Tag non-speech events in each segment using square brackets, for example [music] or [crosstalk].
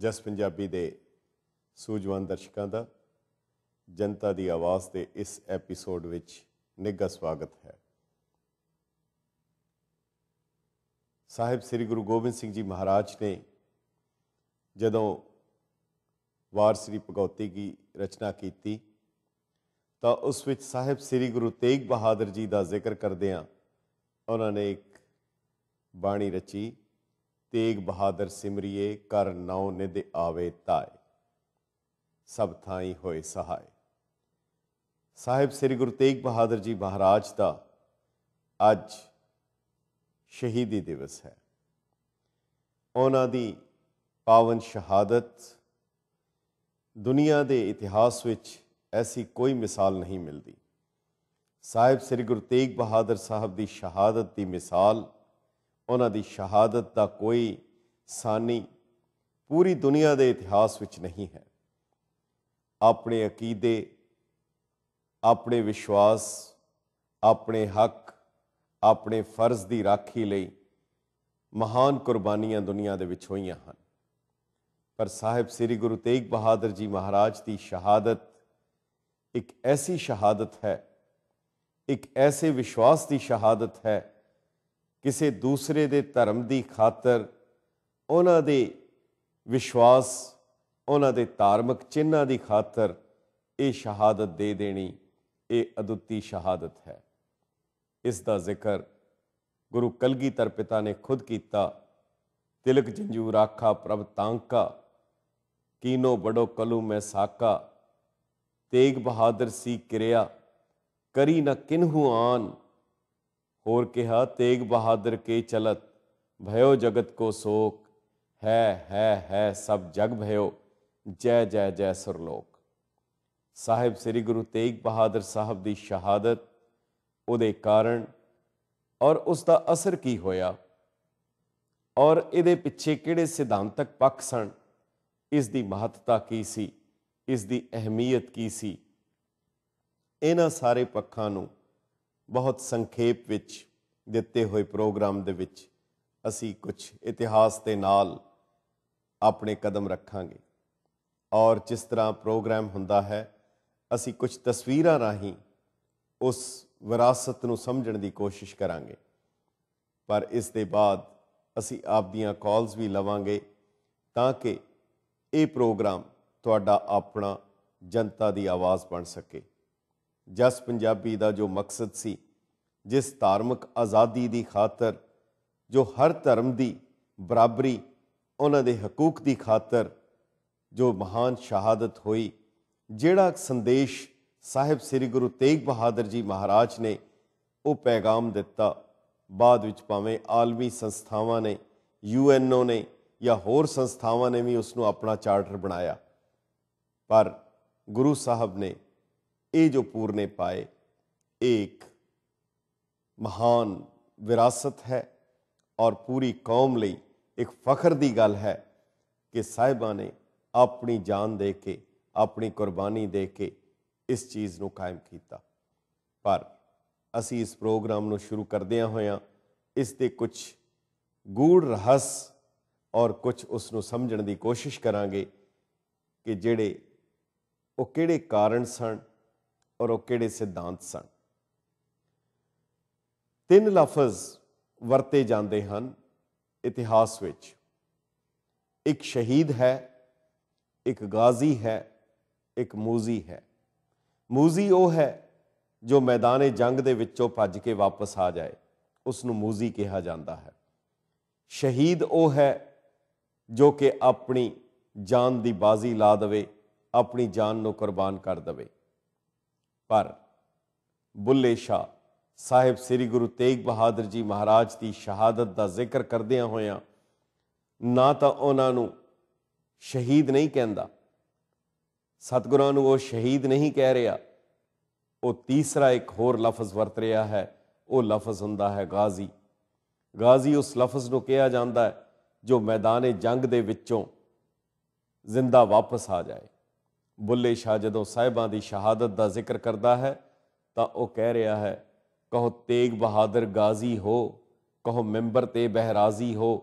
ਜਸ ਪੰਜਾਬੀ ਦੇ ਸੂਝਵਾਨ ਦਰਸ਼ਕਾਂ ਦਾ ਜਨਤਾ ਦੀ ਆਵਾਜ਼ ਤੇ ਇਸ ਐਪੀਸੋਡ ਵਿੱਚ ਨਿੱਘਾ ਸਵਾਗਤ ਹੈ ਸਾਹਿਬ ਸ੍ਰੀ ਗੁਰੂ ਗੋਬਿੰਦ ਸਿੰਘ ਜੀ ਮਹਾਰਾਜ ਨੇ ਜਦੋਂ ਵਾਰ ਸ੍ਰੀ ਭਗਉਤੀ ਦੀ ਰਚਨਾ ਕੀਤੀ ਤਾਂ ਉਸ ਵਿੱਚ ਸਾਹਿਬ ਸ੍ਰੀ ਗੁਰੂ ਤੇਗ ਬਹਾਦਰ ਜੀ ਦਾ ਜ਼ਿਕਰ ਕਰਦੇ ਆ ਉਹਨਾਂ ਨੇ ਇੱਕ ਬਾਣੀ ਰਚੀ ਤੇਗ ਬਹਾਦਰ ਸਿਮਰੀਏ ਕਰ ਨਉ ਨਿਦ ਆਵੇ ਤਾਏ ਸਭ ਥਾਈ ਹੋਏ ਸਹਾਈ ਸਾਹਿਬ ਸ੍ਰੀ ਗੁਰੂ ਤੇਗ ਬਹਾਦਰ ਜੀ ਮਹਾਰਾਜ ਦਾ ਅੱਜ ਸ਼ਹੀਦੀ ਦਿਵਸ ਹੈ ਉਹਨਾਂ ਦੀ ਪਾਵਨ ਸ਼ਹਾਦਤ ਦੁਨੀਆ ਦੇ ਇਤਿਹਾਸ ਵਿੱਚ ਐਸੀ ਕੋਈ ਮਿਸਾਲ ਨਹੀਂ ਮਿਲਦੀ ਸਾਹਿਬ ਸ੍ਰੀ ਗੁਰੂ ਤੇਗ ਬਹਾਦਰ ਸਾਹਿਬ ਦੀ ਸ਼ਹਾਦਤ ਦੀ ਮਿਸਾਲ ਉਹਨਾਂ ਦੀ ਸ਼ਹਾਦਤ ਦਾ ਕੋਈ ਸਾਨੀ ਪੂਰੀ ਦੁਨੀਆ ਦੇ ਇਤਿਹਾਸ ਵਿੱਚ ਨਹੀਂ ਹੈ ਆਪਣੇ ਅਕੀਦੇ ਆਪਣੇ ਵਿਸ਼ਵਾਸ ਆਪਣੇ ਹੱਕ ਆਪਣੇ ਫਰਜ਼ ਦੀ ਰਾਖੀ ਲਈ ਮਹਾਨ ਕੁਰਬਾਨੀਆਂ ਦੁਨੀਆ ਦੇ ਵਿੱਚ ਹੋਈਆਂ ਹਨ ਪਰ ਸਾਹਿਬ ਸ੍ਰੀ ਗੁਰੂ ਤੇਗ ਬਹਾਦਰ ਜੀ ਮਹਾਰਾਜ ਦੀ ਸ਼ਹਾਦਤ ਇੱਕ ਐਸੀ ਸ਼ਹਾਦਤ ਹੈ ਇੱਕ ਐਸੇ ਵਿਸ਼ਵਾਸ ਦੀ ਸ਼ਹਾਦਤ ਹੈ ਕਿਸੇ ਦੂਸਰੇ ਦੇ ਧਰਮ ਦੀ ਖਾਤਰ ਉਹਨਾਂ ਦੇ ਵਿਸ਼ਵਾਸ ਉਹਨਾਂ ਦੇ ਧਾਰਮਿਕ ਚਿੰਨਾਂ ਦੀ ਖਾਤਰ ਇਹ ਸ਼ਹਾਦਤ ਦੇ ਦੇਣੀ ਇਹ ਅਦੁੱਤੀ ਸ਼ਹਾਦਤ ਹੈ ਇਸ ਦਾ ਜ਼ਿਕਰ ਗੁਰੂ ਕਲਗੀਧਰ ਪਿਤਾ ਨੇ ਖੁਦ ਕੀਤਾ ਤਿਲਕ ਜੰਜੂ ਰਾਖਾ ਪ੍ਰਭ ਤਾਂਕਾ ਕੀਨੋ ਬੜੋ ਕਲੂ ਮੈਂ ਸਾਕਾ ਤੇਗ ਬਹਾਦਰ ਸੀ ਕਿਰਿਆ ਕਰੀ ਨ ਕਿਨਹੂ ਆਨ ਹੋਰ ਕਿਹਾ ਤੇਗ ਬਹਾਦਰ ਕੇ ਚਲਤ ਭਇਓ ਜਗਤ ਕੋ ਸੋਕ ਹੈ ਹੈ ਹੈ ਸਭ ਜਗ ਭਇਓ ਜੈ ਜੈ ਜੈ ਸੁਰਲੋਕ ਸਾਹਿਬ ਸ੍ਰੀ ਗੁਰੂ ਤੇਗ ਬਹਾਦਰ ਸਾਹਿਬ ਦੀ ਸ਼ਹਾਦਤ ਉਹਦੇ ਕਾਰਨ ਔਰ ਉਸ ਦਾ ਅਸਰ ਕੀ ਹੋਇਆ ਔਰ ਇਹਦੇ ਪਿੱਛੇ ਕਿਹੜੇ ਸਿਧਾਂਤਕ ਪੱਖ ਸਨ ਇਸ ਦੀ ਮਹੱਤਤਾ ਕੀ ਸੀ ਇਸ ਦੀ ਅਹਿਮੀਅਤ ਕੀ ਸੀ ਇਹਨਾਂ ਸਾਰੇ ਪੱਖਾਂ ਨੂੰ ਬਹੁਤ ਸੰਖੇਪ ਵਿੱਚ ਦਿੱਤੇ ਹੋਏ ਪ੍ਰੋਗਰਾਮ ਦੇ ਵਿੱਚ ਅਸੀਂ ਕੁਝ ਇਤਿਹਾਸ ਦੇ ਨਾਲ ਆਪਣੇ ਕਦਮ ਰੱਖਾਂਗੇ ਔਰ ਜਿਸ ਤਰ੍ਹਾਂ ਪ੍ਰੋਗਰਾਮ ਹੁੰਦਾ ਹੈ ਅਸੀਂ ਕੁਝ ਤਸਵੀਰਾਂ ਰਾਹੀਂ ਉਸ ਵਿਰਾਸਤ ਨੂੰ ਸਮਝਣ ਦੀ ਕੋਸ਼ਿਸ਼ ਕਰਾਂਗੇ ਪਰ ਇਸ ਦੇ ਬਾਅਦ ਅਸੀਂ ਆਪ ਦੀਆਂ ਕਾਲਸ ਵੀ ਲਵਾਂਗੇ ਤਾਂ ਕਿ ਇਹ ਪ੍ਰੋਗਰਾਮ ਤੁਹਾਡਾ ਆਪਣਾ ਜਨਤਾ ਦੀ ਆਵਾਜ਼ ਬਣ ਸਕੇ ਜਸ ਪੰਜਾਬੀ ਦਾ ਜੋ ਮਕਸਦ ਸੀ ਜਿਸ ਧਾਰਮਿਕ ਆਜ਼ਾਦੀ ਦੀ ਖਾਤਰ ਜੋ ਹਰ ਧਰਮ ਦੀ ਬਰਾਬਰੀ ਉਹਨਾਂ ਦੇ ਹਕੂਕ ਦੀ ਖਾਤਰ ਜੋ ਮਹਾਨ ਸ਼ਹਾਦਤ ਹੋਈ ਜਿਹੜਾ ਸੰਦੇਸ਼ ਸਾਹਿਬ ਸ੍ਰੀ ਗੁਰੂ ਤੇਗ ਬਹਾਦਰ ਜੀ ਮਹਾਰਾਜ ਨੇ ਉਹ ਪੈਗਾਮ ਦਿੱਤਾ ਬਾਅਦ ਵਿੱਚ ਭਾਵੇਂ ਆਲਮੀ ਸੰਸਥਾਵਾਂ ਨੇ ਯੂਐਨਓ ਨੇ ਜਾਂ ਹੋਰ ਸੰਸਥਾਵਾਂ ਨੇ ਵੀ ਉਸ ਨੂੰ ਆਪਣਾ ਚਾਰਟਰ ਬਣਾਇਆ ਪਰ ਗੁਰੂ ਸਾਹਿਬ ਨੇ ਇਹ ਜੋ ਪੂਰਨੇ ਪਾਏ ਇੱਕ ਮਹਾਨ ਵਿਰਾਸਤ ਹੈ ਔਰ ਪੂਰੀ ਕੌਮ ਲਈ ਇੱਕ ਫਖਰ ਦੀ ਗੱਲ ਹੈ ਕਿ ਸਾਹਿਬਾਂ ਨੇ ਆਪਣੀ ਜਾਨ ਦੇ ਕੇ ਆਪਣੀ ਕੁਰਬਾਨੀ ਦੇ ਕੇ ਇਸ ਚੀਜ਼ ਨੂੰ ਕਾਇਮ ਕੀਤਾ ਪਰ ਅਸੀਂ ਇਸ ਪ੍ਰੋਗਰਾਮ ਨੂੰ ਸ਼ੁਰੂ ਕਰਦਿਆਂ ਹੋਇਆਂ ਇਸ ਦੇ ਕੁਝ ਗੂੜ ਰਹੱਸ ਔਰ ਕੁਝ ਉਸ ਨੂੰ ਸਮਝਣ ਦੀ ਕੋਸ਼ਿਸ਼ ਕਰਾਂਗੇ ਕਿ ਜਿਹੜੇ ਉਹ ਕਿਹੜੇ ਕਾਰਨ ਸਨ ਔਰ ਉਹ ਕਿਹੜੇ ਸਿਧਾਂਤ ਸਨ ਤਿੰਨ ਲਫ਼ਜ਼ ਵਰਤੇ ਜਾਂਦੇ ਹਨ ਇਤਿਹਾਸ ਵਿੱਚ ਇੱਕ ਸ਼ਹੀਦ ਹੈ ਇੱਕ ਗਾਜ਼ੀ ਹੈ ਇੱਕ ਮੂਜ਼ੀ ਹੈ ਮੂਜ਼ੀ ਉਹ ਹੈ ਜੋ ਮੈਦਾਨੇ ਜੰਗ ਦੇ ਵਿੱਚੋਂ ਭੱਜ ਕੇ ਵਾਪਸ ਆ ਜਾਏ ਉਸ ਨੂੰ ਮੂਜ਼ੀ ਕਿਹਾ ਜਾਂਦਾ ਹੈ ਸ਼ਹੀਦ ਉਹ ਹੈ ਜੋ ਕਿ ਆਪਣੀ ਜਾਨ ਦੀ ਬਾਜ਼ੀ ਲਾ ਦਵੇ ਆਪਣੀ ਜਾਨ ਨੂੰ ਕੁਰਬਾਨ ਕਰ ਦਵੇ ਪਰ ਬੁੱਲੇ ਸ਼ਾ ਸਾਹਿਬ ਸ੍ਰੀ ਗੁਰੂ ਤੇਗ ਬਹਾਦਰ ਜੀ ਮਹਾਰਾਜ ਦੀ ਸ਼ਹਾਦਤ ਦਾ ਜ਼ਿਕਰ ਕਰਦਿਆਂ ਹੋਇਆਂ ਨਾ ਤਾਂ ਉਹਨਾਂ ਨੂੰ ਸ਼ਹੀਦ ਨਹੀਂ ਕਹਿੰਦਾ ਸਤਿਗੁਰਾਂ ਨੂੰ ਉਹ ਸ਼ਹੀਦ ਨਹੀਂ ਕਹਿ ਰਿਹਾ ਉਹ ਤੀਸਰਾ ਇੱਕ ਹੋਰ ਲਫ਼ਜ਼ ਵਰਤ ਰਿਹਾ ਹੈ ਉਹ ਲਫ਼ਜ਼ ਹੁੰਦਾ ਹੈ ਗਾਜ਼ੀ ਗਾਜ਼ੀ ਉਸ ਲਫ਼ਜ਼ ਨੂੰ ਕਿਹਾ ਜਾਂਦਾ ਹੈ ਜੋ ਏ ਜੰਗ ਦੇ ਵਿੱਚੋਂ ਜ਼ਿੰਦਾ ਵਾਪਸ ਆ ਜਾਏ ਬੁੱਲੇ ਸ਼ਾਹ ਜਦੋਂ ਸਾਹਿਬਾਂ ਦੀ ਸ਼ਹਾਦਤ ਦਾ ਜ਼ਿਕਰ ਕਰਦਾ ਹੈ ਤਾਂ ਉਹ ਕਹਿ ਰਿਹਾ ਹੈ ਕਹੋ ਤੇਗ ਬਹਾਦਰ ਗਾਜ਼ੀ ਹੋ ਕਹੋ ਮੈਂਬਰ ਤੇ ਬਹਿਰਾਜ਼ੀ ਹੋ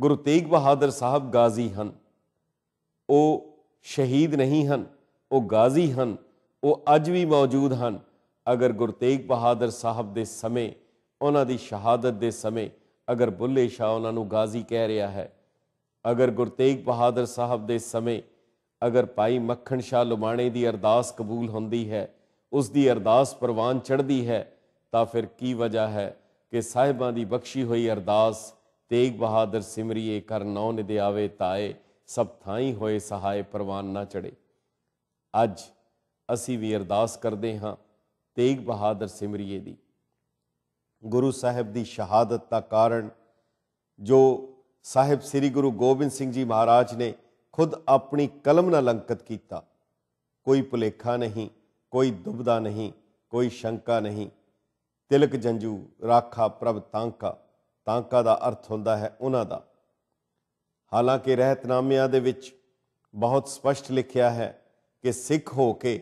ਗੁਰੂ ਤੇਗ ਬਹਾਦਰ ਸਾਹਿਬ ਗਾਜ਼ੀ ਹਨ ਉਹ ਸ਼ਹੀਦ ਨਹੀਂ ਹਨ ਉਹ ਗਾਜ਼ੀ ਹਨ ਉਹ ਅੱਜ ਵੀ ਮੌਜੂਦ ਹਨ ਅਗਰ ਗੁਰੂ ਤੇਗ ਬਹਾਦਰ ਸਾਹਿਬ ਦੇ ਸਮੇਂ ਉਹਨਾਂ ਦੀ ਸ਼ਹਾਦਤ ਦੇ ਸਮੇਂ ਅਗਰ ਬੁੱਲੇ ਸ਼ਾਹ ਉਹਨਾਂ ਨੂੰ ਗਾਜ਼ੀ ਕਹਿ ਰਿਹਾ ਹੈ ਅਗਰ ਗੁਰਤੇਗ ਬਹਾਦਰ ਸਾਹਿਬ ਦੇ ਸਮੇਂ ਅਗਰ ਭਾਈ ਮੱਖਣ ਸ਼ਾ ਲੁਮਾਣੇ ਦੀ ਅਰਦਾਸ ਕਬੂਲ ਹੁੰਦੀ ਹੈ ਉਸ ਦੀ ਅਰਦਾਸ ਪ੍ਰਵਾਨ ਚੜਦੀ ਹੈ ਤਾਂ ਫਿਰ ਕੀ ਵਜ੍ਹਾ ਹੈ ਕਿ ਸਾਹਿਬਾਂ ਦੀ ਬਖਸ਼ੀ ਹੋਈ ਅਰਦਾਸ ਤੇਗ ਬਹਾਦਰ ਸਿਮਰੀਏ ਕਰ ਨੌ ਨਿਦੇ ਆਵੇ ਤਾਏ ਸਭ ਥਾਈ ਹੋਏ ਸਹਾਏ ਪ੍ਰਵਾਨ ਨਾ ਚੜੇ ਅੱਜ ਅਸੀਂ ਵੀ ਅਰਦਾਸ ਕਰਦੇ ਹਾਂ ਤੇਗ ਬਹਾਦਰ ਸਿਮਰੀਏ ਦੀ ਗੁਰੂ ਸਾਹਿਬ ਦੀ ਸ਼ਹਾਦਤ ਦਾ ਕਾਰਨ ਜੋ ਸਾਹਿਬ ਸ੍ਰੀ ਗੁਰੂ ਗੋਬਿੰਦ ਸਿੰਘ ਜੀ ਮਹਾਰਾਜ ਨੇ ਖੁਦ ਆਪਣੀ ਕਲਮ ਨਾਲ ਅਲੰਕਿਤ ਕੀਤਾ ਕੋਈ ਭੁਲੇਖਾ ਨਹੀਂ ਕੋਈ ਦੁਬਦਾ ਨਹੀਂ ਕੋਈ ਸ਼ੰਕਾ ਨਹੀਂ ਤਿਲਕ ਜੰਜੂ ਰਾਖਾ ਪ੍ਰਭ ਤਾਂਕਾ ਤਾਂਕਾ ਦਾ ਅਰਥ ਹੁੰਦਾ ਹੈ ਉਹਨਾਂ ਦਾ ਹਾਲਾਂਕਿ ਰਹਿਤਨਾਮਿਆਂ ਦੇ ਵਿੱਚ ਬਹੁਤ ਸਪਸ਼ਟ ਲਿਖਿਆ ਹੈ ਕਿ ਸਿੱਖ ਹੋ ਕੇ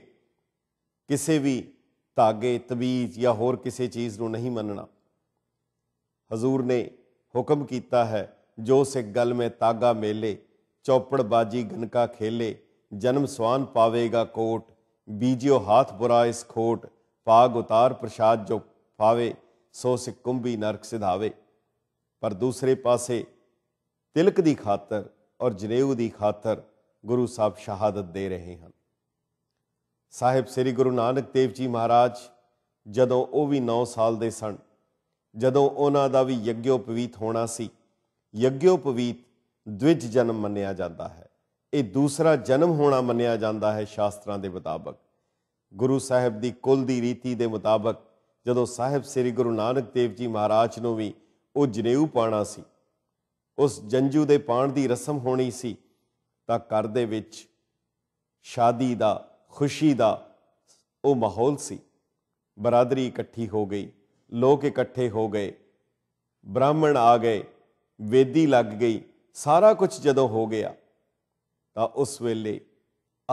ਕਿਸੇ ਵੀ ਧਾਗੇ ਤਵੀਜ਼ ਜਾਂ ਹੋਰ ਕਿਸੇ ਚੀਜ਼ ਨੂੰ ਨਹੀਂ ਮੰਨਣਾ ਹਜ਼ੂਰ ਨੇ ਹੁਕਮ ਕੀਤਾ ਹੈ ਜੋ ਸਿੱਖ ਗਲ ਮੇ ਤਾਗਾ ਮੇਲੇ ਚੌਪੜ ਬਾਜੀ ਗਨਕਾ ਖੇਲੇ ਜਨਮ ਸਵਾਨ ਪਾਵੇਗਾ ਕੋਟ ਬੀਜਿਓ ਹਾਥ ਬੁਰਾ ਇਸ ਖੋਟ ਪਾਗ ਉਤਾਰ ਪ੍ਰਸ਼ਾਦ ਜੋ ਪਾਵੇ ਸੋ ਸਿਕੁੰਬੀ ਨਰਕ ਸਿਧਾਵੇ ਪਰ ਦੂਸਰੇ ਪਾਸੇ ਤਿਲਕ ਦੀ ਖਾਤਰ ਔਰ ਜਨੇਊ ਦੀ ਖਾਤਰ ਗੁਰੂ ਸਾਹਿਬ ਸ਼ਹਾਦਤ ਦੇ ਰਹੇ ਹਨ ਸਾਹਿਬ ਸ੍ਰੀ ਗੁਰੂ ਨਾਨਕ ਦੇਵ ਜੀ ਮਹਾਰਾਜ ਜਦੋਂ ਉਹ ਵੀ 9 ਸਾਲ ਦੇ ਸਨ ਜਦੋਂ ਉਹਨਾਂ ਦਾ ਵੀ ਯੱਗਿਓਪਵੀਤ ਹੋਣਾ ਸੀ ਯੱਗਿਓਪਵੀਤ ਦ੍ਵਿਜ ਜਨਮ ਮੰਨਿਆ ਜਾਂਦਾ ਹੈ ਇਹ ਦੂਸਰਾ ਜਨਮ ਹੋਣਾ ਮੰਨਿਆ ਜਾਂਦਾ ਹੈ ਸ਼ਾਸਤਰਾਂ ਦੇ ਮੁਤਾਬਕ ਗੁਰੂ ਸਾਹਿਬ ਦੀ ਕੁਲ ਦੀ ਰੀਤੀ ਦੇ ਮੁਤਾਬਕ ਜਦੋਂ ਸਾਹਿਬ ਸ੍ਰੀ ਗੁਰੂ ਨਾਨਕ ਦੇਵ ਜੀ ਮਹਾਰਾਜ ਨੂੰ ਵੀ ਉਹ ਜਨੇਊ ਪਾਣਾ ਸੀ ਉਸ ਜੰਜੂ ਦੇ ਪਾਣ ਦੀ ਰਸਮ ਹੋਣੀ ਸੀ ਤਾਂ ਘਰ ਦੇ ਵਿੱਚ ਸ਼ਾਦੀ ਦਾ ਖੁਸ਼ੀ ਦਾ ਉਹ ਮਾਹੌਲ ਸੀ ਬਰਾਦਰੀ ਇਕੱਠੀ ਹੋ ਗਈ ਲੋਕ ਇਕੱਠੇ ਹੋ ਗਏ ਬ੍ਰਾਹਮਣ ਆ ਗਏ ਵੇਦੀ ਲੱਗ ਗਈ ਸਾਰਾ ਕੁਝ ਜਦੋਂ ਹੋ ਗਿਆ ਤਾਂ ਉਸ ਵੇਲੇ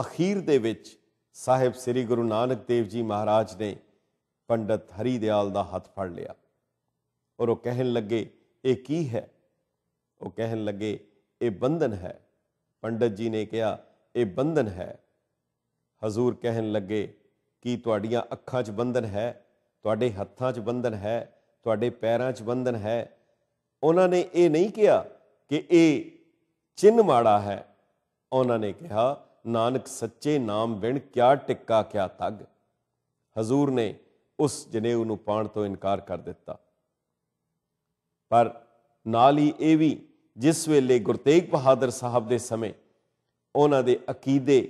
ਅਖੀਰ ਦੇ ਵਿੱਚ ਸਾਹਿਬ ਸ੍ਰੀ ਗੁਰੂ ਨਾਨਕ ਦੇਵ ਜੀ ਮਹਾਰਾਜ ਨੇ ਪੰਡਤ ਹਰੀ ਦਿਆਲ ਦਾ ਹੱਥ ਫੜ ਲਿਆ ਔਰ ਉਹ ਕਹਿਣ ਲੱਗੇ ਇਹ ਕੀ ਹੈ ਉਹ ਕਹਿਣ ਲੱਗੇ ਇਹ ਬੰਧਨ ਹੈ ਪੰਡਤ ਜੀ ਨੇ ਕਿਹਾ ਇਹ ਬੰਧਨ ਹੈ ਹਜ਼ੂਰ ਕਹਿਣ ਲੱਗੇ ਕੀ ਤੁਹਾਡੀਆਂ ਅੱਖਾਂ 'ਚ ਬੰਧਨ ਹੈ ਤੁਹਾਡੇ ਹੱਥਾਂ 'ਚ ਬੰਧਨ ਹੈ ਤੁਹਾਡੇ ਪੈਰਾਂ 'ਚ ਬੰਧਨ ਹੈ ਉਹਨਾਂ ਨੇ ਇਹ ਨਹੀਂ ਕਿਹਾ ਕਿ ਇਹ ਚਿੰਨ ਮਾੜਾ ਹੈ ਉਹਨਾਂ ਨੇ ਕਿਹਾ ਨਾਨਕ ਸੱਚੇ ਨਾਮ ਵਿਣ ਕਿਆ ਟਿੱਕਾ ਕਿਆ ਤੱਗ ਹਜ਼ੂਰ ਨੇ ਉਸ ਜਨੇਊ ਨੂੰ ਪਾਣ ਤੋਂ ਇਨਕਾਰ ਕਰ ਦਿੱਤਾ ਪਰ ਨਾਲ ਹੀ ਇਹ ਵੀ ਜਿਸ ਵੇਲੇ ਗੁਰਤੇਗ ਬਹਾਦਰ ਸਾਹਿਬ ਦੇ ਸਮੇਂ ਉਹਨਾਂ ਦੇ ਅਕੀਦੇ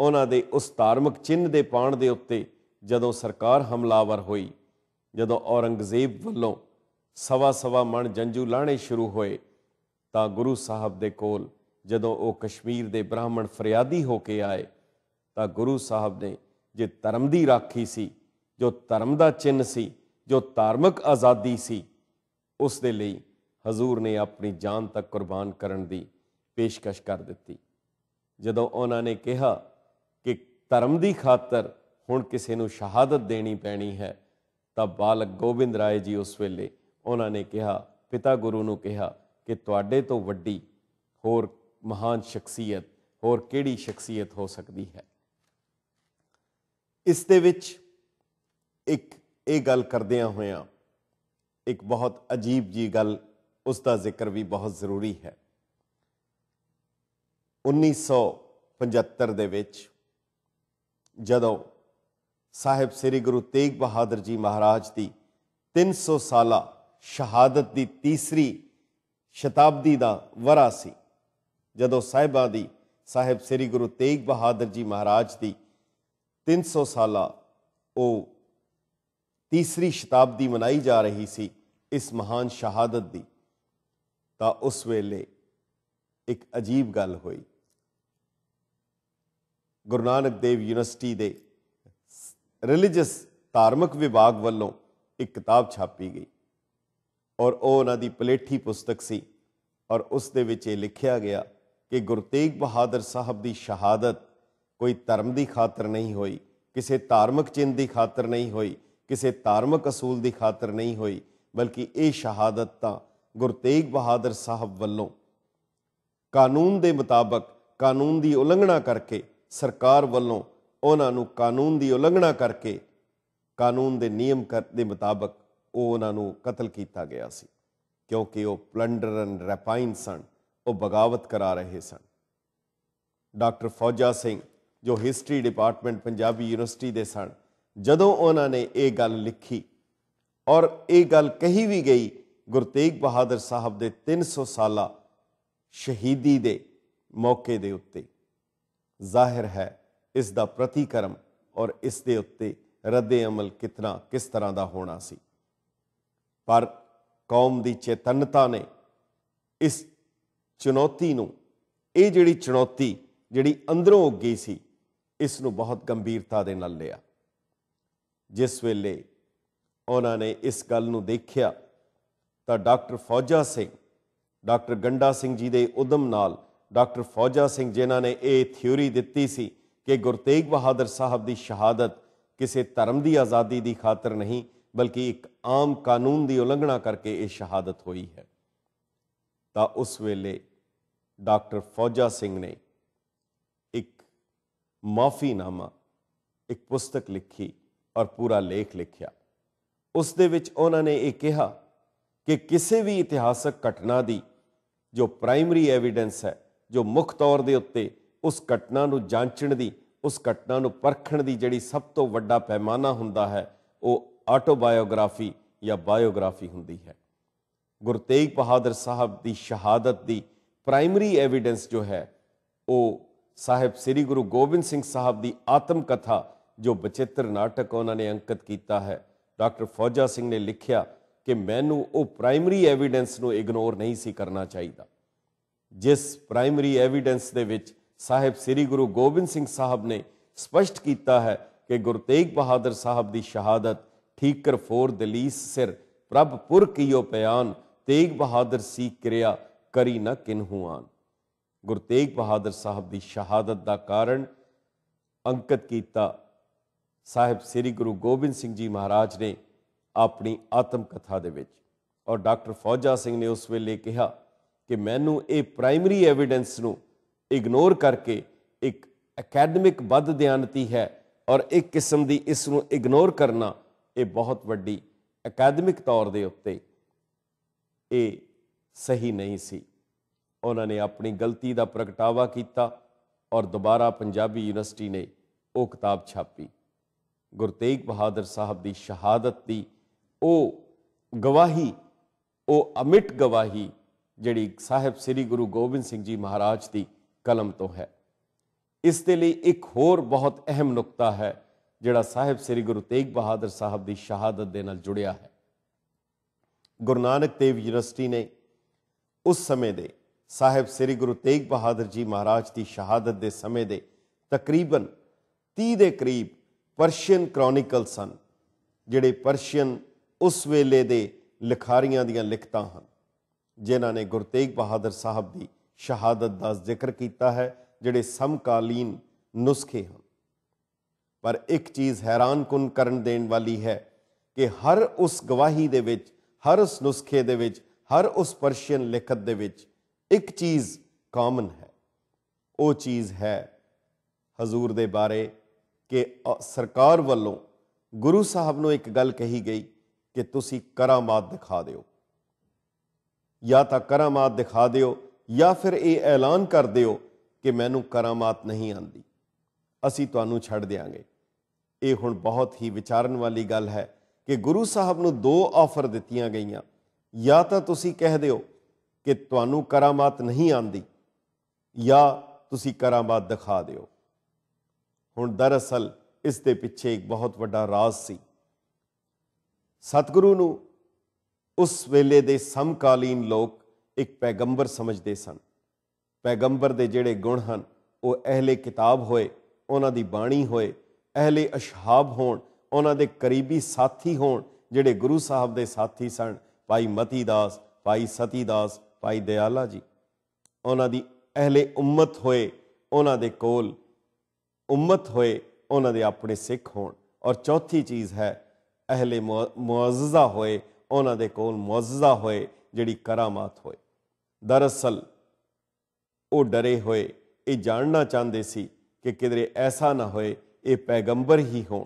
ਉਹਨਾਂ ਦੇ ਉਸ ਧਾਰਮਿਕ ਚਿੰਨ ਦੇ ਪਾਣ ਦੇ ਉੱਤੇ ਜਦੋਂ ਸਰਕਾਰ ਹਮਲਾਵਰ ਹੋਈ ਜਦੋਂ ਔਰੰਗਜ਼ੇਬ ਵੱਲੋਂ ਸਵਾ ਸਵਾ ਮਣ ਜੰਜੂ ਲਾਣੇ ਸ਼ੁਰੂ ਹੋਏ ਤਾਂ ਗੁਰੂ ਸਾਹਿਬ ਦੇ ਕੋਲ ਜਦੋਂ ਉਹ ਕਸ਼ਮੀਰ ਦੇ ਬ੍ਰਾਹਮਣ ਫਰਿਆਦੀ ਹੋ ਕੇ ਆਏ ਤਾਂ ਗੁਰੂ ਸਾਹਿਬ ਨੇ ਜੇ ਧਰਮ ਦੀ ਰਾਖੀ ਸੀ ਜੋ ਧਰਮ ਦਾ ਚਿੰਨ ਸੀ ਜੋ ਧਾਰਮਿਕ ਆਜ਼ਾਦੀ ਸੀ ਉਸ ਦੇ ਲਈ ਹਜ਼ੂਰ ਨੇ ਆਪਣੀ ਜਾਨ ਤੱਕ ਕੁਰਬਾਨ ਕਰਨ ਦੀ ਪੇਸ਼ਕਸ਼ ਕਰ ਦਿੱਤੀ ਜਦੋਂ ਉਹਨਾਂ ਨੇ ਕਿਹਾ ਕਿ ਧਰਮ ਦੀ ਖਾਤਰ ਹੁਣ ਕਿਸੇ ਨੂੰ ਸ਼ਹਾਦਤ ਦੇਣੀ ਪੈਣੀ ਹੈ ਤਾਂ ਬਾਲਕ ਗੋਬਿੰਦ ਰਾਏ ਜੀ ਉਸ ਵੇਲੇ ਉਹਨਾਂ ਨੇ ਕਿਹਾ ਪਿਤਾ ਗੁਰੂ ਨੂੰ ਕਿਹਾ ਕਿ ਤੁਹਾਡੇ ਤੋਂ ਵੱਡੀ ਹੋਰ ਮਹਾਨ ਸ਼ਖਸੀਅਤ ਹੋਰ ਕਿਹੜੀ ਸ਼ਖਸੀਅਤ ਹੋ ਸਕਦੀ ਹੈ ਇਸ ਦੇ ਵਿੱਚ ਇੱਕ ਇਹ ਗੱਲ ਕਰਦਿਆਂ ਹੋਇਆਂ ਇੱਕ ਬਹੁਤ ਅਜੀਬ ਜੀ ਗੱਲ ਉਸ ਦਾ ਜ਼ਿਕਰ ਵੀ ਬਹੁਤ ਜ਼ਰੂਰੀ ਹੈ 1975 ਦੇ ਵਿੱਚ ਜਦੋਂ ਸਾਹਿਬ ਸ੍ਰੀ ਗੁਰੂ ਤੇਗ ਬਹਾਦਰ ਜੀ ਮਹਾਰਾਜ ਦੀ 300 ਸਾਲਾ ਸ਼ਹਾਦਤ ਦੀ ਤੀਸਰੀ ਸ਼ਤਾਬਦੀ ਦਾ ਵਰਾ ਸੀ ਜਦੋਂ ਸਾਹਿਬਾ ਦੀ ਸਾਹਿਬ ਸ੍ਰੀ ਗੁਰੂ ਤੇਗ ਬਹਾਦਰ ਜੀ ਮਹਾਰਾਜ ਦੀ 300 ਸਾਲਾ ਉਹ ਤੀਸਰੀ ਸ਼ਤਾਬਦੀ ਮਨਾਈ ਜਾ ਰਹੀ ਸੀ ਇਸ ਮਹਾਨ ਸ਼ਹਾਦਤ ਦੀ ਤਾਂ ਉਸ ਵੇਲੇ ਇੱਕ ਅਜੀਬ ਗੱਲ ਹੋਈ ਗੁਰੂ ਨਾਨਕ ਦੇਵ ਯੂਨੀਵਰਸਿਟੀ ਦੇ ਰਿਲੀਜੀਅਸ ਧਾਰਮਿਕ ਵਿਭਾਗ ਵੱਲੋਂ ਇੱਕ ਕਿਤਾਬ ਛਾਪੀ ਗਈ ਔਰ ਉਹ ਉਹਨਾਂ ਦੀ ਪਲੇਠੀ ਪੁਸਤਕ ਸੀ ਔਰ ਉਸ ਦੇ ਵਿੱਚ ਇਹ ਲਿਖਿਆ ਗਿਆ ਕਿ ਗੁਰਤੇਗ ਬਹਾਦਰ ਸਾਹਿਬ ਦੀ ਸ਼ਹਾਦਤ ਕੋਈ ਧਰਮ ਦੀ ਖਾਤਰ ਨਹੀਂ ਹੋਈ ਕਿਸੇ ਧਾਰਮਿਕ ਚਿੰਨ ਦੀ ਖਾਤਰ ਨਹੀਂ ਹੋਈ ਕਿਸੇ ਧਾਰਮਿਕ ਅਸੂਲ ਦੀ ਖਾਤਰ ਨਹੀਂ ਹੋਈ ਬਲਕਿ ਇਹ ਸ਼ਹਾਦਤ ਤਾਂ ਗੁਰਤੇਗ ਬਹਾਦਰ ਸਾਹਿਬ ਵੱਲੋਂ ਕਾਨੂੰਨ ਦੇ ਮੁਤਾਬਕ ਕਾਨੂੰਨ ਦੀ ਉਲੰਘਣਾ ਕਰਕੇ ਸਰਕਾਰ ਵੱਲੋਂ ਉਹਨਾਂ ਨੂੰ ਕਾਨੂੰਨ ਦੀ ਉਲੰਘਣਾ ਕਰਕੇ ਕਾਨੂੰਨ ਦੇ ਨਿਯਮ ਦੇ ਮੁਤਾਬਕ ਉਹ ਉਹਨਾਂ ਨੂੰ ਕਤਲ ਕੀਤਾ ਗਿਆ ਸੀ ਕਿਉਂਕਿ ਉਹ ਪਲੰਡਰ ਐਂਡ ਰੈਪਾਈਨ ਸਨ ਉਹ ਬਗਾਵਤ ਕਰਾ ਰਹੇ ਸਨ ਡਾਕਟਰ ਫੌਜਾ ਸਿੰਘ ਜੋ ਹਿਸਟਰੀ ਡਿਪਾਰਟਮੈਂਟ ਪੰਜਾਬੀ ਯੂਨੀਵਰਸਿਟੀ ਦੇ ਸਨ ਜਦੋਂ ਉਹਨਾਂ ਨੇ ਇਹ ਗੱਲ ਲਿਖੀ ਔਰ ਇਹ ਗੱਲ ਕਹੀ ਵੀ ਗਈ ਗੁਰਤੇਗ ਬਹਾਦਰ ਸਾਹਿਬ ਦੇ 300 ਸਾਲਾ ਸ਼ਹੀਦੀ ਦੇ ਮੌਕੇ ਦੇ ਉੱਤੇ ਜ਼ਾਹਿਰ ਹੈ ਇਸ ਦਾ ਪ੍ਰਤੀਕਰਮ ਔਰ ਇਸ ਦੇ ਉੱਤੇ ਰੱਦੇ ਅਮਲ ਕਿਤਨਾ ਕਿਸ ਤਰ੍ਹਾਂ ਦਾ ਹੋਣਾ ਸੀ ਪਰ ਕੌਮ ਦੀ ਚੇਤਨਤਾ ਨੇ ਇਸ ਚੁਣੌਤੀ ਨੂੰ ਇਹ ਜਿਹੜੀ ਚੁਣੌਤੀ ਜਿਹੜੀ ਅੰਦਰੋਂ ਉੱਗੀ ਸੀ ਇਸ ਨੂੰ ਬਹੁਤ ਗੰਭੀਰਤਾ ਦੇ ਨਾਲ ਲਿਆ ਜਿਸ ਵੇਲੇ ਉਹਨਾਂ ਨੇ ਇਸ ਗੱਲ ਨੂੰ ਦੇਖਿਆ ਤਾਂ ਡਾਕਟਰ ਫੌਜਾ ਸਿੰਘ ਡਾਕਟਰ ਗੰਡਾ ਸਿੰਘ ਜੀ ਦੇ ਉਦਮ ਨਾਲ ਡਾਕਟਰ ਫੌਜਾ ਸਿੰਘ ਜਿਨ੍ਹਾਂ ਨੇ ਇਹ ਥਿਉਰੀ ਦਿੱਤੀ ਸੀ ਕਿ ਗੁਰਤੇਗ ਬਹਾਦਰ ਸਾਹਿਬ ਦੀ ਸ਼ਹਾਦਤ ਕਿਸੇ ਧਰਮ ਦੀ ਆਜ਼ਾਦੀ ਦੀ ਖਾਤਰ ਨਹੀਂ ਬਲਕਿ ਇੱਕ ਆਮ ਕਾਨੂੰਨ ਦੀ ਉਲੰਘਣਾ ਕਰਕੇ ਇਹ ਸ਼ਹਾਦਤ ਹੋਈ ਹੈ ਤਾਂ ਉਸ ਵੇਲੇ ਡਾਕਟਰ ਫੌਜਾ ਸਿੰਘ ਨੇ ਇੱਕ ਮਾਫੀਨਾਮਾ ਇੱਕ ਪੁਸਤਕ ਲਿਖੀ ਔਰ ਪੂਰਾ ਲੇਖ ਲਿਖਿਆ ਉਸ ਦੇ ਵਿੱਚ ਉਹਨਾਂ ਨੇ ਇਹ ਕਿਹਾ ਕਿ ਕਿਸੇ ਵੀ ਇਤਿਹਾਸਕ ਘਟਨਾ ਦੀ ਜੋ ਪ੍ਰਾਇਮਰੀ ਐਵੀਡੈਂਸ ਹੈ ਜੋ ਮੁੱਖ ਤੌਰ ਦੇ ਉੱਤੇ ਉਸ ਘਟਨਾ ਨੂੰ ਜਾਂਚਣ ਦੀ ਉਸ ਘਟਨਾ ਨੂੰ ਪਰਖਣ ਦੀ ਜਿਹੜੀ ਸਭ ਤੋਂ ਵੱਡਾ ਪੈਮਾਨਾ ਹੁੰਦਾ ਹੈ ਉਹ ਆਟੋਬਾਇਓਗ੍ਰਾਫੀ ਜਾਂ ਬਾਇਓਗ੍ਰਾਫੀ ਹੁੰਦੀ ਹੈ ਗੁਰੂ ਤੇਗ ਬਹਾਦਰ ਸਾਹਿਬ ਦੀ ਸ਼ਹਾਦਤ ਦੀ ਪ੍ਰਾਇਮਰੀ ਐਵੀਡੈਂਸ ਜੋ ਹੈ ਉਹ ਸਾਹਿਬ ਸ੍ਰੀ ਗੁਰੂ ਗੋਬਿੰਦ ਸਿੰਘ ਸਾਹਿਬ ਦੀ ਆਤਮ ਕਥਾ ਜੋ ਬਚਿੱਤਰ ਨਾਟਕ ਉਹਨਾਂ ਨੇ ਅੰਕਿਤ ਕੀਤਾ ਹੈ ਡਾਕਟਰ ਫੌਜਾ ਸਿੰਘ ਨੇ ਲਿਖਿਆ ਕਿ ਮੈਨੂੰ ਉਹ ਪ੍ਰਾਇਮਰੀ ਐਵੀਡੈਂਸ ਨੂੰ ਇਗਨੋਰ ਨਹੀਂ ਸੀ ਕਰਨਾ ਚਾਹੀਦਾ ਜਿਸ ਪ੍ਰਾਇਮਰੀ ਐਵੀਡੈਂਸ ਦੇ ਵਿੱਚ ਸਾਹਿਬ ਸ੍ਰੀ ਗੁਰੂ ਗੋਬਿੰਦ ਸਿੰਘ ਸਾਹਿਬ ਨੇ ਸਪਸ਼ਟ ਕੀਤਾ ਹੈ ਕਿ ਗੁਰਤੇਗ ਬਹਾਦਰ ਸਾਹਿਬ ਦੀ ਸ਼ਹਾਦਤ ਠੀਕਰ ਫੋਰ ਦਲੀਸ ਸਿਰ ਪ੍ਰਭ ਪੁਰ ਕੀਓ ਪਿਆਨ ਤੇਗ ਬਹਾਦਰ ਸੀ ਕਿਰਿਆ ਕਰੀ ਨਾ ਕਿਨਹੂ ਆਨ ਗੁਰ ਤੇਗ ਬਹਾਦਰ ਸਾਹਿਬ ਦੀ ਸ਼ਹਾਦਤ ਦਾ ਕਾਰਨ ਅੰਕਿਤ ਕੀਤਾ ਸਾਹਿਬ ਸ੍ਰੀ ਗੁਰੂ ਗੋਬਿੰਦ ਸਿੰਘ ਜੀ ਮਹਾਰਾਜ ਨੇ ਆਪਣੀ ਆਤਮ ਕਥਾ ਦੇ ਵਿੱਚ ਔਰ ਡਾਕਟਰ ਫੌਜਾ ਸਿੰਘ ਨੇ ਉਸ ਵੇਲੇ ਕਿਹਾ ਕਿ ਮੈਨੂੰ ਇਹ ਪ੍ਰਾਇਮਰੀ ਐਵੀਡੈਂਸ ਨੂੰ ਇਗਨੋਰ ਕਰਕੇ ਇੱਕ ਅਕੈਡਮਿਕ ਵੱਧ ਦਿਆਨਤੀ ਹੈ ਔਰ ਇੱਕ ਕਿਸਮ ਦੀ ਇਸ ਨੂੰ ਇਗਨੋਰ ਕਰਨਾ ਇਹ ਬਹੁਤ ਵੱਡੀ ਅਕੈਡਮਿਕ ਤੌਰ ਦੇ ਉੱਤੇ ਇਹ ਸਹੀ ਨਹੀਂ ਸੀ ਉਹਨਾਂ ਨੇ ਆਪਣੀ ਗਲਤੀ ਦਾ ਪ੍ਰਗਟਾਵਾ ਕੀਤਾ ਔਰ ਦੁਬਾਰਾ ਪੰਜਾਬੀ ਯੂਨੀਵਰਸਿਟੀ ਨੇ ਉਹ ਕਿਤਾਬ ਛਾਪੀ ਗੁਰਤੇਗ ਬਹਾਦਰ ਸਾਹਿਬ ਦੀ ਸ਼ਹਾਦਤ ਦੀ ਉਹ ਗਵਾਹੀ ਉਹ ਅਮਿਟ ਗਵਾਹੀ ਜਿਹੜੀ ਸਾਹਿਬ ਸ੍ਰੀ ਗੁਰੂ ਗੋਬਿੰਦ ਸਿੰਘ ਜੀ ਮਹਾਰਾਜ ਦੀ ਕਲਮ ਤੋਂ ਹੈ ਇਸ ਦੇ ਲਈ ਇੱਕ ਹੋਰ ਬਹੁਤ ਅਹਿਮ ਨੁਕਤਾ ਹੈ ਜਿਹੜਾ ਸਾਹਿਬ ਸ੍ਰੀ ਗੁਰੂ ਤੇਗ ਬਹਾਦਰ ਸਾਹਿਬ ਦੀ ਸ਼ਹਾਦਤ ਦੇ ਨਾਲ ਜੁੜਿਆ ਹੈ ਗੁਰੂ ਨਾਨਕ ਦੇਵ ਯੂਨੀਵਰਸਿਟੀ ਨੇ ਉਸ ਸਮੇਂ ਦੇ ਸਾਹਿਬ ਸ੍ਰੀ ਗੁਰੂ ਤੇਗ ਬਹਾਦਰ ਜੀ ਮਹਾਰਾਜ ਦੀ ਸ਼ਹਾਦਤ ਦੇ ਸਮੇਂ ਦੇ ਤਕਰੀਬਨ 30 ਦੇ ਕਰੀਬ ਪਰਸ਼ੀਅਨ ਕ੍ਰੋਨਿਕਲ ਸਨ ਜਿਹੜੇ ਪਰਸ਼ੀਅਨ ਉਸ ਵੇਲੇ ਦੇ ਲਿਖਾਰੀਆਂ ਦੀਆਂ ਲਿਖਤਾਂ ਹਨ ਜਿਨ੍ਹਾਂ ਨੇ ਗੁਰੂ ਤੇਗ ਬਹਾਦਰ ਸਾਹਿਬ ਦੀ ਸ਼ਹਾਦਤ ਦਾ ਜ਼ਿਕਰ ਕੀਤਾ ਹੈ ਜਿਹੜੇ ਸਮਕਾਲੀਨ ਨੁਸਖੇ ਹਨ ਪਰ ਇੱਕ ਚੀਜ਼ ਹੈਰਾਨ ਕੁਨ ਕਰਨ ਦੇਣ ਵਾਲੀ ਹੈ ਕਿ ਹਰ ਉਸ ਗਵਾਹੀ ਦੇ ਵਿੱਚ ਹਰ ਉਸ ਨੁਸਖੇ ਦੇ ਵਿੱਚ ਹਰ ਉਸ ਪਰਸ਼ੀਅਨ ਲਿਖਤ ਦੇ ਵਿੱਚ ਇੱਕ ਚੀਜ਼ ਕਾਮਨ ਹੈ ਉਹ ਚੀਜ਼ ਹੈ ਹਜ਼ੂਰ ਦੇ ਬਾਰੇ ਕਿ ਸਰਕਾਰ ਵੱਲੋਂ ਗੁਰੂ ਸਾਹਿਬ ਨੂੰ ਇੱਕ ਗੱਲ ਕਹੀ ਗਈ ਕਿ ਤੁਸੀਂ ਕਰਾਮਾਤ ਦਿਖਾ ਦਿਓ ਜਾਂ ਤਾਂ ਕਰਾਮਾਤ ਦਿਖਾ ਦਿਓ ਜਾਂ ਫਿਰ ਇਹ ਐਲਾਨ ਕਰ ਦਿਓ ਕਿ ਮੈਨੂੰ ਕਰਾਮਾਤ ਨਹੀਂ ਆਂਦੀ ਅਸੀਂ ਤੁਹਾਨੂੰ ਛੱਡ ਦੇਾਂਗੇ ਇਹ ਹੁਣ ਬਹੁਤ ਹੀ ਵਿਚਾਰਨ ਵਾਲੀ ਗੱਲ ਹੈ ਕਿ ਗੁਰੂ ਸਾਹਿਬ ਨੂੰ ਦੋ ਆਫਰ ਦਿੱਤੀਆਂ ਗਈਆਂ ਜਾਂ ਤਾਂ ਤੁਸੀਂ ਕਹਿ ਦਿਓ ਕਿ ਤੁਹਾਨੂੰ ਕਰਾਮਾਤ ਨਹੀਂ ਆਂਦੀ ਜਾਂ ਤੁਸੀਂ ਕਰਾਮਾਤ ਦਿਖਾ ਦਿਓ ਹੁਣ ਦਰਅਸਲ ਇਸ ਦੇ ਪਿੱਛੇ ਇੱਕ ਬਹੁਤ ਵੱਡਾ ਰਾਜ਼ ਸੀ ਸਤਿਗੁਰੂ ਨੂੰ ਉਸ ਵੇਲੇ ਦੇ ਸਮਕਾਲੀਨ ਲੋਕ ਇੱਕ ਪੈਗੰਬਰ ਸਮਝਦੇ ਸਨ ਪੈਗੰਬਰ ਦੇ ਜਿਹੜੇ ਗੁਣ ਹਨ ਉਹ ਅਹਲੇ ਕਿਤਾਬ ਹੋਏ ਉਹਨਾਂ ਦੀ ਬਾਣੀ ਹੋਏ ਅਹਲੇ ਅਸ਼ਹਾਬ ਹੋਣ ਉਹਨਾਂ ਦੇ ਕਰੀਬੀ ਸਾਥੀ ਹੋਣ ਜਿਹੜੇ ਗੁਰੂ ਸਾਹਿਬ ਦੇ ਸਾਥੀ ਸਨ ਭਾਈ ਮਤੀ ਦਾਸ ਭਾਈ ਸਤੀ ਦਾਸ ਭਾਈ ਦਿਆਲਾ ਜੀ ਉਹਨਾਂ ਦੀ ਅਹਲੇ ਉਮਤ ਹੋਏ ਉਹਨਾਂ ਦੇ ਕੋਲ ਉਮਤ ਹੋਏ ਉਹਨਾਂ ਦੇ ਆਪਣੇ ਸਿੱਖ ਹੋਣ ਔਰ ਚੌਥੀ ਚੀਜ਼ ਹੈ ਅਹਲੇ ਮੁਅਜ਼ਜ਼ਾ ਹੋਏ ਉਹਨਾਂ ਦੇ ਕੋਲ ਮੁਅਜ਼ਜ਼ਾ ਹੋਏ ਜਿਹੜੀ ਕਰਾਮਾਤ ਹੋਏ ਦਰਅਸਲ ਉਹ ਡਰੇ ਹੋਏ ਇਹ ਜਾਣਨਾ ਚਾਹੁੰਦੇ ਸੀ ਕਿ ਕਿਦਰੇ ਐਸਾ ਨਾ ਹੋਏ ਇਹ ਪੈਗੰਬਰ ਹੀ ਹੋਣ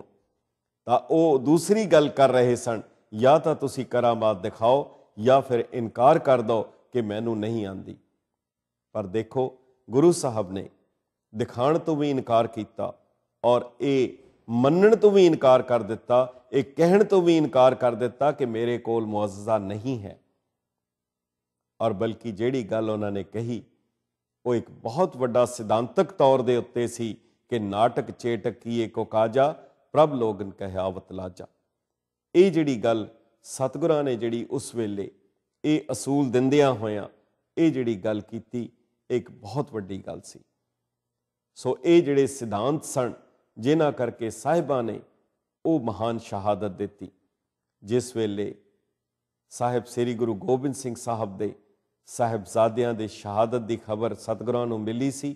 ਤਾਂ ਉਹ ਦੂਸਰੀ ਗੱਲ ਕਰ ਰਹੇ ਸਨ ਜਾਂ ਤਾਂ ਤੁਸੀਂ ਕਰਾਮਾਤ ਦਿਖਾਓ ਜਾਂ ਫਿਰ ਇਨਕਾਰ ਕਰ ਦਿਓ ਕਿ ਮੈਨੂੰ ਨਹੀਂ ਆਂਦੀ ਪਰ ਦੇਖੋ ਗੁਰੂ ਸਾਹਿਬ ਨੇ ਦਿਖਾਣ ਤੋਂ ਵੀ ਇਨਕਾਰ ਕੀਤਾ ਔਰ ਇਹ ਮੰਨਣ ਤੋਂ ਵੀ ਇਨਕਾਰ ਕਰ ਦਿੱਤਾ ਇਹ ਕਹਿਣ ਤੋਂ ਵੀ ਇਨਕਾਰ ਕਰ ਦਿੱਤਾ ਕਿ ਮੇਰੇ ਕੋਲ ਮੁਅਜ਼ਜ਼ਾ ਨਹੀਂ ਹੈ ਔਰ ਬਲਕਿ ਜਿਹੜੀ ਗੱਲ ਉਹਨਾਂ ਨੇ ਕਹੀ ਉਹ ਇੱਕ ਬਹੁਤ ਵੱਡਾ ਸਿਧਾਂਤਕ ਤੌਰ ਦੇ ਉੱਤੇ ਸੀ ਕਿ ਨਾਟਕ ਚੇਟਕ ਏ ਕੋ ਕਾਜਾ ਪ੍ਰਭ ਲੋਗਨ ਆਵਤ ਲਾਜਾ ਇਹ ਜਿਹੜੀ ਗੱਲ ਸਤਗੁਰਾਂ ਨੇ ਜਿਹੜੀ ਉਸ ਵੇਲੇ ਇਹ ਅਸੂਲ ਦਿੰਦਿਆਂ ਹੋਇਆਂ ਇਹ ਜਿਹੜੀ ਗੱਲ ਕੀਤੀ ਇੱਕ ਬਹੁਤ ਵੱਡੀ ਗੱਲ ਸੀ ਸੋ ਇਹ ਜਿਹੜੇ ਸਿਧਾਂਤ ਸਨ ਜਿਨ੍ਹਾਂ ਕਰਕੇ ਸਾਹਿਬਾਂ ਨੇ ਉਹ ਮਹਾਨ ਸ਼ਹਾਦਤ ਦਿੱਤੀ ਜਿਸ ਵੇਲੇ ਸਾਹਿਬ ਸ੍ਰੀ ਗੁਰੂ ਗੋਬਿੰਦ ਸਿੰਘ ਸਾਹਿਬ ਦੇ ਸਾਹਿਬਜ਼ਾਦਿਆਂ ਦੇ ਸ਼ਹਾਦਤ ਦੀ ਖਬਰ ਸਤਗੁਰਾਂ ਨੂੰ ਮਿਲੀ ਸੀ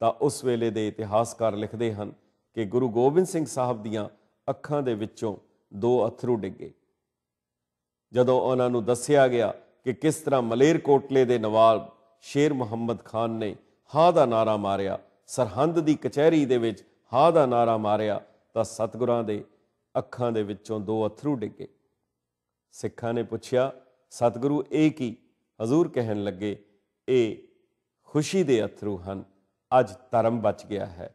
ਤਾਂ ਉਸ ਵੇਲੇ ਦੇ ਇਤਿਹਾਸਕਾਰ ਲਿਖਦੇ ਹਨ ਕਿ ਗੁਰੂ ਗੋਬਿੰਦ ਸਿੰਘ ਸਾਹਿਬ ਦੀਆਂ ਅੱਖਾਂ ਦੇ ਵਿੱਚੋਂ ਦੋ ਅਥਰੂ ਡਿੱਗੇ ਜਦੋਂ ਉਹਨਾਂ ਨੂੰ ਦੱਸਿਆ ਗਿਆ ਕਿ ਕਿਸ ਤਰ੍ਹਾਂ ਮਲੇਰਕੋਟਲੇ ਦੇ ਨਵਾਬ ਸ਼ੇਰ ਮੁਹੰਮਦ ਖਾਨ ਨੇ ਹਾ ਦਾ ਨਾਰਾ ਮਾਰਿਆ ਸਰਹੰਦ ਦੀ ਕਚਹਿਰੀ ਦੇ ਵਿੱਚ ਹਾ ਦਾ ਨਾਰਾ ਮਾਰਿਆ ਤਾਂ ਸਤਗੁਰਾਂ ਦੇ ਅੱਖਾਂ ਦੇ ਵਿੱਚੋਂ ਦੋ ਅਥਰੂ ਡਿੱਗੇ ਸਿੱਖਾਂ ਨੇ ਪੁੱਛਿਆ ਸਤਗੁਰੂ ਇਹ ਕੀ ਹਜ਼ੂਰ ਕਹਿਣ ਲੱਗੇ ਇਹ ਖੁਸ਼ੀ ਦੇ ਅਥਰੂ ਹਨ ਅੱਜ ਧਰਮ ਬਚ ਗਿਆ ਹੈ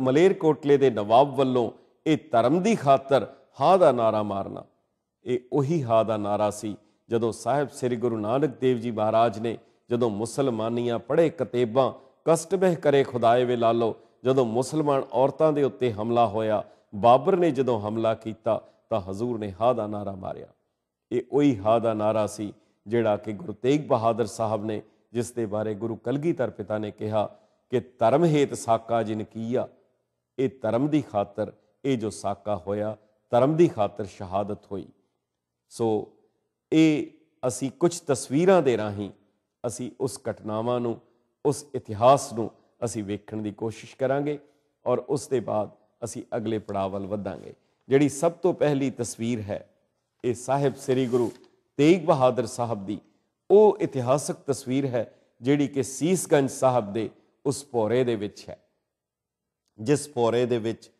ਮਲੇਰ ਕੋਟਲੇ ਦੇ ਨਵਾਬ ਵੱਲੋਂ ਇਹ ਧਰਮ ਦੀ ਖਾਤਰ ਹਾ ਦਾ ਨਾਰਾ ਮਾਰਨਾ ਇਹ ਉਹੀ ਹਾ ਦਾ ਨਾਰਾ ਸੀ ਜਦੋਂ ਸਾਹਿਬ ਸ੍ਰੀ ਗੁਰੂ ਨਾਨਕ ਦੇਵ ਜੀ ਮਹਾਰਾਜ ਨੇ ਜਦੋਂ ਮੁਸਲਮਾਨੀਆਂ ਪੜੇ ਕਤੇਬਾਂ ਕਸ਼ਟ ਬਹਿ ਕਰੇ ਖੁਦਾਏ ਵੇ ਲਾਲੋ ਜਦੋਂ ਮੁਸਲਮਾਨ ਔਰਤਾਂ ਦੇ ਉੱਤੇ ਹਮਲਾ ਹੋਇਆ ਬਾਬਰ ਨੇ ਜਦੋਂ ਹਮਲਾ ਕੀਤਾ ਤਾਂ ਹਜ਼ੂਰ ਨੇ ਹਾ ਦਾ ਨਾਰਾ ਮਾਰਿਆ ਇਹ ਉਹੀ ਹਾ ਦਾ ਨਾਰਾ ਸੀ ਜਿਹੜਾ ਕਿ ਗੁਰੂ ਤੇਗ ਬਹਾਦਰ ਸਾਹਿਬ ਨੇ ਜਿਸ ਦੇ ਬਾਰੇ ਗੁਰੂ ਕਲਗੀਧਰ ਪਿਤਾ ਨੇ ਕਿਹਾ ਕਿ ਧਰਮ ਹੇਤ ਸਾਕਾ ਜਿਨ ਕੀਆ ਇਹ ਧਰਮ ਦੀ ਖਾਤਰ ਇਹ ਜੋ ਸਾਕਾ ਹੋਇਆ ਧਰਮ ਦੀ ਖਾਤਰ ਸ਼ਹਾਦਤ ਹੋਈ ਸੋ ਇਹ ਅਸੀਂ ਕੁਝ ਤਸਵੀਰਾਂ ਦੇ ਰਾਹੀਂ ਅਸੀਂ ਉਸ ਘਟਨਾਵਾਂ ਨੂੰ ਉਸ ਇਤਿਹਾਸ ਨੂੰ ਅਸੀਂ ਵੇਖਣ ਦੀ ਕੋਸ਼ਿਸ਼ ਕਰਾਂਗੇ ਔਰ ਉਸ ਦੇ ਬਾਅਦ ਅਸੀਂ ਅਗਲੇ ਪੜਾਵਲ ਵਧਾਂਗੇ ਜਿਹੜੀ ਸਭ ਤੋਂ ਪਹਿਲੀ ਤਸਵੀਰ ਹੈ ਇਹ ਸਾਹਿਬ ਸ੍ਰੀ ਗੁਰੂ ਤੇਗ ਬਹਾਦਰ ਸਾਹਿਬ ਦੀ ਉਹ ਇਤਿਹਾਸਕ ਤਸਵੀਰ ਹੈ ਜਿਹੜੀ ਕਿ ਸੀਸਗੰਜ ਸਾਹਿਬ ਦੇ ਉਸ ਪੌਰੇ ਦੇ ਵਿੱਚ ਹੈ ਜਿਸ ਪੌਰੇ ਦੇ ਵਿੱਚ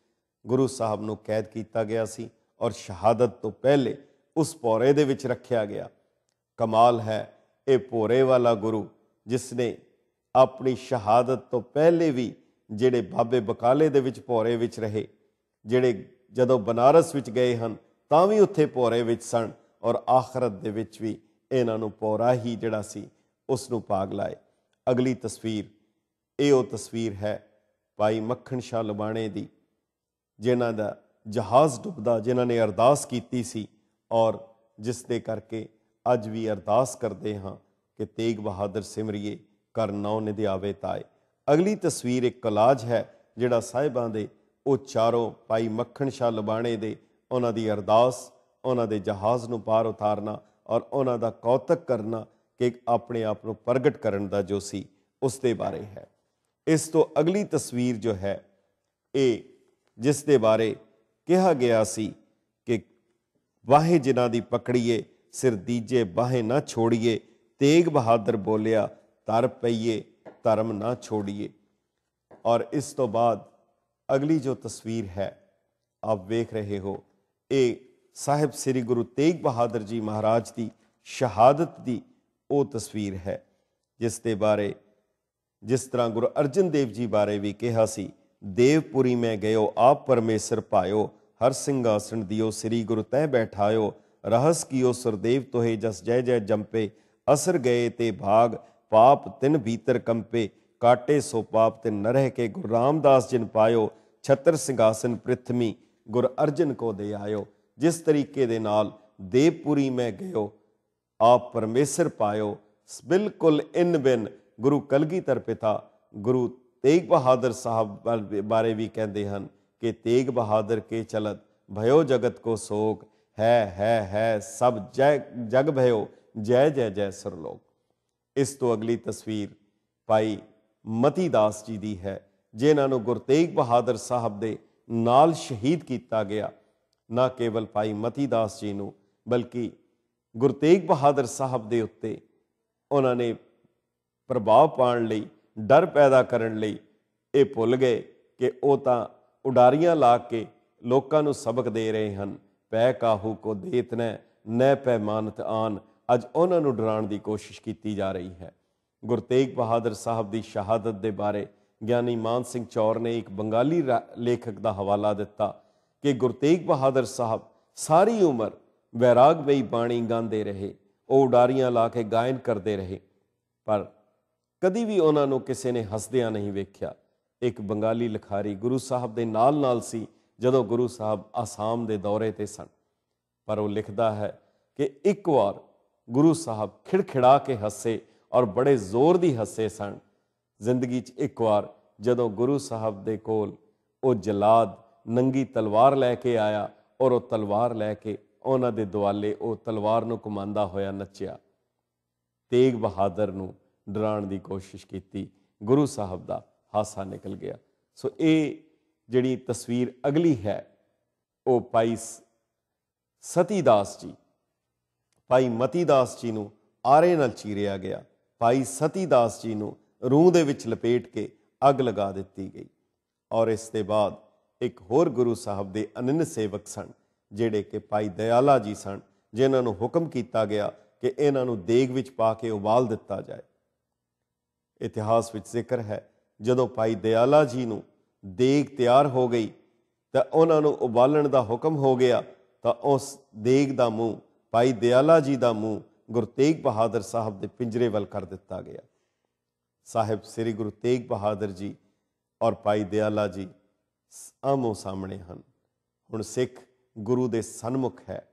ਗੁਰੂ ਸਾਹਿਬ ਨੂੰ ਕੈਦ ਕੀਤਾ ਗਿਆ ਸੀ ਔਰ ਸ਼ਹਾਦਤ ਤੋਂ ਪਹਿਲੇ ਉਸ ਪੌਰੇ ਦੇ ਵਿੱਚ ਰੱਖਿਆ ਗਿਆ ਕਮਾਲ ਹੈ ਇਹ ਪੌਰੇ ਵਾਲਾ ਗੁਰੂ ਜਿਸ ਨੇ ਆਪਣੀ ਸ਼ਹਾਦਤ ਤੋਂ ਪਹਿਲੇ ਵੀ ਜਿਹੜੇ ਬਾਬੇ ਬਕਾਲੇ ਦੇ ਵਿੱਚ ਪੌਰੇ ਵਿੱਚ ਰਹੇ ਜਿਹੜੇ ਜਦੋਂ ਬਨਾਰਸ ਵਿੱਚ ਗਏ ਹਨ ਤਾਂ ਵੀ ਉੱਥੇ ਪੌਰੇ ਵਿੱਚ ਸਨ ਔਰ ਆਖਰਤ ਦੇ ਵਿੱਚ ਵੀ ਇਹਨਾਂ ਨੂੰ ਪੌਰਾ ਹੀ ਜਿਹੜਾ ਸੀ ਉਸ ਨੂੰ ਪਾਗ ਲਾਏ ਅਗਲੀ ਤਸਵੀਰ ਇਹ ਉਹ ਤਸਵੀਰ ਹੈ ਭਾਈ ਮੱਖਣ ਸ਼ਾ ਲਬਾਣੇ ਦੀ ਜਿਨ੍ਹਾਂ ਦਾ ਜਹਾਜ਼ ਡੁੱਬਦਾ ਜਿਨ੍ਹਾਂ ਨੇ ਅਰਦਾਸ ਕੀਤੀ ਸੀ ਔਰ ਜਿਸ ਦੇ ਕਰਕੇ ਅੱਜ ਵੀ ਅਰਦਾਸ ਕਰਦੇ ਹਾਂ ਕਿ ਤੇਗ ਬਹਾਦਰ ਸਿਮਰਿਏ ਕਰ ਨੌ ਨਿਧਿਆਵੇ ਤਾਏ ਅਗਲੀ ਤਸਵੀਰ ਇੱਕ ਕਲਾਜ ਹੈ ਜਿਹੜਾ ਸਾਹਿਬਾਂ ਦੇ ਉਹ ਚਾਰੋਂ ਭਾਈ ਮੱਖਣ ਸ਼ਾ ਲਬਾਣੇ ਦੇ ਉਹਨਾਂ ਦੀ ਅਰਦਾਸ ਉਹਨਾਂ ਦੇ ਜਹਾਜ਼ ਨੂੰ ਪਾਰ ਉਤਾਰਨਾ ਔਰ ਉਹਨਾਂ ਦਾ ਕੌਤਕ ਕਰਨਾ ਕਿ ਆਪਣੇ ਆਪ ਨੂੰ ਪ੍ਰਗਟ ਕਰਨ ਦਾ ਜੋ ਸੀ ਉਸ ਦੇ ਬਾਰੇ ਹੈ ਇਸ ਤੋਂ ਅਗਲੀ ਤਸਵੀਰ ਜੋ ਹੈ ਇਹ ਜਿਸ ਦੇ ਬਾਰੇ ਕਿਹਾ ਗਿਆ ਸੀ ਕਿ ਵਾਹੇ ਜਿਨ੍ਹਾਂ ਦੀ ਪਕੜੀਏ ਸਿਰ ਦੀਜੇ ਬਾਹੇ ਨਾ ਛੋੜੀਏ ਤੇਗ ਬਹਾਦਰ ਬੋਲਿਆ ਤਰ ਪਈਏ ਧਰਮ ਨਾ ਛੋੜੀਏ ਔਰ ਇਸ ਤੋਂ ਬਾਅਦ ਅਗਲੀ ਜੋ ਤਸਵੀਰ ਹੈ ਆਪ ਵੇਖ ਰਹੇ ਹੋ ਇਹ ਸਾਹਿਬ ਸ੍ਰੀ ਗੁਰੂ ਤੇਗ ਬਹਾਦਰ ਜੀ ਮਹਾਰਾਜ ਦੀ ਸ਼ਹਾਦਤ ਦੀ ਉਹ ਤਸਵੀਰ ਹੈ ਜਿਸ ਦੇ ਬਾਰੇ ਜਿਸ ਤਰ੍ਹਾਂ ਗੁਰੂ ਅਰਜਨ ਦੇਵ ਜੀ ਬਾਰੇ ਵੀ ਕਿਹਾ ਸੀ ਦੇਵਪੁਰੀ ਮੈਂ ਗਇਓ ਆਪ ਪਰਮੇਸ਼ਰ ਪਾਇਓ ਹਰ ਸਿੰਘਾਸਣ ਦਿਓ ਸ੍ਰੀ ਗੁਰੂ ਤੈ ਬੈਠਾਇਓ ਰਹਸ ਕੀਓ ਸਰਦੇਵ ਤੋਹੇ ਜਸ ਜੈ ਜੈ ਜੰਪੇ ਅਸਰ ਗਏ ਤੇ ਭਾਗ ਪਾਪ ਤਿਨ ਭੀਤਰ ਕੰਪੇ ਕਾਟੇ ਸੋ ਪਾਪ ਤੇ ਨਰਹਿ ਕੇ ਗੁਰੂ ਰਾਮਦਾਸ ਜਿਨ ਪਾਇਓ ਛਤਰ ਸਿੰਘਾਸਨ ਪ੍ਰਿਥਮੀ ਗੁਰ ਅਰਜਨ ਕੋ ਦੇ ਆਇਓ ਜਿਸ ਤਰੀਕੇ ਦੇ ਨਾਲ ਦੇਵਪੁਰੀ ਮੈਂ ਗਇਓ ਆਪ ਪਰਮੇਸ਼ਰ ਪਾਇਓ ਬਿਲਕੁਲ ਇਨ ਬਿਨ ਗੁਰੂ ਕਲਗੀਧਰ ਪਿਤਾ ਗੁਰੂ ਤੇਗ ਬਹਾਦਰ ਸਾਹਿਬ ਬਾਰੇ ਵੀ ਕਹਿੰਦੇ ਹਨ ਕਿ ਤੇਗ ਬਹਾਦਰ ਕੇ ਚਲਤ ਭਇਓ ਜਗਤ ਕੋ ਸੋਗ ਹੈ ਹੈ ਹੈ ਸਭ ਜੈ ਜਗ ਭਇਓ ਜੈ ਜੈ ਜੈ ਸਰ ਲੋਕ ਇਸ ਤੋਂ ਅਗਲੀ ਤਸਵੀਰ ਪਾਈ ਮਤੀ ਦਾਸ ਜੀ ਦੀ ਹੈ ਜਿਨ੍ਹਾਂ ਨੂੰ ਗੁਰਤੇਗ ਬਹਾਦਰ ਸਾਹਿਬ ਦੇ ਨਾਲ ਸ਼ਹੀਦ ਕੀਤਾ ਗਿਆ ਨਾ ਕੇਵਲ ਭਾਈ ਮਤੀ ਦਾਸ ਜੀ ਨੂੰ ਬਲਕਿ ਗੁਰੂ ਤੇਗ ਬਹਾਦਰ ਸਾਹਿਬ ਦੇ ਉੱਤੇ ਉਹਨਾਂ ਨੇ ਪ੍ਰਭਾਵ ਪਾਉਣ ਲਈ ਡਰ ਪੈਦਾ ਕਰਨ ਲਈ ਇਹ ਭੁੱਲ ਗਏ ਕਿ ਉਹ ਤਾਂ ਉਡਾਰੀਆਂ ਲਾ ਕੇ ਲੋਕਾਂ ਨੂੰ ਸਬਕ ਦੇ ਰਹੇ ਹਨ ਪੈ ਕਾਹੂ ਕੋ ਦੇਤਨੈ ਨੈ ਪੈਮਾਨਤ ਆਨ ਅੱਜ ਉਹਨਾਂ ਨੂੰ ਡਰਾਉਣ ਦੀ ਕੋਸ਼ਿਸ਼ ਕੀਤੀ ਜਾ ਰਹੀ ਹੈ ਗੁਰੂ ਤੇਗ ਬਹਾਦਰ ਸਾਹਿਬ ਦੀ ਸ਼ਹਾਦਤ ਦੇ ਬਾਰੇ ਗਿਆਨੀ ਮਾਨ ਸਿੰਘ ਚੌਰ ਨੇ ਇੱਕ ਬੰਗਾਲੀ ਲੇਖਕ ਦਾ ਹਵਾਲਾ ਦਿੱਤਾ ਕਿ ਗੁਰਤੇਗ ਬਹਾਦਰ ਸਾਹਿਬ ਸਾਰੀ ਉਮਰ ਵੈਰਾਗਮਈ ਬਾਣੀ ਗਾਉਂਦੇ ਰਹੇ ਉਹ ਉਡਾਰੀਆਂ ਲਾ ਕੇ ਗਾਇਨ ਕਰਦੇ ਰਹੇ ਪਰ ਕਦੀ ਵੀ ਉਹਨਾਂ ਨੂੰ ਕਿਸੇ ਨੇ ਹੱਸਦਿਆਂ ਨਹੀਂ ਵੇਖਿਆ ਇੱਕ ਬੰਗਾਲੀ ਲਿਖਾਰੀ ਗੁਰੂ ਸਾਹਿਬ ਦੇ ਨਾਲ-ਨਾਲ ਸੀ ਜਦੋਂ ਗੁਰੂ ਸਾਹਿਬ ਆਸਾਮ ਦੇ ਦੌਰੇ ਤੇ ਸਨ ਪਰ ਉਹ ਲਿਖਦਾ ਹੈ ਕਿ ਇੱਕ ਵਾਰ ਗੁਰੂ ਸਾਹਿਬ ਖਿੜਖਿੜਾ ਕੇ ਹੱਸੇ ਔਰ ਬੜੇ ਜ਼ੋਰ ਦੀ ਹੱਸੇ ਸਨ ਜ਼ਿੰਦਗੀ 'ਚ ਇੱਕ ਵਾਰ ਜਦੋਂ ਗੁਰੂ ਸਾਹਿਬ ਦੇ ਕੋਲ ਉਹ ਜਲਾਦ ਨੰਗੀ ਤਲਵਾਰ ਲੈ ਕੇ ਆਇਆ ਔਰ ਉਹ ਤਲਵਾਰ ਲੈ ਕੇ ਉਹਨਾਂ ਦੇ ਦੁਆਲੇ ਉਹ ਤਲਵਾਰ ਨੂੰ ਕਮਾਂਦਾ ਹੋਇਆ ਨੱਚਿਆ ਤੇਗ ਬਹਾਦਰ ਨੂੰ ਡਰਾਉਣ ਦੀ ਕੋਸ਼ਿਸ਼ ਕੀਤੀ ਗੁਰੂ ਸਾਹਿਬ ਦਾ ਹਾਸਾ ਨਿਕਲ ਗਿਆ ਸੋ ਇਹ ਜਿਹੜੀ ਤਸਵੀਰ ਅਗਲੀ ਹੈ ਉਹ ਪਾਈ ਸਤੀ ਦਾਸ ਜੀ ਭਾਈ ਮਤੀ ਦਾਸ ਜੀ ਨੂੰ ਆਰੇ ਨਾਲ ਚੀਰਿਆ ਗਿਆ ਭਾਈ ਸਤੀ ਦਾਸ ਜੀ ਨੂੰ ਰੂਹ ਦੇ ਵਿੱਚ ਲਪੇਟ ਕੇ ਅੱਗ ਲਗਾ ਦਿੱਤੀ ਗਈ ਔਰ ਇਸ ਦੇ ਬਾਅਦ ਇੱਕ ਹੋਰ ਗੁਰੂ ਸਾਹਿਬ ਦੇ ਅਨੰਨ ਸੇਵਕ ਸਨ ਜਿਹੜੇ ਕਿ ਭਾਈ ਦਇਆਲਾ ਜੀ ਸਨ ਜਿਨ੍ਹਾਂ ਨੂੰ ਹੁਕਮ ਕੀਤਾ ਗਿਆ ਕਿ ਇਹਨਾਂ ਨੂੰ ਦੇਗ ਵਿੱਚ ਪਾ ਕੇ ਉਬਾਲ ਦਿੱਤਾ ਜਾਏ ਇਤਿਹਾਸ ਵਿੱਚ ਜ਼ਿਕਰ ਹੈ ਜਦੋਂ ਭਾਈ ਦਇਆਲਾ ਜੀ ਨੂੰ ਦੇਗ ਤਿਆਰ ਹੋ ਗਈ ਤਾਂ ਉਹਨਾਂ ਨੂੰ ਉਬਾਲਣ ਦਾ ਹੁਕਮ ਹੋ ਗਿਆ ਤਾਂ ਉਸ ਦੇਗ ਦਾ ਮੂੰਹ ਭਾਈ ਦਿਆਲਾ ਜੀ ਦਾ ਮੂੰਹ ਗੁਰੂ ਤੇਗ ਬਹਾਦਰ ਸਾਹਿਬ ਦੇ ਪਿੰਜਰੇ ਵੱਲ ਕਰ ਦਿੱਤਾ ਗਿਆ ਸਾਹਿਬ ਸ੍ਰੀ ਗੁਰੂ ਤੇਗ ਬਹਾਦਰ ਜੀ ਔਰ ਭਾਈ ਦਿਆਲਾ ਜੀ ਆਮੋ ਸਾਹਮਣੇ ਹਨ ਹੁਣ ਸਿੱਖ ਗੁਰੂ ਦੇ ਸਨਮੁਖ ਹੈ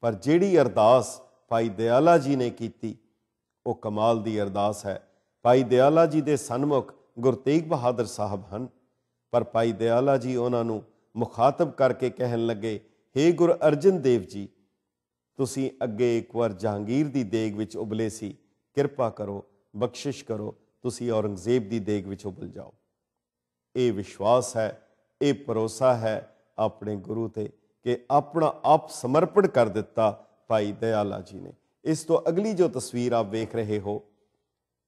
ਪਰ ਜਿਹੜੀ ਅਰਦਾਸ ਭਾਈ ਦਿਆਲਾ ਜੀ ਨੇ ਕੀਤੀ ਉਹ ਕਮਾਲ ਦੀ ਅਰਦਾਸ ਹੈ ਭਾਈ ਦਿਆਲਾ ਜੀ ਦੇ ਸਨਮੁਖ ਗੁਰਤੇਗ ਬਹਾਦਰ ਸਾਹਿਬ ਹਨ ਪਰ ਭਾਈ ਦਿਆਲਾ ਜੀ ਉਹਨਾਂ ਨੂੰ ਮੁਖਾਤਬ ਕਰਕੇ ਕਹਿਣ ਲੱਗੇ हे ਗੁਰ ਅਰਜਨ ਦੇਵ ਜੀ ਤੁਸੀਂ ਅੱਗੇ ਇੱਕ ਵਾਰ ਜਹਾਂਗੀਰ ਦੀ ਦੇਗ ਵਿੱਚ ਉਬਲੇ ਸੀ ਕਿਰਪਾ ਕਰੋ ਬਖਸ਼ਿਸ਼ ਕਰੋ ਤੁਸੀਂ ਔਰੰਗਜ਼ੇਬ ਦੀ ਦੇਗ ਵਿੱਚ ਉਬਲ ਜਾਓ ਇਹ ਵਿਸ਼ਵਾਸ ਹੈ ਇਹ ਭਰੋਸਾ ਹੈ ਆਪਣੇ ਗੁਰੂ ਤੇ ਕਿ ਆਪਣਾ ਆਪ ਸਮਰਪਣ ਕਰ ਦਿੱਤਾ ਭਾਈ ਦਿਆਲਾ ਜੀ ਨੇ ਇਸ ਤੋਂ ਅਗਲੀ ਜੋ ਤਸਵੀਰ ਆਪ ਵੇਖ ਰਹੇ ਹੋ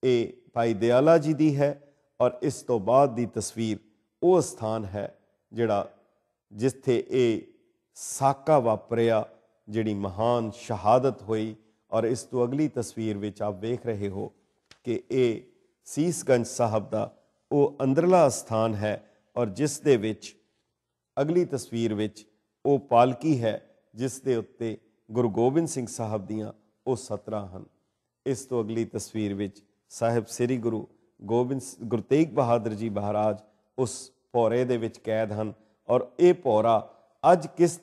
ਇਹ ਭਾਈ ਦਿਆਲਾ ਜੀ ਦੀ ਹੈ ਔਰ ਇਸ ਤੋਂ ਬਾਅਦ ਦੀ ਤਸਵੀਰ ਉਹ ਸਥਾਨ ਹੈ ਜਿਹੜਾ ਜਿੱਥੇ ਇਹ ਸਾਕਾ ਵਾਪਰਿਆ ਜਿਹੜੀ ਮਹਾਨ ਸ਼ਹਾਦਤ ਹੋਈ ਔਰ ਇਸ ਤੋਂ ਅਗਲੀ ਤਸਵੀਰ ਵਿੱਚ ਆਪ ਵੇਖ ਰਹੇ ਹੋ ਕਿ ਇਹ ਸੀਸਗੰਜ ਸਾਹਿਬ ਦਾ ਉਹ ਅੰਦਰਲਾ ਸਥਾਨ ਹੈ ਔਰ ਜਿਸ ਦੇ ਵਿੱਚ ਅਗਲੀ ਤਸਵੀਰ ਵਿੱਚ ਉਹ ਪਾਲਕੀ ਹੈ ਜਿਸ ਦੇ ਉੱਤੇ ਗੁਰੂ ਗੋਬਿੰਦ ਸਿੰਘ ਸਾਹਿਬ ਦੀਆਂ ਉਹ ਸਤਰਾਂ ਹਨ ਇਸ ਤੋਂ ਅਗਲੀ ਤਸਵੀਰ ਵਿੱਚ ਸਾਹਿਬ ਸ੍ਰੀ ਗੁਰੂ ਗੋਬਿੰਦ ਗੁਰੂ ਤੇਗ ਬਹਾਦਰ ਜੀ ਮਹਾਰਾਜ ਉਸ ਪੌਰੇ ਦੇ ਵਿੱਚ ਕੈਦ ਹਨ ਔਰ ਇਹ ਪੌਰਾ ਅੱਜ ਕਿਸ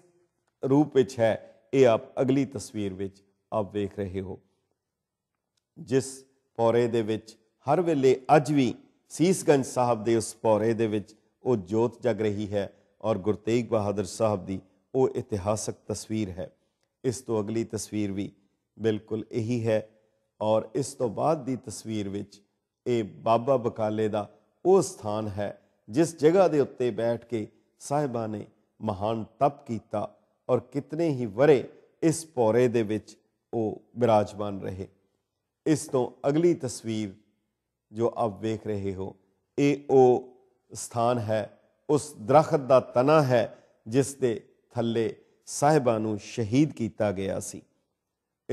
ਰੂਪ ਵਿੱਚ ਹੈ ਇਹ ਆਪ ਅਗਲੀ ਤਸਵੀਰ ਵਿੱਚ ਆਪ ਵੇਖ ਰਹੇ ਹੋ ਜਿਸ ਪੌਰੇ ਦੇ ਵਿੱਚ ਹਰ ਵੇਲੇ ਅੱਜ ਵੀ ਸੀਸਗੰਜ ਸਾਹਿਬ ਦੇ ਉਸ ਪੌਰੇ ਦੇ ਵਿੱਚ ਉਹ ਜੋਤ ਜਗ ਰਹੀ ਹੈ ਔਰ ਗੁਰਤੇਗ ਬਹਾਦਰ ਸਾਹਿਬ ਦੀ ਉਹ ਇਤਿਹਾਸਕ ਤਸਵੀਰ ਹੈ ਇਸ ਤੋਂ ਅਗਲੀ ਤਸਵੀਰ ਵੀ ਬਿਲਕੁਲ ਇਹੀ ਹੈ ਔਰ ਇਸ ਤੋਂ ਬਾਅਦ ਦੀ ਤਸਵੀਰ ਵਿੱਚ ਇਹ ਬਾਬਾ ਬਕਾਲੇ ਦਾ ਉਹ ਸਥਾਨ ਹੈ ਜਿਸ ਜਗ੍ਹਾ ਦੇ ਉੱਤੇ ਬੈਠ ਕੇ ਸਾਹਿਬਾਂ ਨੇ ਮਹਾਨ ਤਪ ਕੀਤਾ ਔਰ ਕਿਤਨੇ ਹੀ ਵਰੇ ਇਸ ਪੌਰੇ ਦੇ ਵਿੱਚ ਉਹ ਬਿਰਾਜਮਾਨ ਰਹੇ ਇਸ ਤੋਂ ਅਗਲੀ ਤਸਵੀਰ ਜੋ ਆਪ ਵੇਖ ਰਹੇ ਹੋ ਇਹ ਉਹ ਸਥਾਨ ਹੈ ਉਸ ਦਰਖਤ ਦਾ ਤਨਾ ਹੈ ਜਿਸ ਦੇ ਥੱਲੇ ਸਾਹਿਬਾਂ ਨੂੰ ਸ਼ਹੀਦ ਕੀਤਾ ਗਿਆ ਸੀ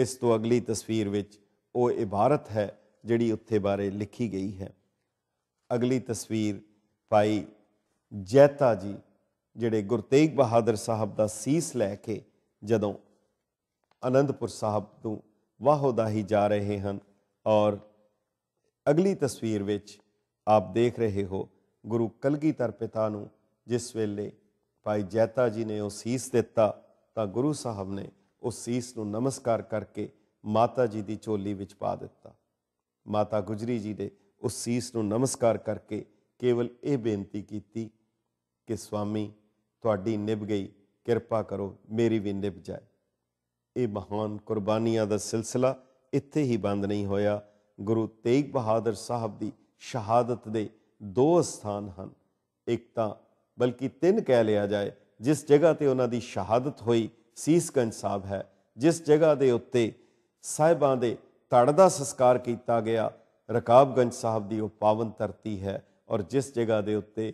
ਇਸ ਤੋਂ ਅਗਲੀ ਤਸਵੀਰ ਵਿੱਚ ਉਹ ਇਬਾਰਤ ਹੈ ਜਿਹੜੀ ਉੱਥੇ ਬਾਰੇ ਲਿਖੀ ਗਈ ਹੈ ਅਗਲੀ ਤਸਵੀਰ ਭਾਈ ਜੈਤਾ ਜੀ ਜਿਹੜੇ ਗੁਰਤੇਗ ਬਹਾਦਰ ਸਾਹਿਬ ਦਾ ਸੀਸ ਲੈ ਕੇ ਜਦੋਂ ਅਨੰਦਪੁਰ ਸਾਹਿਬ ਤੋਂ ਵਾਹੋਦਾਹੀ ਜਾ ਰਹੇ ਹਨ ਔਰ ਅਗਲੀ ਤਸਵੀਰ ਵਿੱਚ ਆਪ ਦੇਖ ਰਹੇ ਹੋ ਗੁਰੂ ਕਲਗੀ ਪਿਤਾ ਨੂੰ ਜਿਸ ਵੇਲੇ ਭਾਈ ਜੈਤਾ ਜੀ ਨੇ ਉਹ ਸੀਸ ਦਿੱਤਾ ਤਾਂ ਗੁਰੂ ਸਾਹਿਬ ਨੇ ਉਸ ਸੀਸ ਨੂੰ ਨਮਸਕਾਰ ਕਰਕੇ ਮਾਤਾ ਜੀ ਦੀ ਝੋਲੀ ਵਿੱਚ ਪਾ ਦਿੱਤਾ ਮਾਤਾ ਗੁਜਰੀ ਜੀ ਨੇ ਉਸ ਸੀਸ ਨੂੰ ਨਮਸਕਾਰ ਕਰਕੇ ਕੇਵਲ ਇਹ ਬੇਨਤੀ ਕੀਤੀ ਕਿ ਸਵਾਮੀ ਤੁਹਾਡੀ ਨਿਭ ਗਈ ਕਿਰਪਾ ਕਰੋ ਮੇਰੀ ਵੀ ਨਿਭ ਜਾਏ ਇਹ ਮਹਾਨ ਕੁਰਬਾਨੀਆਂ ਦਾ ਸਿਲਸਿਲਾ ਇੱਥੇ ਹੀ ਬੰਦ ਨਹੀਂ ਹੋਇਆ ਗੁਰੂ ਤੇਗ ਬਹਾਦਰ ਸਾਹਿਬ ਦੀ ਸ਼ਹਾਦਤ ਦੇ ਦੋ ਸਥਾਨ ਹਨ ਇੱਕ ਤਾਂ ਬਲਕਿ ਤਿੰਨ ਕਹਿ ਲਿਆ ਜਾਏ ਜਿਸ ਜਗ੍ਹਾ ਤੇ ਉਹਨਾਂ ਦੀ ਸ਼ਹਾਦਤ ਹੋਈ ਸੀਸਗੰਜ ਸਾਹਿਬ ਹੈ ਜਿਸ ਜਗ੍ਹਾ ਦੇ ਉੱਤੇ ਸਾਹਿਬਾਂ ਦੇ ਧੜ ਦਾ ਸੰਸਕਾਰ ਕੀਤਾ ਗਿਆ ਰਕਾਬਗੰਜ ਸਾਹਿਬ ਦੀ ਉਹ ਪਾਵਨ ਧਰਤੀ ਹੈ ਔਰ ਜਿਸ ਜਗ੍ਹਾ ਦੇ ਉੱਤੇ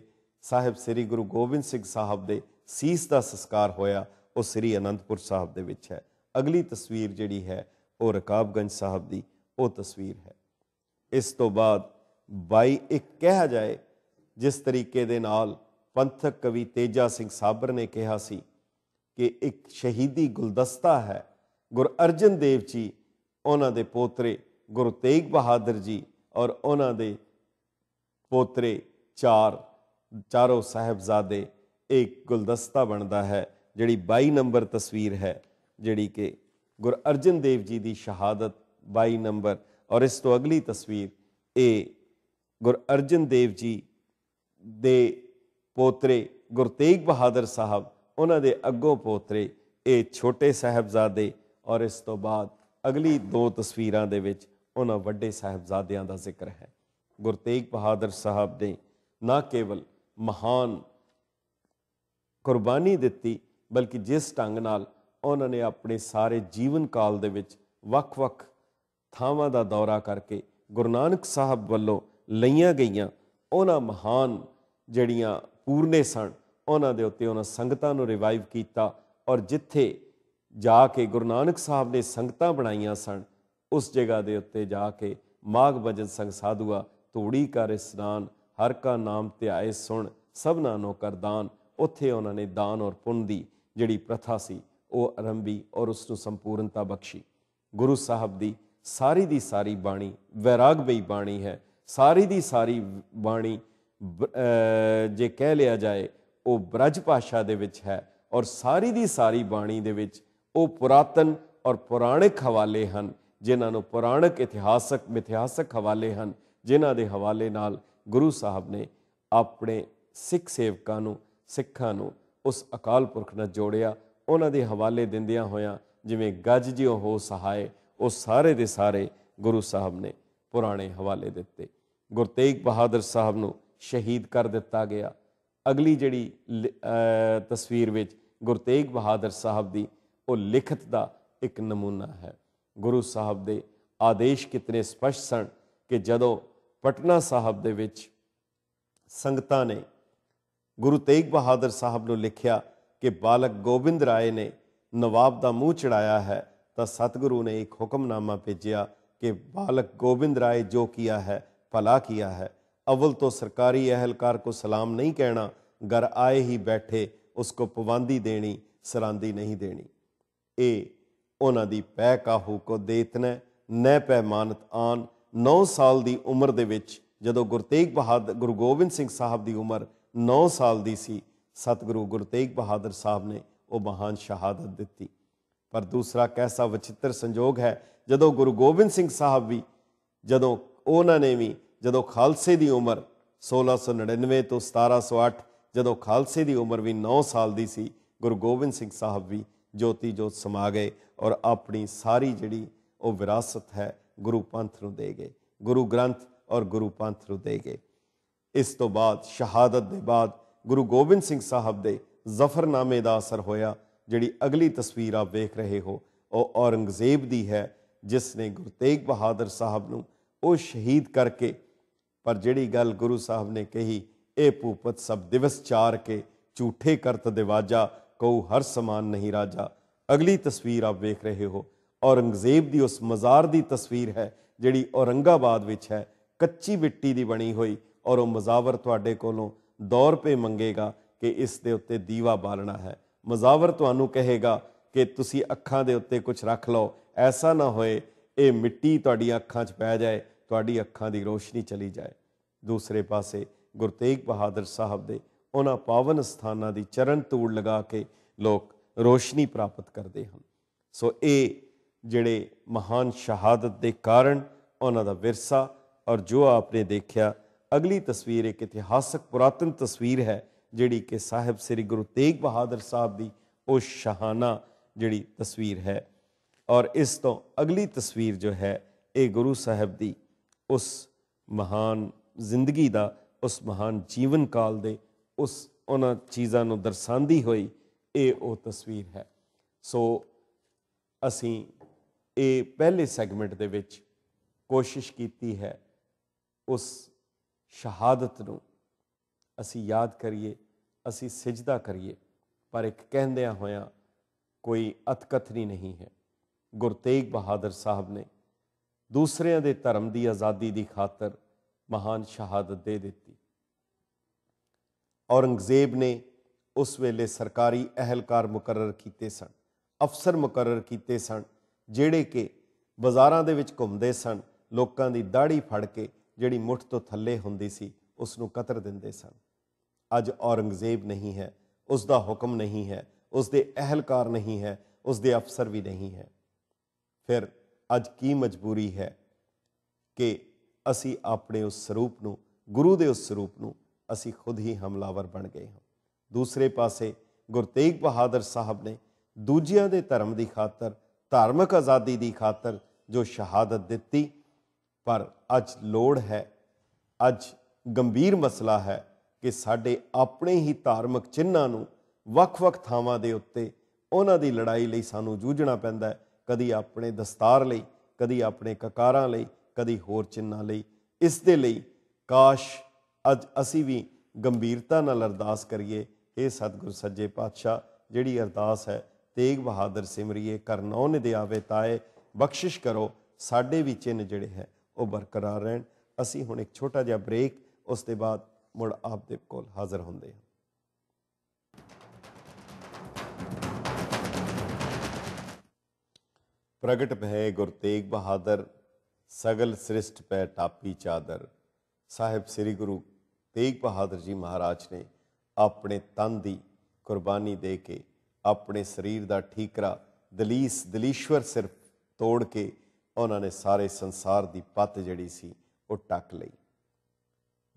ਸਾਹਿਬ ਸ੍ਰੀ ਗੁਰੂ ਗੋਬਿੰਦ ਸਿੰਘ ਸਾਹਿਬ ਦੇ ਸੀਸ ਦਾ ਸੰਸਕਾਰ ਹੋਇਆ ਉਹ ਸ੍ਰੀ ਅਨੰਦਪੁਰ ਸਾਹਿਬ ਦੇ ਵਿੱਚ ਹੈ ਅਗਲੀ ਤਸਵੀਰ ਜਿਹੜੀ ਹੈ ਉਹ ਰਕਾਬਗੰਜ ਸਾਹਿਬ ਦੀ ਉਹ ਤਸਵੀਰ ਹੈ ਇਸ ਤੋਂ ਬਾਅਦ ਬਾਈ ਇੱਕ ਕਿਹਾ ਜਾਏ ਜਿਸ ਤਰੀਕੇ ਦੇ ਨਾਲ ਪੰਥਕ ਕਵੀ ਤੇਜਾ ਸਿੰਘ ਸਾਬਰ ਨੇ ਕਿਹਾ ਸੀ ਕਿ ਇੱਕ ਸ਼ਹੀਦੀ ਗੁਲਦਸਤਾ ਹੈ ਗੁਰ ਅਰਜਨ ਦੇਵ ਜੀ ਉਹਨਾਂ ਦੇ ਪੋਤਰੇ ਗੁਰੂ ਤੇਗ ਬਹਾਦਰ ਜੀ ਔਰ ਉਹਨਾਂ ਦੇ ਪੋਤਰੇ ਚਾਰ ਚਾਰੋਂ ਸਹਬਜ਼ਾਦੇ ਇੱਕ ਗੁਲਦਸਤਾ ਬਣਦਾ ਹੈ ਜਿਹੜੀ 22 ਨੰਬਰ ਤਸਵੀਰ ਹੈ ਜਿਹੜੀ ਕਿ ਗੁਰ ਅਰਜਨ ਦੇਵ ਜੀ ਦੀ ਸ਼ਹਾਦਤ 22 ਨੰਬਰ ਔਰ ਇਸ ਤੋਂ ਅਗਲੀ ਤਸਵੀਰ ਇਹ ਗੁਰ ਅਰਜਨ ਦੇਵ ਜੀ ਦੇ ਪੋਤਰੇ ਗੁਰ ਤੇਗ ਬਹਾਦਰ ਸਾਹਿਬ ਉਹਨਾਂ ਦੇ ਅੱਗੋਂ ਪੋਤਰੇ ਇਹ ਛੋਟੇ ਸਹਬਜ਼ਾਦੇ ਔਰ ਇਸ ਤੋਂ ਬਾਅਦ ਅਗਲੀ ਦੋ ਤਸਵੀਰਾਂ ਦੇ ਵਿੱਚ ਉਹਨਾਂ ਵੱਡੇ ਸਹਬਜ਼ਾਦਿਆਂ ਦਾ ਜ਼ਿਕਰ ਹੈ ਗੁਰ ਤੇਗ ਬਹਾਦਰ ਸਾਹਿਬ ਨੇ ਨਾ ਕੇਵਲ ਮਹਾਨ ਕੁਰਬਾਨੀ ਦਿੱਤੀ ਬਲਕਿ ਜਿਸ ਢੰਗ ਨਾਲ ਉਹਨਾਂ ਨੇ ਆਪਣੇ ਸਾਰੇ ਜੀਵਨ ਕਾਲ ਦੇ ਵਿੱਚ ਵੱਖ-ਵੱਖ ਥਾਵਾਂ ਦਾ ਦੌਰਾ ਕਰਕੇ ਗੁਰੂ ਨਾਨਕ ਸਾਹਿਬ ਵੱਲੋਂ ਲਈਆਂ ਗਈਆਂ ਉਹਨਾਂ ਮਹਾਨ ਜਿਹੜੀਆਂ ਪੂਰਨੇ ਸਨ ਉਹਨਾਂ ਦੇ ਉੱਤੇ ਉਹਨਾਂ ਸੰਗਤਾਂ ਨੂੰ ਰਿਵਾਈਵ ਕੀਤਾ ਔਰ ਜਿੱਥੇ ਜਾ ਕੇ ਗੁਰੂ ਨਾਨਕ ਸਾਹਿਬ ਨੇ ਸੰਗਤਾਂ ਬਣਾਈਆਂ ਸਨ ਉਸ ਜਗ੍ਹਾ ਦੇ ਉੱਤੇ ਜਾ ਕੇ ਮਾਗ ਭਜਨ ਸੰਗ ਸਾਧੂਆ ਧੂੜੀ ਕਰ ਇਸਨਾਨ ਹਰ ਕਾ ਨਾਮ ਧਿਆਏ ਸੁਣ ਸਭਨਾ ਨੋ ਕਰਦਾਨ ਉੱਥੇ ਉਹਨਾਂ ਨੇ ਦਾਨ ਔਰ ਪੁੰਨ ਦੀ ਜਿਹੜੀ ਪ੍ਰਥਾ ਸੀ ਉਹ ਅਰੰਭੀ ਔਰ ਉਸ ਨੂੰ ਸੰਪੂਰਨਤਾ ਬਖਸ਼ੀ ਗੁਰੂ ਸਾਹਿਬ ਦੀ ਸਾਰੀ ਦੀ ਸਾਰੀ ਬਾਣੀ ਵੈਰਾਗ ਬਈ ਬਾਣੀ ਹੈ ਸਾਰੀ ਦੀ ਸਾਰੀ ਬਾਣੀ ਜੇ ਕਹਿ ਲਿਆ ਜਾਏ ਉਹ ਬ੍ਰਜ ਭਾਸ਼ਾ ਦੇ ਵਿੱਚ ਹੈ ਔਰ ਸਾਰੀ ਦੀ ਸਾਰੀ ਬਾਣੀ ਦੇ ਵਿੱਚ ਉਹ ਪੁਰਾਤਨ ਔਰ ਪੁਰਾਣਿਕ ਹਵਾਲੇ ਹਨ ਜਿਨ੍ਹਾਂ ਨੂੰ ਪੁਰਾਣਿਕ ਇਤਿਹਾਸਕ ਮਿਥਿਹਾਸਕ ਹਵਾਲੇ ਹਨ ਜਿਨ੍ਹਾਂ ਦੇ ਹਵਾਲੇ ਨਾਲ ਗੁਰੂ ਸਾਹਿਬ ਨੇ ਆਪਣੇ ਸਿੱਖ ਸੇਵਕਾਂ ਨੂੰ ਸਿੱਖਾਂ ਨੂੰ ਉਸ ਅਕਾਲ ਪੁਰਖ ਨਾਲ ਜੋੜਿਆ ਉਹਨਾਂ ਦੇ ਹਵਾਲੇ ਦਿੰਦਿਆਂ ਹੋਇਆਂ ਜਿਵੇਂ ਗੱਜ ਜਿਉ ਹੋ ਸਹਾਏ ਉਹ ਸਾਰੇ ਦੇ ਸਾਰੇ ਗੁਰੂ ਸਾਹਿਬ ਨੇ ਪੁਰਾਣੇ ਹਵਾਲੇ ਦਿੱਤੇ ਗੁਰਤੇਗ ਬਹਾਦਰ ਸਾਹਿਬ ਨੂੰ ਸ਼ਹੀਦ ਕਰ ਦਿੱਤਾ ਗਿਆ ਅਗਲੀ ਜਿਹੜੀ ਤਸਵੀਰ ਵਿੱਚ ਗੁਰਤੇਗ ਬਹਾਦਰ ਸਾਹਿਬ ਦੀ ਉਹ ਲਿਖਤ ਦਾ ਇੱਕ ਨਮੂਨਾ ਹੈ ਗੁਰੂ ਸਾਹਿਬ ਦੇ ਆਦੇਸ਼ ਕਿਤਨੇ ਸਪਸ਼ਟ ਸਨ ਕਿ ਜਦੋਂ ਪਟਨਾ ਸਾਹਿਬ ਦੇ ਵਿੱਚ ਸੰਗਤਾਂ ਨੇ ਗੁਰੂ ਤੇਗ ਬਹਾਦਰ ਸਾਹਿਬ ਨੂੰ ਲਿਖਿਆ ਕਿ ਬਾਲਕ ਗੋਬਿੰਦ ਰਾਏ ਨੇ ਨਵਾਬ ਦਾ ਮੂੰਹ ਚੜਾਇਆ ਹੈ ਤਾਂ ਸਤਿਗੁਰੂ ਨੇ ਇੱਕ ਹੁਕਮਨਾਮਾ ਭੇਜਿਆ ਕਿ ਬਾਲਕ ਗੋਬਿੰਦ ਰਾਏ ਜੋ ਕੀਆ ਹੈ ਕੀਆ ਹੈ ਅਵਲ ਤੋ ਸਰਕਾਰੀ ਅਹਲਕਾਰ ਕੋ ਸਲਾਮ ਨਹੀਂ ਕਹਿਣਾ ਗਰ ਆਏ ਹੀ ਬੈਠੇ ਉਸ ਕੋ ਪਵੰਦੀ ਦੇਣੀ ਸਰਾਂਦੀ ਨਹੀਂ ਦੇਣੀ ਇਹ ਉਹਨਾਂ ਦੀ ਪੈ ਕਾਹੂ ਕੋ ਦੇਤਨੇ ਨੈ ਪੈਮਾਨਤ ਆਨ 9 ਸਾਲ ਦੀ ਉਮਰ ਦੇ ਵਿੱਚ ਜਦੋਂ ਗੁਰਤੇਗ ਬਹਾਦਰ ਗੁਰੂ ਗੋਬਿੰਦ ਸਿੰਘ ਸਾਹਿਬ ਦੀ ਉਮਰ 9 ਸਾਲ ਦੀ ਸੀ ਸਤਿਗੁਰੂ ਗੁਰਤੇਗ ਬਹਾਦਰ ਸਾਹਿਬ ਨੇ ਉਹ ਮਹਾਨ ਸ਼ਹਾਦਤ ਦਿੱਤੀ ਪਰ ਦੂਸਰਾ ਕੈਸਾ ਵਿਚਿੱਤਰ ਸੰਜੋਗ ਹੈ ਜਦੋਂ ਗੁਰੂ ਗੋਬਿੰਦ ਸਿੰਘ ਸਾਹਿਬ ਵੀ ਜਦੋਂ ਉਹਨਾਂ ਨੇ ਵੀ ਜਦੋਂ ਖਾਲਸੇ ਦੀ ਉਮਰ 1699 ਤੋਂ 1708 ਜਦੋਂ ਖਾਲਸੇ ਦੀ ਉਮਰ ਵੀ 9 ਸਾਲ ਦੀ ਸੀ ਗੁਰੂ ਗੋਬਿੰਦ ਸਿੰਘ ਸਾਹਿਬ ਵੀ ਜੋਤੀ ਜੋਤ ਸਮਾ ਗਏ ਔਰ ਆਪਣੀ ਸਾਰੀ ਜਿਹੜੀ ਉਹ ਵਿਰਾਸਤ ਹੈ ਗੁਰੂ ਪੰਥ ਨੂੰ ਦੇ ਗਏ ਗੁਰੂ ਗ੍ਰੰਥ ਔਰ ਗੁਰੂ ਪੰਥ ਨੂੰ ਦੇ ਗਏ ਇਸ ਤੋਂ ਬਾਅਦ ਸ਼ਹਾਦਤ ਦੇ ਬਾਅਦ ਗੁਰੂ ਗੋਬਿੰਦ ਸਿੰਘ ਸਾਹਿਬ ਦੇ ਜ਼ਫਰਨਾਮੇ ਦਾ ਅਸਰ ਹੋਇਆ ਜਿਹੜੀ ਅਗਲੀ ਤਸਵੀਰ ਆਪ ਵੇਖ ਰਹੇ ਹੋ ਉਹ ਔਰੰਗਜ਼ੇਬ ਦੀ ਹੈ ਜਿਸ ਨੇ ਗੁਰੂ ਤੇਗ ਬਹਾਦਰ ਸਾਹਿਬ ਨੂੰ ਉਹ ਸ਼ਹੀਦ ਕਰਕੇ ਪਰ ਜਿਹੜੀ ਗੱਲ ਗੁਰੂ ਸਾਹਿਬ ਨੇ ਕਹੀ ਇਹ ਭੂਪਤ ਸਭ ਦਿਵਸ ਚਾਰ ਕੇ ਝੂਠੇ ਕਰਤ ਦਿਵਾਜਾ ਕਉ ਹਰ ਸਮਾਨ ਨਹੀਂ ਰਾਜਾ ਅਗਲੀ ਤਸਵੀਰ ਆਪ ਵੇਖ ਰਹੇ ਹੋ ਔਰੰਗਜ਼ੇਬ ਦੀ ਉਸ ਮਜ਼ਾਰ ਦੀ ਤਸਵੀਰ ਹੈ ਜਿਹੜੀ ਔਰੰਗਾਬਾਦ ਵਿੱਚ ਹੈ ਕੱਚੀ ਮਿੱਟੀ ਦੀ ਬਣੀ ਹੋਈ ਔਰ ਉਹ ਮਜ਼ਾਵਰ ਤੁਹਾਡੇ ਕੋਲੋਂ ਦੌਰ ਪੇ ਮੰਗੇਗਾ ਕਿ ਇਸ ਦੇ ਉੱਤੇ ਦੀਵਾ ਬਾਲਣਾ ਹੈ ਮਜ਼ਾਵਰ ਤੁਹਾਨੂੰ ਕਹੇਗਾ ਕਿ ਤੁਸੀਂ ਅੱਖਾਂ ਦੇ ਉੱਤੇ ਕੁਝ ਰੱਖ ਲਓ ਐਸਾ ਨਾ ਹੋਏ ਇਹ ਮਿੱਟੀ ਤੁਹਾਡੀਆਂ ਅੱਖਾਂ 'ਚ ਪੈ ਜਾਏ ਤੁਹਾਡੀ ਅੱਖਾਂ ਦੀ ਰੋਸ਼ਨੀ ਚਲੀ ਜਾਏ ਦੂਸਰੇ ਪਾਸੇ ਗੁਰਤੇਗ ਬਹਾਦਰ ਸਾਹਿਬ ਦੇ ਉਹਨਾਂ ਪਾਵਨ ਸਥਾਨਾਂ ਦੀ ਚਰਨ ਤੂੜ ਲਗਾ ਕੇ ਲੋਕ ਰੋਸ਼ਨੀ ਪ੍ਰਾਪਤ ਕਰਦੇ ਹਨ ਸੋ ਇਹ ਜਿਹੜੇ ਮਹਾਨ ਸ਼ਹਾਦਤ ਦੇ ਕਾਰਨ ਉਹਨਾਂ ਦਾ ਵਿਰਸਾ ਔਰ ਜੋ ਆਪਨੇ ਦੇਖਿਆ ਅਗਲੀ ਤਸਵੀਰ ਇੱਕ ਇਤਿਹਾਸਕ ਪੁਰਾਤਨ ਤਸਵੀਰ ਹੈ ਜਿਹੜੀ ਕਿ ਸਾਹਿਬ ਸ੍ਰੀ ਗੁਰੂ ਤੇਗ ਬਹਾਦਰ ਸਾਹਿਬ ਦੀ ਉਹ ਸ਼ਹਾਨਾ ਜਿਹੜੀ ਤਸਵੀਰ ਹੈ ਔਰ ਇਸ ਤੋਂ ਅਗਲੀ ਤਸਵੀਰ ਜੋ ਹੈ ਇਹ ਗੁਰੂ ਸਾਹਿਬ ਦੀ ਉਸ ਮਹਾਨ ਜ਼ਿੰਦਗੀ ਦਾ ਉਸ ਮਹਾਨ ਜੀਵਨ ਕਾਲ ਦੇ ਉਸ ਉਹਨਾਂ ਚੀਜ਼ਾਂ ਨੂੰ ਦਰਸਾਉਂਦੀ ਹੋਈ ਇਹ ਉਹ ਤਸਵੀਰ ਹੈ ਸੋ ਅਸੀਂ ਇਹ ਪਹਿਲੇ ਸੈਗਮੈਂਟ ਦੇ ਵਿੱਚ ਕੋਸ਼ਿਸ਼ ਕੀਤੀ ਹੈ ਉਸ ਸ਼ਹਾਦਤ ਨੂੰ ਅਸੀਂ ਯਾਦ ਕਰੀਏ ਅਸੀਂ ਸਜਦਾ ਕਰੀਏ ਪਰ ਇੱਕ ਕਹਿੰਦਿਆਂ ਹੋਇਆਂ ਕੋਈ ਅਤਕਥਨੀ ਨਹੀਂ ਹੈ ਗੁਰਤੇਗ ਬਹਾਦਰ ਸਾਹਿਬ ਨੇ ਦੂਸਰਿਆਂ ਦੇ ਧਰਮ ਦੀ ਆਜ਼ਾਦੀ ਦੀ ਖਾਤਰ ਮਹਾਨ ਸ਼ਹਾਦਤ ਦੇ ਦਿੱਤੀ ਔਰੰਗਜ਼ੇਬ ਨੇ ਉਸ ਵੇਲੇ ਸਰਕਾਰੀ ਅਹਿਲਕਾਰ ਮੁਕਰਰ ਕੀਤੇ ਸਨ ਅਫਸਰ ਮੁਕਰਰ ਕੀਤੇ ਸਨ ਜਿਹੜੇ ਕਿ ਬਾਜ਼ਾਰਾਂ ਦੇ ਵਿੱਚ ਘੁੰਮਦੇ ਸਨ ਲੋਕਾਂ ਦੀ ਦਾੜੀ ਫੜ ਕੇ ਜਿਹੜੀ ਮੁੱਠ ਤੋਂ ਥੱਲੇ ਹੁੰਦੀ ਸੀ ਉਸ ਨੂੰ ਕਤਰ ਦਿੰਦੇ ਸਨ ਅੱਜ ਔਰੰਗਜ਼ੇਬ ਨਹੀਂ ਹੈ ਉਸ ਦਾ ਹੁਕਮ ਨਹੀਂ ਹੈ ਉਸ ਦੇ ਅਹਿਲਕਾਰ ਨਹੀਂ ਹੈ ਉਸ ਦੇ ਅਫਸਰ ਵੀ ਨਹੀਂ ਹੈ ਫਿਰ ਅੱਜ ਕੀ ਮਜਬੂਰੀ ਹੈ ਕਿ ਅਸੀਂ ਆਪਣੇ ਉਸ ਸਰੂਪ ਨੂੰ ਗੁਰੂ ਦੇ ਉਸ ਸਰੂਪ ਨੂੰ ਅਸੀਂ ਖੁਦ ਹੀ ਹਮਲਾਵਰ ਬਣ ਗਏ ਹਾਂ ਦੂਸਰੇ ਪਾਸੇ ਗੁਰਤੇਗ ਬਹਾਦਰ ਸਾਹਿਬ ਨੇ ਦੂਜਿਆਂ ਦੇ ਧਰਮ ਦੀ ਖਾਤਰ ਧਾਰਮਿਕ ਆਜ਼ਾਦੀ ਦੀ ਖਾਤਰ ਜੋ ਸ਼ਹਾਦਤ ਦਿੱਤੀ ਪਰ ਅੱਜ ਲੋੜ ਹੈ ਅੱਜ ਗੰਭੀਰ ਮਸਲਾ ਹੈ ਕਿ ਸਾਡੇ ਆਪਣੇ ਹੀ ਧਾਰਮਿਕ ਚਿੰਨਾਂ ਨੂੰ ਵੱਖ-ਵੱਖ ਥਾਵਾਂ ਦੇ ਉੱਤੇ ਉਹਨਾਂ ਦੀ ਲੜਾਈ ਲਈ ਸਾਨੂੰ ਜੂਝਣਾ ਪੈਂਦਾ ਹੈ ਕਦੀ ਆਪਣੇ ਦਸਤਾਰ ਲਈ ਕਦੀ ਆਪਣੇ ਕਕਾਰਾਂ ਲਈ ਕਦੀ ਹੋਰ ਚਿੰਨਾਂ ਲਈ ਇਸ ਦੇ ਲਈ ਕਾਸ਼ ਅੱਜ ਅਸੀਂ ਵੀ ਗੰਭੀਰਤਾ ਨਾਲ ਅਰਦਾਸ ਕਰੀਏ हे ਸਤਿਗੁਰ ਸੱਜੇ ਪਾਤਸ਼ਾਹ ਜਿਹੜੀ ਅਰਦਾਸ ਹੈ ਤੇਗ ਬਹਾਦਰ ਸਿਮਰੀਏ ਕਰਨੋਂ ਨੇ ਆਵੇ ਤਾਏ ਬਖਸ਼ਿਸ਼ ਕਰੋ ਸਾਡੇ ਵੀ ਚਿੰਨ ਜਿਹੜੇ ਹੈ ਉਹ ਬਰਕਰਾਰ ਰਹਿਣ ਅਸੀਂ ਹੁਣ ਇੱਕ ਛੋਟਾ ਜਿਹਾ ਬ੍ਰੇਕ ਉਸ ਦੇ ਬਾਅਦ ਮੁੜ ਆਪ ਦੇ ਕੋਲ ਹਾਜ਼ਰ ਹੁੰਦੇ ਹਾਂ ਪ੍ਰਗਟ ਭੈ ਗੁਰ ਤੇਗ ਬਹਾਦਰ ਸਗਲ ਸ੍ਰਿਸ਼ਟ ਪੈ ਟਾਪੀ ਚਾਦਰ ਸਾਹਿਬ ਸ੍ਰੀ ਗੁਰੂ ਤੇਗ ਬਹਾਦਰ ਜੀ ਮਹਾਰਾਜ ਨੇ ਆਪਣੇ ਤਨ ਦੀ ਕੁਰਬਾਨੀ ਦੇ ਕੇ ਆਪਣੇ ਸਰੀਰ ਦਾ ਠੀਕਰਾ ਦਲੀਸ ਦਲੀਸ਼ਵਰ ਸਿਰਫ ਤੋੜ ਕੇ ਉਹਨਾਂ ਨੇ ਸਾਰੇ ਸੰਸਾਰ ਦੀ ਪੱਤ ਜਿਹੜੀ ਸੀ ਉਹ ਟੱਕ ਲਈ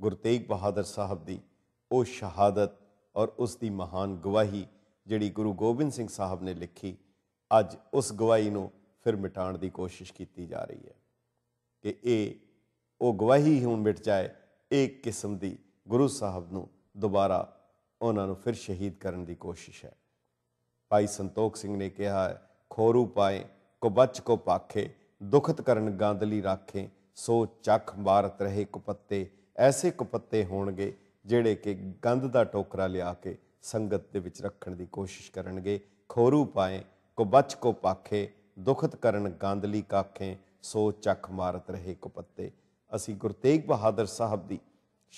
ਗੁਰ ਤੇਗ ਬਹਾਦਰ ਸਾਹਿਬ ਦੀ ਉਹ ਸ਼ਹਾਦਤ ਔਰ ਉਸ ਦੀ ਮਹਾਨ ਗਵਾਹੀ ਜਿਹੜੀ ਗੁਰੂ ਗੋਬਿੰਦ ਸਿੰਘ ਸਾਹਿਬ ਨੇ ਲਿਖੀ ਅੱਜ ਉਸ ਗਵਾਹੀ ਨੂੰ ਫਿਰ ਮਿਟਾਉਣ ਦੀ ਕੋਸ਼ਿਸ਼ ਕੀਤੀ ਜਾ ਰਹੀ ਹੈ ਕਿ ਇਹ ਉਹ ਗਵਾਹੀ ਹੁਣ ਮਿਟ ਜਾਏ ਇੱਕ ਕਿਸਮ ਦੀ ਗੁਰੂ ਸਾਹਿਬ ਨੂੰ ਦੁਬਾਰਾ ਉਹਨਾਂ ਨੂੰ ਫਿਰ ਸ਼ਹੀਦ ਕਰਨ ਦੀ ਕੋਸ਼ਿਸ਼ ਹੈ ਭਾਈ ਸੰਤੋਖ ਸਿੰਘ ਨੇ ਕਿਹਾ ਖੋਰੂ ਪਾਏ ਕੋ ਬੱਚ ਕੋ ਪਾਖੇ ਦੁਖਤ ਕਰਨ ਗਾਂਦਲੀ ਰਾਖੇ ਸੋ ਚੱਖ ਮਾਰਤ ਰਹੇ ਕੁਪੱਤੇ ਐਸੇ ਕੁਪੱਤੇ ਹੋਣਗੇ ਜਿਹੜੇ ਕਿ ਗੰਦ ਦਾ ਟੋਕਰਾ ਲਿਆ ਕੇ ਸੰਗਤ ਦੇ ਵਿੱਚ ਰੱਖਣ ਦੀ ਕੋਸ਼ਿਸ਼ ਕਰਨਗੇ ਖੋਰੂ ਪਾਏ ਕੋ ਬੱਚ ਕੋ ਪਾਖੇ ਦੁਖਤ ਕਰਨ ਗਾਂਦਲੀ ਕਾਖੇ ਸੋ ਚੱਖ ਮਾਰਤ ਰਹੇ ਕੁਪੱਤੇ ਅਸੀਂ ਗੁਰਤੇਗ ਬਹਾਦਰ ਸਾਹਿਬ ਦੀ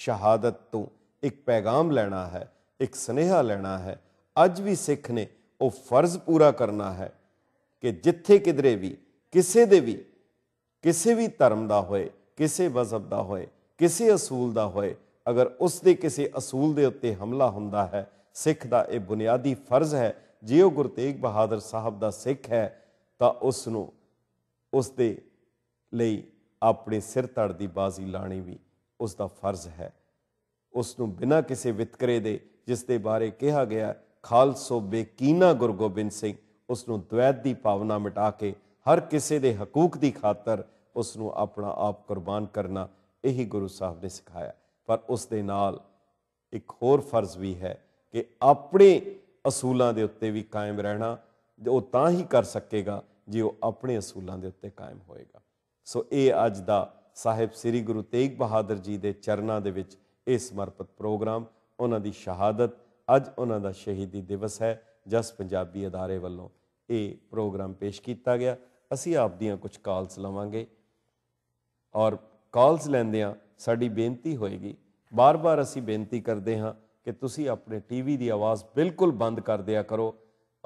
ਸ਼ਹਾਦਤ ਤੋਂ ਇੱਕ ਪੈਗਾਮ ਲੈਣਾ ਹੈ ਇੱਕ ਸਨੇਹਾ ਲੈਣਾ ਹੈ ਅੱਜ ਵੀ ਸਿੱਖ ਨੇ ਉਹ ਫਰਜ਼ ਪੂਰਾ ਕਰਨਾ ਹੈ ਕਿ ਜਿੱਥੇ ਕਿਧਰੇ ਵੀ ਕਿਸੇ ਦੇ ਵੀ ਕਿਸੇ ਵੀ ਧਰਮ ਦਾ ਹੋਏ ਕਿਸੇ ਵਜ਼ਬ ਦਾ ਹੋਏ ਕਿਸੇ ਅਸੂਲ ਦਾ ਹੋਏ ਅਗਰ ਉਸ ਦੇ ਕਿਸੇ ਅਸੂਲ ਦੇ ਉੱਤੇ ਹਮਲਾ ਹੁੰਦਾ ਹੈ ਸਿੱਖ ਦਾ ਇਹ ਬੁਨਿਆਦੀ ਫਰਜ਼ ਹੈ ਜੇ ਉਹ ਬਹਾਦਰ ਸਾਹਿਬ ਦਾ ਸਿੱਖ ਹੈ ਤਾਂ ਉਸ ਨੂੰ ਉਸ ਦੇ ਲਈ ਆਪਣੇ ਸਿਰ ਧੜ ਦੀ ਬਾਜ਼ੀ ਲਾਣੀ ਵੀ ਉਸ ਦਾ ਫਰਜ਼ ਹੈ ਉਸ ਨੂੰ ਬਿਨਾਂ ਕਿਸੇ ਵਿਤਕਰੇ ਦੇ ਜਿਸ ਦੇ ਬਾਰੇ ਕਿਹਾ ਗਿਆ ਖਾਲਸੋ ਬੇਕੀਨਾ ਗੁਰਗੋਬਿੰਦ ਸਿੰਘ ਉਸ ਨੂੰ ਦੁਐਤ ਦੀ ਭਾਵਨਾ ਮਿਟਾ ਕੇ ਹਰ ਕਿਸੇ ਦੇ ਹਕੂਕ ਦੀ ਖਾਤਰ ਉਸ ਨੂੰ ਆਪਣਾ ਆਪ ਕੁਰਬਾਨ ਕਰਨਾ ਇਹੀ ਗੁਰੂ ਸਾਹਿਬ ਨੇ ਸਿਖਾਇਆ ਪਰ ਉਸ ਦੇ ਨਾਲ ਇੱਕ ਹੋਰ ਫਰਜ਼ ਵੀ ਹੈ ਕਿ ਆਪਣੇ ਅਸੂਲਾਂ ਦੇ ਉੱਤੇ ਵੀ ਕਾਇਮ ਰਹਿਣਾ ਉਹ ਤਾਂ ਹੀ ਕਰ ਸਕੇਗਾ ਜੇ ਉਹ ਆਪਣੇ ਅਸੂਲਾਂ ਦੇ ਉੱਤੇ ਕਾਇਮ ਹੋਏਗਾ ਸੋ ਇਹ ਅੱਜ ਦਾ ਸਾਹਿਬ ਸ੍ਰੀ ਗੁਰੂ ਤੇਗ ਬਹਾਦਰ ਜੀ ਦੇ ਚਰਨਾਂ ਦੇ ਵਿੱਚ ਇਹ ਸਮਰਪਿਤ ਪ੍ਰੋਗਰਾਮ ਉਹਨਾਂ ਦੀ ਸ਼ਹਾਦਤ ਅੱਜ ਉਹਨਾਂ ਦਾ ਸ਼ਹੀਦੀ ਦਿਵਸ ਹੈ ਜਸ ਪੰਜਾਬੀ ਅਦਾਰੇ ਵੱਲੋਂ ਇਹ ਪ੍ਰੋਗਰਾਮ ਪੇਸ਼ ਕੀਤਾ ਗਿਆ ਅਸੀਂ ਆਪ ਦੀਆਂ ਕੁਝ ਕਾਲਸ ਲਵਾਂਗੇ ਔਰ ਕਾਲਸ ਲੈਂਦਿਆਂ ਸਾਡੀ ਬੇਨਤੀ ਹੋਏਗੀ ਬਾਰ-ਬਾਰ ਅਸੀਂ ਬੇਨਤੀ ਕਰਦੇ ਹਾਂ ਕਿ ਤੁਸੀਂ ਆਪਣੇ ਟੀਵੀ ਦੀ ਆਵਾਜ਼ ਬਿਲਕੁਲ ਬੰਦ ਕਰ ਦਿਆ ਕਰੋ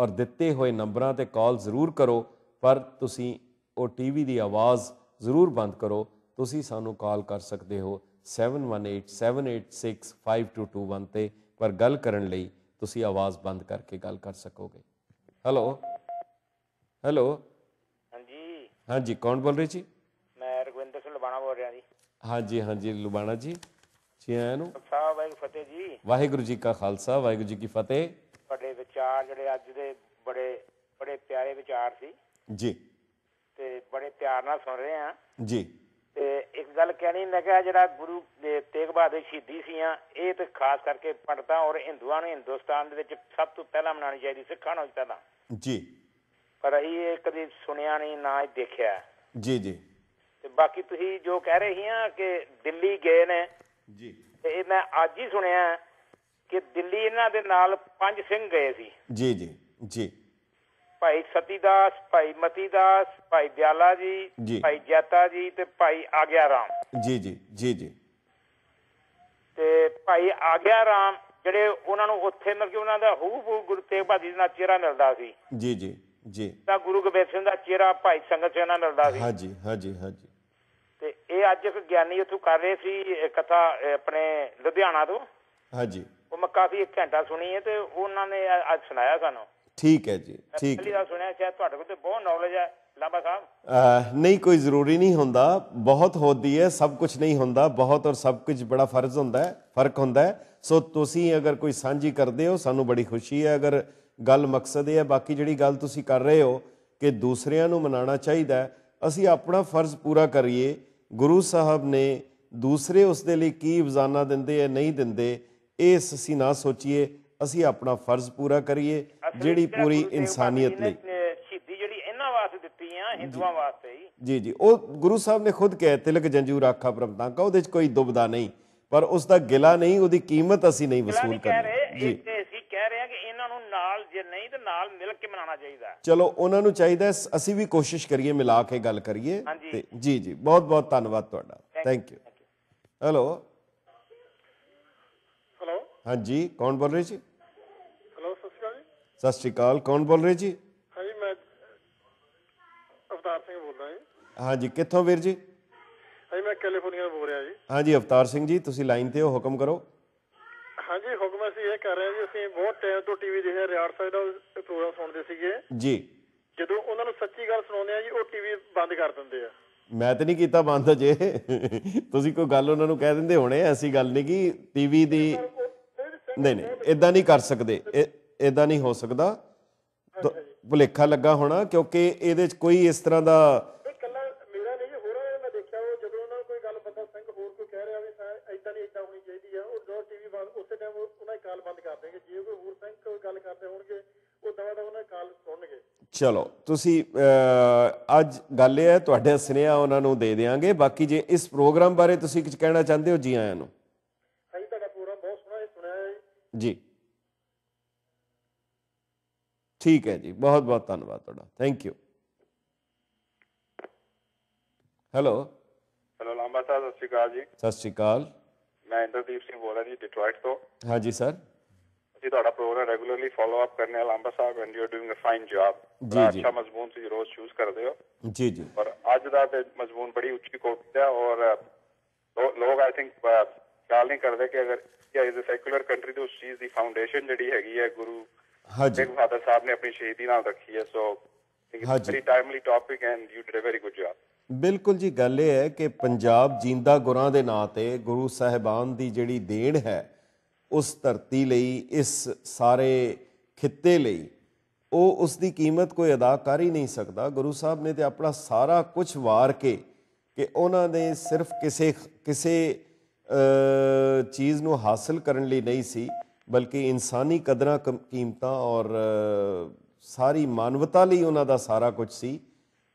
ਔਰ ਦਿੱਤੇ ਹੋਏ ਨੰਬਰਾਂ ਤੇ ਕਾਲ ਜ਼ਰੂਰ ਕਰੋ ਪਰ ਤੁਸੀਂ ਉਹ ਟੀਵੀ ਦੀ ਆਵਾਜ਼ ਜ਼ਰੂਰ ਬੰਦ ਕਰੋ ਤੁਸੀਂ ਸਾਨੂੰ ਕਾਲ ਕਰ ਸਕਦੇ ਹੋ 7187865221 ਤੇ ਪਰ ਗੱਲ ਕਰਨ ਲਈ ਤੁਸੀਂ ਆਵਾਜ਼ ਬੰਦ ਕਰਕੇ ਗੱਲ ਕਰ ਸਕੋਗੇ ਹੈਲੋ ਹੈਲੋ ਹਾਂਜੀ ਹਾਂਜੀ ਕੌਣ ਬੋਲ ਰਹੇ ਜੀ ਮੈਂ ਰਗਵਿੰਦਰ ਸਿੰਘ ਲੁਬਾਣਾ ਬੋਲ ਰਿਹਾ ਜੀ ਹਾਂਜੀ ਹਾਂਜੀ ਲੁਬਾਣਾ ਜੀ ਜੀ ਆਇਆਂ ਨੂੰ ਸਾਹਿਬ ਵਾਹਿਗੁਰੂ ਫਤਿਹ ਜੀ ਵਾਹਿਗੁਰੂ ਜੀ ਕਾ ਖਾਲਸਾ ਵਾਹਿਗੁਰੂ ਜੀ ਕੀ ਫਤਿਹ ਵਿਚਾਰ ਜਿਹੜੇ ਅੱਜ ਦੇ ਬੜੇ ਬੜੇ ਪਿਆਰੇ ਵਿਚਾਰ ਸੀ ਜੀ ਤੇ ਬੜੇ ਪਿਆਰ ਨਾਲ ਸੁਣ ਰਹੇ ਆ ਜੀ ਤੇ ਇੱਕ ਗੱਲ ਕਹਿਣੀ ਮੈਂ ਕਿਹਾ ਜਿਹੜਾ ਗੁਰੂ ਤੇਗ ਬਹਾਦਰ ਸ਼ਹੀਦੀ ਸੀ ਆ ਇਹ ਤੇ ਖਾਸ ਕਰਕੇ ਪੰਡਤਾਂ ਔਰ ਹਿੰਦੂਆਂ ਨੂੰ ਹਿੰਦੁਸਤਾਨ ਦੇ ਵਿੱਚ ਸਭ ਤੋਂ ਪਹਿਲਾਂ ਮਨਾਉਣੀ ਚਾਹੀਦੀ ਸਿੱਖਾਂ ਨੂੰ ਪਹਿਲਾਂ ਜੀ ਪਰ ਇਹ ਕਦੀ ਸੁਣਿਆ ਨਹੀਂ ਨਾ ਹੀ ਦੇਖਿਆ ਜੀ ਜੀ ਤੇ ਬਾਕੀ ਤੁਸੀਂ ਜੋ ਕਹਿ ਰਹੇ ਸੀ ਆ ਕਿ ਦਿੱਲੀ ਗਏ ਨੇ ਜੀ ਤੇ ਇਹ ਮੈਂ ਅੱਜ ਹੀ ਸੁਣਿਆ ਕਿ ਦਿੱਲੀ ਇਹਨਾਂ ਦੇ ਨਾਲ ਪੰਜ ਸਿੰਘ ਗਏ ਸੀ ਜੀ ਜੀ ਜੀ ਭਾਈ ਸਤੀਦਾਸ ਭਾਈ ਮਤੀਦਾਸ ਭਾਈ ਦਿਆਲਾ ਜੀ ਭਾਈ ਜਤਾ ਜੀ ਤੇ ਭਾਈ ਆਗਿਆ ਰਾਮ ਜੀ ਜੀ ਜੀ ਜੀ ਤੇ ਭਾਈ ਆਗਿਆ ਰਾਮ ਜਿਹੜੇ ਉਹਨਾਂ ਨੂੰ ਉੱਥੇ ਮਿਲ ਕੇ ਉਹਨਾਂ ਦਾ ਹੂ ਹੂ ਗੁਰੂ ਤੇਗ ਬਹਾਦਰ ਦਾ ਚਿਹਰਾ ਮਿਲਦਾ ਸੀ ਜੀ ਜੀ ਜੀ ਤਾਂ ਗੁਰੂ ਗੋਬਿੰਦ ਸਿੰਘ ਦਾ ਚਿਹਰਾ ਭਾਈ ਸੰਗਤ ਸਿੰਘ ਨਾਲ ਮਿਲਦਾ ਸੀ ਹਾਂਜੀ ਹਾਂਜੀ ਹਾਂਜੀ ਤੇ ਇਹ ਅੱਜ ਇੱਕ ਗਿਆਨੀ ਉੱਥੋਂ ਕਰ ਰਹੇ ਸੀ ਕਥਾ ਆਪਣੇ ਲੁਧਿਆਣਾ ਤੋਂ ਹਾਂਜੀ ਉਹ ਮੈਂ ਕਾਫੀ ਇੱਕ ਘੰਟਾ ਸੁਣੀ ਹੈ ਤੇ ਉਹਨਾਂ ਨੇ ਅੱਜ ਸੁਣਾਇਆ ਸਾਨੂੰ ਠੀਕ ਹੈ ਜੀ ਠੀਕ ਹੈ ਵਾਰ ਸੁਣਿਆ ਸ਼ਾਇਦ ਤੁਹਾਡੇ ਕੋਲ ਤੇ ਬਹੁਤ ਨੌਲੇਜ ਹੈ ਲਾਬਾ ਸਾਹਿਬ ਨਹੀਂ ਕੋਈ ਜ਼ਰੂਰੀ ਨਹੀਂ ਹੁੰਦਾ ਬਹੁਤ ਹੁੰਦੀ ਹੈ ਸਭ ਕੁਝ ਨਹੀਂ ਹੁੰਦਾ ਬਹੁਤ ਔਰ ਸਭ ਕੁਝ ਬੜਾ ਫਰਜ਼ ਹੁੰਦਾ ਹੈ ਫਰਕ ਹੁੰਦਾ ਹੈ ਸੋ ਤੁਸੀਂ ਅਗਰ ਕੋਈ ਸਾਂਝੀ ਕਰਦੇ ਹੋ ਸਾਨੂੰ ਬੜੀ ਖੁਸ਼ੀ ਹੈ ਅਗਰ ਗੱਲ ਮਕਸਦ ਇਹ ਹੈ ਬਾਕੀ ਜਿਹੜੀ ਗੱਲ ਤੁਸੀਂ ਕਰ ਰਹੇ ਹੋ ਕਿ ਦੂਸਰਿਆਂ ਨੂੰ ਮਨਾਉਣਾ ਚਾਹੀਦਾ ਅਸੀਂ ਆਪਣਾ ਫਰਜ਼ ਪੂਰਾ ਕਰੀਏ ਗੁਰੂ ਸਾਹਿਬ ਨੇ ਦੂਸਰੇ ਉਸ ਦੇ ਲਈ ਕੀ ਇਬਜ਼ਾਨਾ ਦਿੰਦੇ ਐ ਨਹੀਂ ਦਿੰਦੇ ਇਸ ਅਸੀਂ ਨਾ ਸੋਚੀਏ ਅਸੀਂ ਆਪਣਾ ਫਰਜ਼ ਪੂਰਾ ਕਰੀਏ ਜਿਹੜੀ ਪੂਰੀ ਇਨਸਾਨੀਅਤ ਲਈ ਸਿੱਧੀ ਜਿਹੜੀ ਇਹਨਾਂ ਵਾਸਤੇ ਦਿੱਤੀ ਆ ਹਿੰਦੂਆਂ ਵਾਸਤੇ ਜੀ ਜੀ ਉਹ ਗੁਰੂ ਸਾਹਿਬ ਨੇ ਖੁਦ ਕਿਹਾ ਤਿਲਕ ਜੰਜੂ ਰਾਖਾ ਪ੍ਰਭਤਾ ਕਾ ਉਹਦੇ ਚ ਕੋਈ ਦੁਬਦਾ ਨਹੀਂ ਪਰ ਉਸ ਦਾ ਗਿਲਾ ਨਹੀਂ ਉਹਦੀ ਕੀਮਤ ਅਸੀਂ ਨਹੀਂ ਵਸੂਲ ਰਹੇ ਜੀ ਅਸੀਂ ਕਹਿ ਰਹੇ ਹਾਂ ਕਿ ਇਹਨਾਂ ਨੂੰ ਨਾਲ ਜੇ ਨਹੀਂ ਤਾਂ ਨਾਲ ਮਿਲ ਕੇ ਮਨਾਉਣਾ ਚਾਹੀਦਾ ਚਲੋ ਉਹਨਾਂ ਨੂੰ ਚਾਹੀਦਾ ਅਸੀਂ ਵੀ ਕੋਸ਼ਿਸ਼ ਕਰੀਏ ਮਿਲਾ ਕੇ ਗੱਲ ਕਰੀਏ ਤੇ ਜੀ ਜੀ ਬਹੁਤ ਬਹੁਤ ਧੰਨਵਾਦ ਤੁਹਾਡਾ ਥੈਂਕ ਯੂ ਹੈਲੋ ਹਾਂਜੀ ਕੌਣ ਬੋਲ ਰਹੇ ਜੀ ਹਲੋ ਸਤਿ ਸ਼੍ਰੀ ਅਕਾਲ ਜੀ ਸਤਿ ਸ਼੍ਰੀ ਅਕਾਲ ਕੌਣ ਬੋਲ ਰਹੇ ਜੀ ਹਾਂਜੀ ਮੈਂ ਅਵਤਾਰ ਸਿੰਘ ਬੋਲ ਰਿਹਾ ਜੀ ਹਾਂਜੀ ਕਿੱਥੋਂ ਵੀਰ ਜੀ ਹਾਂਜੀ ਮੈਂ ਕੈਲੀਫੋਰਨੀਆ ਤੋਂ ਬੋਲ ਰਿਹਾ ਜੀ ਹਾਂਜੀ ਅਵਤਾਰ ਸਿੰਘ ਜੀ ਤੁਸੀਂ ਲਾਈਨ ਤੇ ਹੋ ਹੁਕਮ ਕਰੋ ਹਾਂਜੀ ਹੁਕਮ ਅਸੀਂ ਇਹ ਕਰ ਰਹੇ ਹਾਂ ਜੀ ਅਸੀਂ ਬਹੁਤ ਟਾਈਮ ਤੋਂ ਟੀਵੀ ਦੇਖਿਆ ਰਿਆੜ ਸਾਹਿਬ ਦਾ ਪ੍ਰੋਗਰਾਮ ਸੁਣਦੇ ਸੀਗੇ ਜੀ ਜਦੋਂ ਉਹਨਾਂ ਨੂੰ ਸੱਚੀ ਗੱਲ ਸੁਣਾਉਂਦੇ ਆ ਜੀ ਉਹ ਟੀਵੀ ਬੰਦ ਕਰ ਦਿੰਦੇ ਆ ਮੈਂ ਤਾਂ ਨਹੀਂ ਕੀਤਾ ਬੰਦ ਜੇ ਤੁਸੀਂ ਕੋਈ ਗੱਲ ਉਹਨਾਂ ਨੂੰ ਕਹਿ ਦਿੰਦੇ ਹੋਣੇ ਐਸੀ ਗੱਲ ਨਹੀਂ ਕਿ ਟੀਵੀ ਦੀ ਨਹੀਂ ਨਹੀਂ ਇਦਾਂ ਨਹੀਂ ਕਰ ਸਕਦੇ ਇਦਾਂ ਨਹੀਂ ਹੋ ਸਕਦਾ ਭੁਲੇਖਾ ਲੱਗਾ ਹੋਣਾ ਕਿਉਂਕਿ ਇਹਦੇ ਚ ਕੋਈ ਇਸ ਤਰ੍ਹਾਂ ਦਾ ਚਲੋ ਤੁਸੀਂ ਅੱਜ ਗੱਲ ਇਹ ਹੈ ਤੁਹਾਡੇ ਸਨੇਹਾ ਉਹਨਾਂ ਨੂੰ ਦੇ ਦੇਵਾਂਗੇ ਬਾਕੀ ਜੇ ਇਸ ਪ੍ਰੋਗਰਾਮ ਬਾਰੇ ਤੁਸੀਂ ਕੁਝ ਕਹਿਣਾ ਚਾਹੁੰਦੇ ਹੋ ਜੀ ਆਇਆਂ ਨੂੰ ਜੀ ਠੀਕ ਹੈ ਜੀ ਬਹੁਤ ਬਹੁਤ ਧੰਨਵਾਦ ਤੁਹਾਡਾ thank you hello hello Lamba Sahib ਸਤਿ ਸ਼੍ਰੀ ਅਕਾਲ ਜੀ ਸਤਿ ਸ਼੍ਰੀ ਅਕਾਲ ਮੈਂ ਇੰਦਰਦੀਪ ਸਿੰਘ ਬੋਲ ਰਿਹਾ ਜੀ ਡਿਟਰੋਇਟ ਤੋਂ ਹਾਂਜੀ ਸਰ जी ਤੁਹਾਡਾ ਪ੍ਰੋਗਰਾਮ ਰੈਗੂਲਰਲੀ ਫਾਲੋ ਅਪ ਕਰਨੇ ਵਾਲਾ Amba Sahib and you are doing a fine job ਜੀ ਜੀ ਅੱਛਾ ਮਜ਼ਮੂਨ ਤੁਸੀਂ ਰੋਜ਼ ਚੂਜ਼ ਕਰਦੇ ਹੋ ਜੀ ਜੀ ਪਰ ਅੱਜ ਦਾ ਤੇ ਮਜ਼ਮੂਨ ਬੜੀ ਉੱਚੀ ਕੋਟੀ ਦਾ ਔਰ ਲੋਕ ਆਈ ਥਿੰਕ ਗੱਲ ਨਹੀਂ ਕਰਦੇ ਕਿ ਅਗਰ ਜਾਂ ਇਸ ਸੈਕੂਲਰ ਕੰਟਰੀ ਦੇ ਉਸ ਚੀਜ਼ ਦੀ ਫਾਊਂਡੇਸ਼ਨ ਜਿਹੜੀ ਹੈਗੀ ਹੈ ਗੁਰੂ ਹਾਂਜੀ ਤੇਗ ਫਾਦਰ ਸਾਹਿਬ ਨੇ ਆਪਣੀ ਸ਼ਹੀਦੀ ਨਾਲ ਰੱਖੀ ਹੈ ਸੋ ਹਾਂਜੀ very timely topic and you did a very good job ਬਿਲਕੁਲ ਜੀ ਗੱਲ ਇਹ ਹੈ ਕਿ ਪੰਜਾਬ ਜਿੰਦਾ ਗੁਰਾਂ ਦੇ ਨਾਂ ਤੇ ਗੁਰੂ ਸਾਹਿਬਾਨ ਦੀ ਜਿਹੜੀ ਦੇਣ ਹੈ ਉਸ ਧਰਤੀ ਲਈ ਇਸ ਸਾਰੇ ਖਿੱਤੇ ਲਈ ਉਹ ਉਸ ਦੀ ਕੀਮਤ ਕੋਈ ਅਦਾ ਕਰ ਹੀ ਨਹੀਂ ਸਕਦਾ ਗੁਰੂ ਸਾਹਿਬ ਨੇ ਤੇ ਆਪਣਾ ਸਾਰਾ ਕੁਝ ਵਾਰ ਕੇ ਕਿ ਉਹਨਾਂ ਨੇ ਸਿਰਫ ਕਿਸੇ ਕਿਸੇ ਚੀਜ਼ ਨੂੰ ਹਾਸਲ ਕਰਨ ਲਈ ਨਹੀਂ ਸੀ ਬਲਕਿ ਇਨਸਾਨੀ ਕਦਰਾਂ ਕੀਮਤਾਂ ਔਰ ਸਾਰੀ ਮਾਨਵਤਾ ਲਈ ਉਹਨਾਂ ਦਾ ਸਾਰਾ ਕੁਝ ਸੀ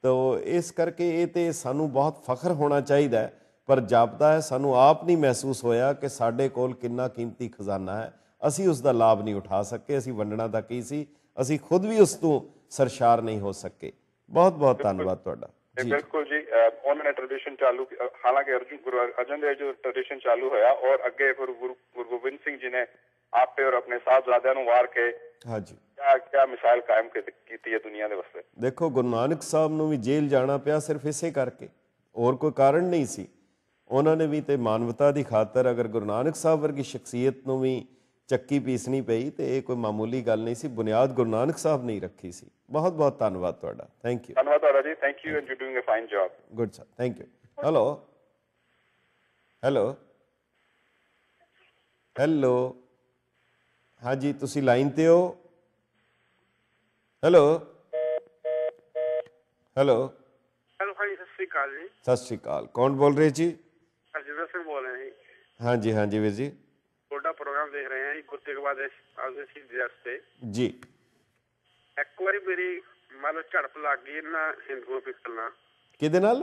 ਤੋ ਇਸ ਕਰਕੇ ਇਹ ਤੇ ਸਾਨੂੰ ਬਹੁਤ ਫਖਰ ਹੋਣਾ ਚਾਹੀਦਾ ਹੈ ਪਰ ਜਾਪਦਾ ਹੈ ਸਾਨੂੰ ਆਪ ਨਹੀਂ ਮਹਿਸੂਸ ਹੋਇਆ ਕਿ ਸਾਡੇ ਕੋਲ ਕਿੰਨਾ ਕੀਮਤੀ ਖਜ਼ਾਨਾ ਹੈ ਅਸੀਂ ਉਸ ਦਾ ਲਾਭ ਨਹੀਂ ਉਠਾ ਸਕੇ ਅਸੀਂ ਵੰਡਣਾ ਤਾਂ ਕੀ ਸੀ ਅਸੀਂ ਖੁਦ ਵੀ ਉਸ ਤੋਂ ਸਰਸ਼ਾਰ ਨਹੀਂ ਹੋ ਸਕੇ ਬਹੁਤ ਬਹੁਤ ਧੰਨਵਾਦ ਤੁਹਾਡਾ ਜੀ ਬਿਲਕੁਲ ਜੀ ਉਹਨਾਂ ਨੇ ਟ੍ਰੈਡੀਸ਼ਨ ਚਾਲੂ ਹਾਲਾਂਕਿ ਅਰਜੁਨ ਗੁਰੂ ਅਰਜਨ ਦੇਵ ਜੀ ਦਾ ਟ੍ਰੈਡੀਸ਼ਨ ਚਾਲੂ ਹੋਇਆ ਔਰ ਅੱਗੇ ਫਿਰ ਗੁਰੂ ਗੋਬਿੰਦ ਸਿੰਘ ਜੀ ਨੇ ਆਪੇ ਔਰ ਆਪਣੇ ਸਾਹਿਬਜ਼ਾਦਿਆਂ ਨੂੰ ਵਾਰ ਕੇ ਹਾਂਜੀ ਕਿਆ ਕਿਆ ਮਿਸਾਲ ਕਾਇਮ ਕੀਤੀ ਹੈ ਦੁਨੀਆ ਦੇ ਵਾਸਤੇ ਦੇਖੋ ਗੁਰੂ ਨਾਨਕ ਸਾਹਿਬ ਨੂੰ ਵੀ ਜੇਲ੍ਹ ਜਾਣਾ ਪਿਆ ਸਿਰਫ ਇਸੇ ਕਰਕੇ ਔਰ ਕੋਈ ਕਾਰਨ ਨਹੀਂ ਸੀ ਉਹਨਾਂ ਨੇ ਵੀ ਤੇ ਮਾਨਵਤਾ ਦੀ ਖਾਤਰ ਅਗਰ ਗੁਰੂ ਨਾਨਕ ਸਾਹਿਬ ਵਰਗੀ ਸ਼ਖਸੀਅਤ ਨੂੰ ਵੀ ਚੱਕੀ ਪੀਸਣੀ ਪਈ ਤੇ ਇਹ ਕੋਈ ਮਾਮੂਲੀ ਗੱਲ ਨਹੀਂ ਸੀ ਬੁਨਿਆਦ ਗੁਰੂ ਨਾਨਕ ਸਾਹਿਬ ਨੇ ਰੱਖੀ ਸੀ ਬਹੁਤ ਬਹੁਤ ਧੰਨਵਾਦ ਤੁਹਾਡਾ ਥੈਂਕ ਯੂ ਧੰਨਵਾਦ ਤੁਹਾਡਾ ਜੀ thank you and you doing a fine job good sir thank you hello hello hello ਹਾਂਜੀ ਤੁਸੀਂ ਲਾਈਨ ਤੇ ਹੋ ਹੈਲੋ ਹੈਲੋ ਹੈਲੋ ਹਾਂਜੀ ਸਤਿ ਸ਼੍ਰੀ ਅਕਾਲ ਜੀ ਸਤਿ ਸ਼੍ਰੀ ਅਕਾਲ ਕੌਣ ਬੋਲ ਰਹੇ ਜੀ ਅਜਿਤ ਸਿੰਘ ਬੋਲ ਰਹੇ ਹਾਂ ਜੀ ਹਾਂਜੀ ਹਾਂਜੀ ਵੀਰ ਜੀ ਕੁਰਸੀ ਸੀ ਜੱਸ ਤੇ ਜੀ ਇੱਕ ਵਾਰੀ ਮੇਰੀ ਮਨ ਝੜਪ ਲੱਗ ਗਈ ਨਾ ਹਿੰਦੂ ਪੀਪਲ ਨਾਲ ਕਿਹਦੇ ਨਾਲ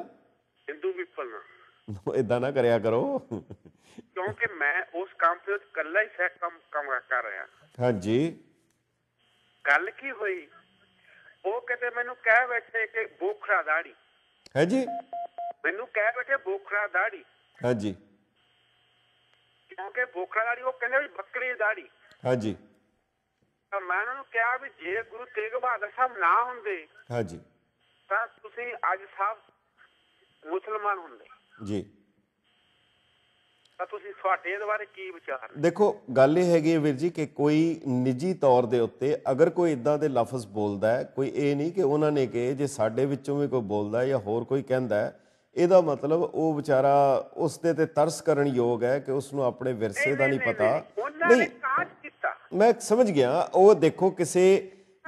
ਹਿੰਦੂ ਪੀਪਲ ਨਾਲ ਇਦਾਂ ਨਾ ਕਰਿਆ ਕਰੋ ਕਿਉਂਕਿ ਮੈਂ ਉਸ ਕੰਮ ਤੇ ਇਕੱਲਾ ਹੀ ਸਹਿ ਕੰਮ ਕੰਮ ਕਰ ਰਿਹਾ ਹਾਂਜੀ ਗੱਲ ਕੀ ਹੋਈ ਉਹ ਕਿਤੇ ਮੈਨੂੰ ਕਹਿ ਬੈਠੇ ਕਿ ਬੋਖਰਾ ਦਾੜੀ ਹੈ ਜੀ ਮੈਨੂੰ ਕਹਿ ਬੈਠੇ ਬੋਖਰਾ ਦਾੜੀ ਹਾਂਜੀ ਕਿਉਂਕਿ ਬੋਖਲਾ ਦਾੜੀ ਉਹ ਕਹਿੰਦੇ ਵੀ ਬੱਕਰੀ ਦਾੜੀ ਹਾਂਜੀ ਤਾਂ ਮੈਂ ਉਹਨਾਂ ਨੂੰ ਕਿਹਾ ਵੀ ਜੇ ਗੁਰੂ ਤੇਗ ਬਹਾਦਰ ਸਾਹਿਬ ਨਾ ਹੁੰਦੇ ਹਾਂਜੀ ਤਾਂ ਤੁਸੀਂ ਅੱਜ ਸਾਹਿਬ ਮੁਸਲਮਾਨ ਹੁੰਦੇ ਜੀ ਤਾਂ ਤੁਸੀਂ ਤੁਹਾਡੇ ਬਾਰੇ ਕੀ ਵਿਚਾਰ ਦੇਖੋ ਗੱਲ ਇਹ ਹੈਗੀ ਵੀਰ ਜੀ ਕਿ ਕੋਈ ਨਿੱਜੀ ਤੌਰ ਦੇ ਉੱਤੇ ਅਗਰ ਕੋਈ ਇਦਾਂ ਦੇ ਲਫ਼ਜ਼ ਬੋਲਦਾ ਹੈ ਕੋਈ ਇਹ ਨਹੀਂ ਕਿ ਉਹਨਾਂ ਨੇ ਕਿ ਜੇ ਸਾਡੇ ਵਿੱਚੋਂ ਵੀ ਕੋਈ ਬੋਲਦਾ ਹੈ ਜਾਂ ਹੋਰ ਕੋਈ ਕਹਿੰਦਾ ਹੈ ਇਹਦਾ ਮਤਲਬ ਉਹ ਵਿਚਾਰਾ ਉਸ ਦੇ ਤੇ ਤਰਸ ਕਰਨ ਯੋਗ ਹੈ ਕਿ ਉਸ ਨੂੰ ਆਪਣੇ ਵਿਰਸੇ ਦਾ ਨਹੀਂ ਪਤਾ ਨਹੀਂ ਮੈਂ ਸਮਝ ਗਿਆ ਉਹ ਦੇਖੋ ਕਿਸੇ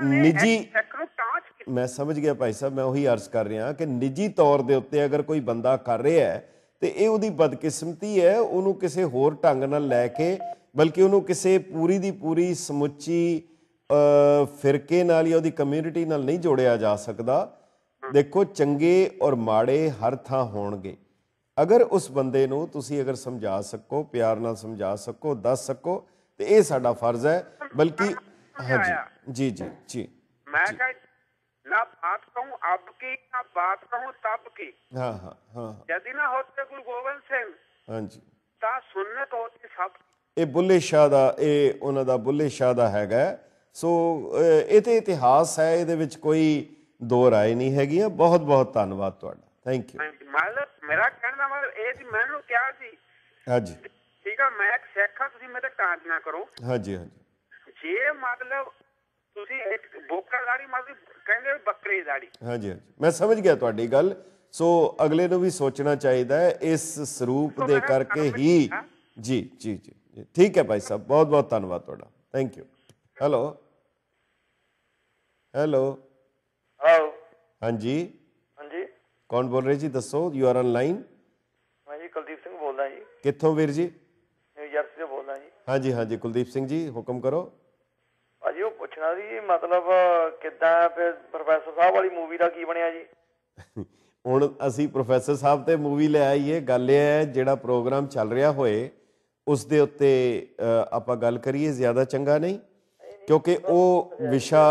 ਨਿੱਜੀ ਮੈਂ ਸਮਝ ਗਿਆ ਭਾਈ ਸਾਹਿਬ ਮੈਂ ਉਹੀ ਅਰਜ਼ ਕਰ ਰਿਹਾ ਕਿ ਨਿੱਜੀ ਤੌਰ ਦੇ ਉੱਤੇ ਅਗਰ ਕੋਈ ਬੰਦਾ ਕਰ ਰਿਹਾ ਹੈ ਤੇ ਇਹ ਉਹਦੀ ਬਦਕਿਸਮਤੀ ਹੈ ਉਹਨੂੰ ਕਿਸੇ ਹੋਰ ਢੰਗ ਨਾਲ ਲੈ ਕੇ ਬਲਕਿ ਉਹਨੂੰ ਕਿਸੇ ਪੂਰੀ ਦੀ ਪੂਰੀ ਸਮੁੱਚੀ ਫਿਰਕੇ ਨਾਲ ਜਾਂ ਉਹਦੀ ਕਮਿਊਨਿਟੀ ਨਾਲ ਨਹੀਂ ਜੋੜਿਆ ਜਾ ਸਕਦਾ ਦੇਖੋ ਚੰਗੇ ਔਰ ਮਾੜੇ ਹਰ ਥਾਂ ਹੋਣਗੇ ਅਗਰ ਉਸ ਬੰਦੇ ਨੂੰ ਤੁਸੀਂ ਅਗਰ ਸਮਝਾ ਸਕੋ ਪਿਆਰ ਨਾਲ ਸਮਝਾ ਸਕੋ ਦੱਸ ਸਕੋ ਤੇ ਇਹ ਸਾਡਾ ਫਰਜ਼ ਹੈ ਬਲਕਿ ਹਾਂਜੀ ਜੀ ਜੀ ਜੀ ਮੈਂ ਕਹਿੰਦਾ ना बात कहूँ अब की ना बात कहूँ तब की हाँ ਹਾਂ ਹਾਂ यदि ना होते गुरु गोविंद ਸਿੰਘ हाँ ਤਾਂ ਸੁਨਨਤ ਹੋਤੀ ਸਭ ਇਹ ਬੁੱਲੇ ਸ਼ਾਹ ਦਾ ਇਹ ਉਹਨਾਂ ਦਾ ਬੁੱਲੇ ਸ਼ਾਹ ਦਾ ਹੈਗਾ ਸੋ ਇਹ ਤੇ ਇਤਿਹਾਸ ਹੈ ਇਹਦੇ ਵਿੱਚ ਕੋਈ ਦੋ ਰਾਏ ਨਹੀਂ ਹੈਗੀਆਂ ਬਹੁਤ ਬਹੁਤ ਧੰਨਵਾਦ ਤੁਹਾਡਾ ਥੈਂਕ ਯੂ ਮਤਲਬ ਮੇਰਾ ਕਹਿਣ ਦਾ ਮਤਲਬ ਇਹ ਸੀ ਮੈਨੂੰ ਕਿਹਾ ਸੀ ਹਾਂਜੀ ਠੀਕ ਆ ਮੈਂ ਇੱਕ ਸਿੱਖ ਆ ਤੁਸੀਂ ਮੇਰੇ ਟਾਂਚ ਨਾ ਕਰੋ ਹਾਂਜੀ ਹਾਂਜੀ ਜੇ ਮਤਲਬ ਤੁਸੀਂ ਇੱਕ ਬੋਕਰ ਦਾੜੀ ਮਤਲਬ ਕਹਿੰਦੇ ਬੱਕਰੇ ਦਾੜੀ ਹਾਂਜੀ ਹਾਂਜੀ ਮੈਂ ਸਮਝ ਗਿਆ ਤੁਹਾਡੀ ਗੱਲ ਸੋ ਅਗਲੇ ਨੂੰ ਵੀ ਸੋਚਣਾ ਚਾਹੀਦਾ ਹੈ ਇਸ ਸਰੂਪ ਦੇ ਕਰਕੇ ਹੀ ਜੀ ਜੀ ਜੀ ਠੀਕ ਹੈ ਭਾਈ ਸਾਹਿਬ ਬਹੁਤ ਬਹੁਤ ਧੰਨਵਾਦ ਤੁਹਾਡਾ ਥੈਂਕ ਯੂ ਹੈਲੋ ਹੈਲੋ ਹਾਂਜੀ ਹਾਂਜੀ ਕੌਣ ਬੋਲ ਰਹੇ ਜੀ ਦੱਸੋ ਯੂ ਆਰ ਆਨਲਾਈਨ ਮੈਂ ਜੀ ਕੁਲਦੀਪ ਸਿੰਘ ਬੋਲਦਾ ਜੀ ਕਿੱਥੋਂ ਵੀਰ ਜੀ ਨਿਊਯਾਰਕ ਤੋਂ ਬੋਲਦਾ ਜੀ ਹਾਂਜੀ ਹਾਂਜੀ ਕੁਲਦੀਪ ਸਿੰਘ ਜੀ ਹੁਕਮ ਕਰੋ ਭਾਜੀ ਉਹ ਪੁੱਛਣਾ ਸੀ ਮਤਲਬ ਕਿੱਦਾਂ ਫਿਰ ਪ੍ਰੋਫੈਸਰ ਸਾਹਿਬ ਵਾਲੀ ਮੂਵੀ ਦਾ ਕੀ ਬਣਿਆ ਜੀ [laughs] ਹੁਣ ਅਸੀਂ ਪ੍ਰੋਫੈਸਰ ਸਾਹਿਬ ਤੇ ਮੂਵੀ ਲੈ ਆਈਏ ਗੱਲ ਇਹ ਹੈ ਜਿਹੜਾ ਪ੍ਰੋਗਰਾਮ ਚੱਲ ਰਿਹਾ ਹੋਏ ਉਸ ਦੇ ਉੱਤੇ ਆਪਾਂ ਗੱਲ ਕਰੀਏ ਜ਼ਿਆਦਾ ਚੰਗਾ ਨਹੀਂ ਕਿਉਂਕਿ ਉਹ ਵਿਸ਼ਾ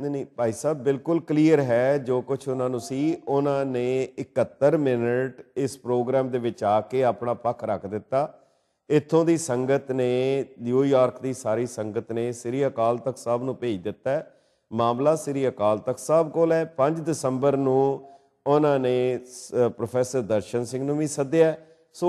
ਨਹੀਂ ਨਹੀਂ ਭਾਈ ਸਾਹਿਬ ਬਿਲਕੁਲ ਕਲੀਅਰ ਹੈ ਜੋ ਕੁਝ ਉਹਨਾਂ ਨੂੰ ਸੀ ਉਹਨਾਂ ਨੇ 71 ਮਿੰਟ ਇਸ ਪ੍ਰੋਗਰਾਮ ਦੇ ਵਿੱਚ ਆ ਕੇ ਆਪਣਾ ਪੱਖ ਰੱਖ ਦਿੱਤਾ ਇੱਥੋਂ ਦੀ ਸੰਗਤ ਨੇ ਨਿਊਯਾਰਕ ਦੀ ਸਾਰੀ ਸੰਗਤ ਨੇ ਸ੍ਰੀ ਅਕਾਲ ਤਖਤ ਸਾਹਿਬ ਨੂੰ ਭੇਜ ਦਿੱਤਾ ਮਾਮਲਾ ਸ੍ਰੀ ਅਕਾਲ ਤਖਤ ਸਾਹਿਬ ਕੋਲ ਹੈ 5 ਦਸੰਬਰ ਨੂੰ ਉਹਨਾਂ ਨੇ ਪ੍ਰੋਫੈਸਰ ਦਰਸ਼ਨ ਸਿੰਘ ਨੂੰ ਵੀ ਸੱਦਿਆ ਸੋ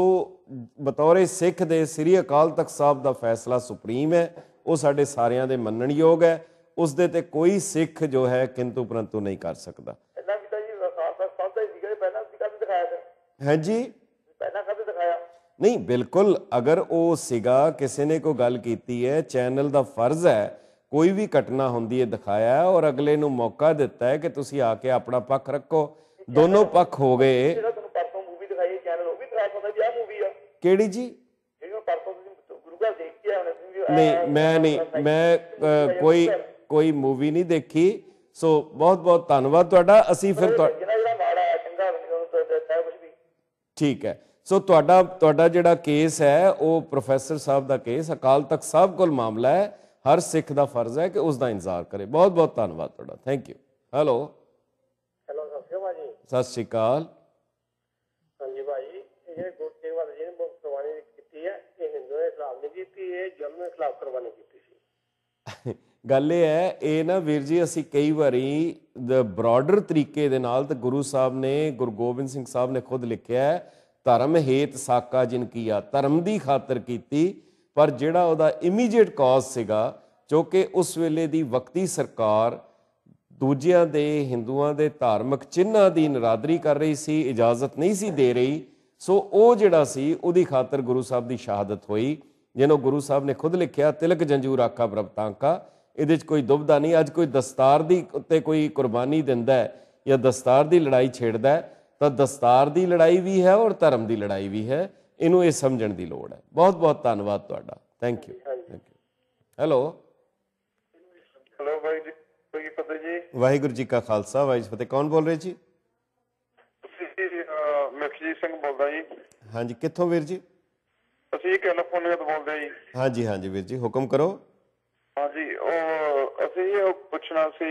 ਬਤੌਰੇ ਸਿੱਖ ਦੇ ਸ੍ਰੀ ਅਕਾਲ ਤਖਤ ਸਾਹਿਬ ਦਾ ਫੈਸਲਾ ਸੁਪਰੀਮ ਹੈ ਉਹ ਸਾਡੇ ਸਾਰਿਆਂ ਦੇ ਮੰਨਣਯੋਗ ਹੈ ਉਸ ਦੇ ਤੇ ਕੋਈ ਸਿੱਖ ਜੋ ਹੈ ਕਿੰਤੂ ਪਰੰਤੂ ਨਹੀਂ ਕਰ ਸਕਦਾ ਪਹਿਲਾਂ ਵੀ ਜੀ ਜੀ ਖਾਲਸਾ ਸਭ ਦਾ ਹੀ ਸੀਗਾ ਪਹਿਲਾਂ ਵੀ ਦਿਖਾਇਆ ਫਿਰ ਹੈ ਜੀ ਪਹਿਲਾਂ ਕਦੇ ਦਿਖਾਇਆ ਨਹੀਂ ਬਿਲਕੁਲ ਅਗਰ ਉਹ ਸੀਗਾ ਕਿਸੇ ਨੇ ਕੋਈ ਗੱਲ ਕੀਤੀ ਹੈ ਚੈਨਲ ਦਾ ਫਰਜ਼ ਹੈ ਕੋਈ ਵੀ ਘਟਨਾ ਹੁੰਦੀ ਹੈ ਦਿਖਾਇਆ ਔਰ ਅਗਲੇ ਨੂੰ ਮੌਕਾ ਦਿੱਤਾ ਹੈ ਕਿ ਤੁਸੀਂ ਆ ਕੇ ਆਪਣਾ ਪੱਖ ਰੱਖੋ ਦੋਨੋਂ ਪੱਖ ਹੋ ਗਏ ਜਿਹੜਾ ਤੁਹਾਨੂੰ ਪਰਸੋਂ ਮੂਵੀ ਦਿਖਾਈ ਚੈਨਲ ਉਹ ਵੀ ਦਿਖਾ ਸਕਦਾ ਵੀ ਆ ਮੂਵੀ ਆ ਕਿਹੜੀ ਜੀ ਜਿਹੜਾ ਪਰਸੋਂ ਗੁਰੂ ਘਰ ਦੇਖ ਕੇ ਆਉਣਾ ਨਹੀਂ ਮੈਂ ਨਹੀਂ ਮੈਂ ਕੋਈ ਕੋਈ ਮੂਵੀ ਨਹੀਂ ਦੇਖੀ ਸੋ ਬਹੁਤ ਬਹੁਤ ਧੰਨਵਾਦ ਤੁਹਾਡਾ ਅਸੀਂ ਫਿਰ ਠੀਕ ਹੈ ਸੋ ਤੁਹਾਡਾ ਤੁਹਾਡਾ ਜਿਹੜਾ ਕੇਸ ਹੈ ਉਹ ਪ੍ਰੋਫੈਸਰ ਸਾਹਿਬ ਦਾ ਕੇਸ ਅਕਾਲ ਤਖਤ ਸਾਹਿਬ ਕੋਲ ਮਾਮਲਾ ਹੈ ਹਰ ਸਿੱਖ ਦਾ ਫਰਜ਼ ਹੈ ਕਿ ਉਸ ਦਾ ਇੰਤਜ਼ਾਰ ਕਰੇ ਬਹੁਤ ਬਹੁਤ ਧੰਨਵਾਦ ਤੁਹਾਡਾ ਥੈਂਕ ਯੂ ਹੈਲੋ ਹੈਲੋ ਸਤਿ ਸ਼੍ਰੀ ਅਕਾਲ ਜੀ ਸਤਿ ਸ਼੍ਰੀ ਅਕਾਲ ਹਾਂਜੀ ਭਾਈ ਇਹ ਗੁਰਤੇਗ ਵਾਲੇ ਜੀ ਨੇ ਕਰਵਾਣੀ ਕੀਤੀ ਹੈ ਇਹ ਹਿੰਦੂ ਇਸਲਾਮ ਨੇ ਕੀਤੀ ਹੈ ਜਨਮ ਖਿਲਾਫ ਕਰਵਾਣੀ ਕੀਤੀ ਸੀ [laughs] ਗੱਲ ਇਹ ਹੈ ਇਹ ਨਾ ਵੀਰ ਜੀ ਅਸੀਂ ਕਈ ਵਾਰੀ ਦ ਬ੍ਰੋਡਰ ਤਰੀਕੇ ਦੇ ਨਾਲ ਤੇ ਗੁਰੂ ਸਾਹਿਬ ਨੇ ਗੁਰੂ ਗੋਬਿੰਦ ਸਿੰਘ ਸਾਹਿਬ ਨੇ ਖੁਦ ਲਿਖਿਆ ਹੈ ਧਰਮ ਹੇਤ ਸਾਕਾ ਜਿਨ ਕੀਆ ਧਰਮ ਦੀ ਖਾਤਰ ਕੀਤੀ ਪਰ ਜਿਹੜਾ ਉਹਦਾ ਇਮੀਡੀਏਟ ਕਾਜ਼ ਸੀਗਾ ਜੋ ਕਿ ਉਸ ਵੇਲੇ ਦੀ ਵਕਤੀ ਸਰਕਾਰ ਦੂਜਿਆਂ ਦੇ ਹਿੰਦੂਆਂ ਦੇ ਧਾਰਮਿਕ ਚਿੰਨ੍ਹਾਂ ਦੀ ਨਰਾਦਰੀ ਕਰ ਰਹੀ ਸੀ ਇਜਾਜ਼ਤ ਨਹੀਂ ਸੀ ਦੇ ਰਹੀ ਸੋ ਉਹ ਜਿਹੜਾ ਸੀ ਉਹਦੀ ਖਾਤਰ ਗੁਰੂ ਸਾਹਿਬ ਦੀ ਸ਼ਹਾਦਤ ਹੋਈ ਜਿਹਨੂੰ ਗੁਰੂ ਸਾਹਿਬ ਨੇ ਖੁਦ ਲਿਖਿਆ ਤਿਲਕ ਜੰਜੂਰ ਆਖਾ ਪ੍ਰਭਤਾਂ ਕਾ ਇਹਦੇ 'ਚ ਕੋਈ ਦੁਬਦਾ ਨਹੀਂ ਅੱਜ ਕੋਈ ਦਸਤਾਰ ਦੀ ਉੱਤੇ ਕੋਈ ਕੁਰਬਾਨੀ ਦਿੰਦਾ ਹੈ ਜਾਂ ਦਸਤਾਰ ਦੀ ਲੜਾਈ ਛੇੜਦਾ ਹੈ ਤਾਂ ਦਸਤਾਰ ਦੀ ਲੜਾਈ ਵੀ ਹੈ ਔਰ ਧਰਮ ਦੀ ਲੜਾਈ ਵੀ ਹੈ ਇਹਨੂੰ ਇਹ ਸਮਝਣ ਦੀ ਲੋੜ ਹੈ ਬਹੁਤ ਬਹੁਤ ਧੰਨਵਾਦ ਤੁਹਾਡਾ thank you thank you hello hello ਭਾਈ ਜੀ ਭਾਈ ਫਤਿਹ ਜੀ ਵਾਹਿਗੁਰੂ ਜੀ ਕਾ ਖਾਲਸਾ ਵਾਹਿਗੁਰੂ ਫਤਿਹ ਕੌਣ ਬੋਲ ਰਹੇ ਜੀ ਮਖਜੀਤ ਸਿੰਘ ਬੋਲਦਾ ਜੀ ਹਾਂਜੀ ਕਿੱਥੋਂ ਵੀਰ ਜੀ ਅਸੀਂ ਕੈਲੀਫੋਰਨੀਆ ਤੋਂ ਬੋਲਦੇ ਜੀ ਹਾਂਜੀ ਹਾਂਜੀ ਵੀਰ ਜੀ ਹੁਕਮ ਕਰੋ ਹਾਂਜੀ ਉਹ ਅਸੀਂ ਇਹ ਪੁੱਛਣਾ ਸੀ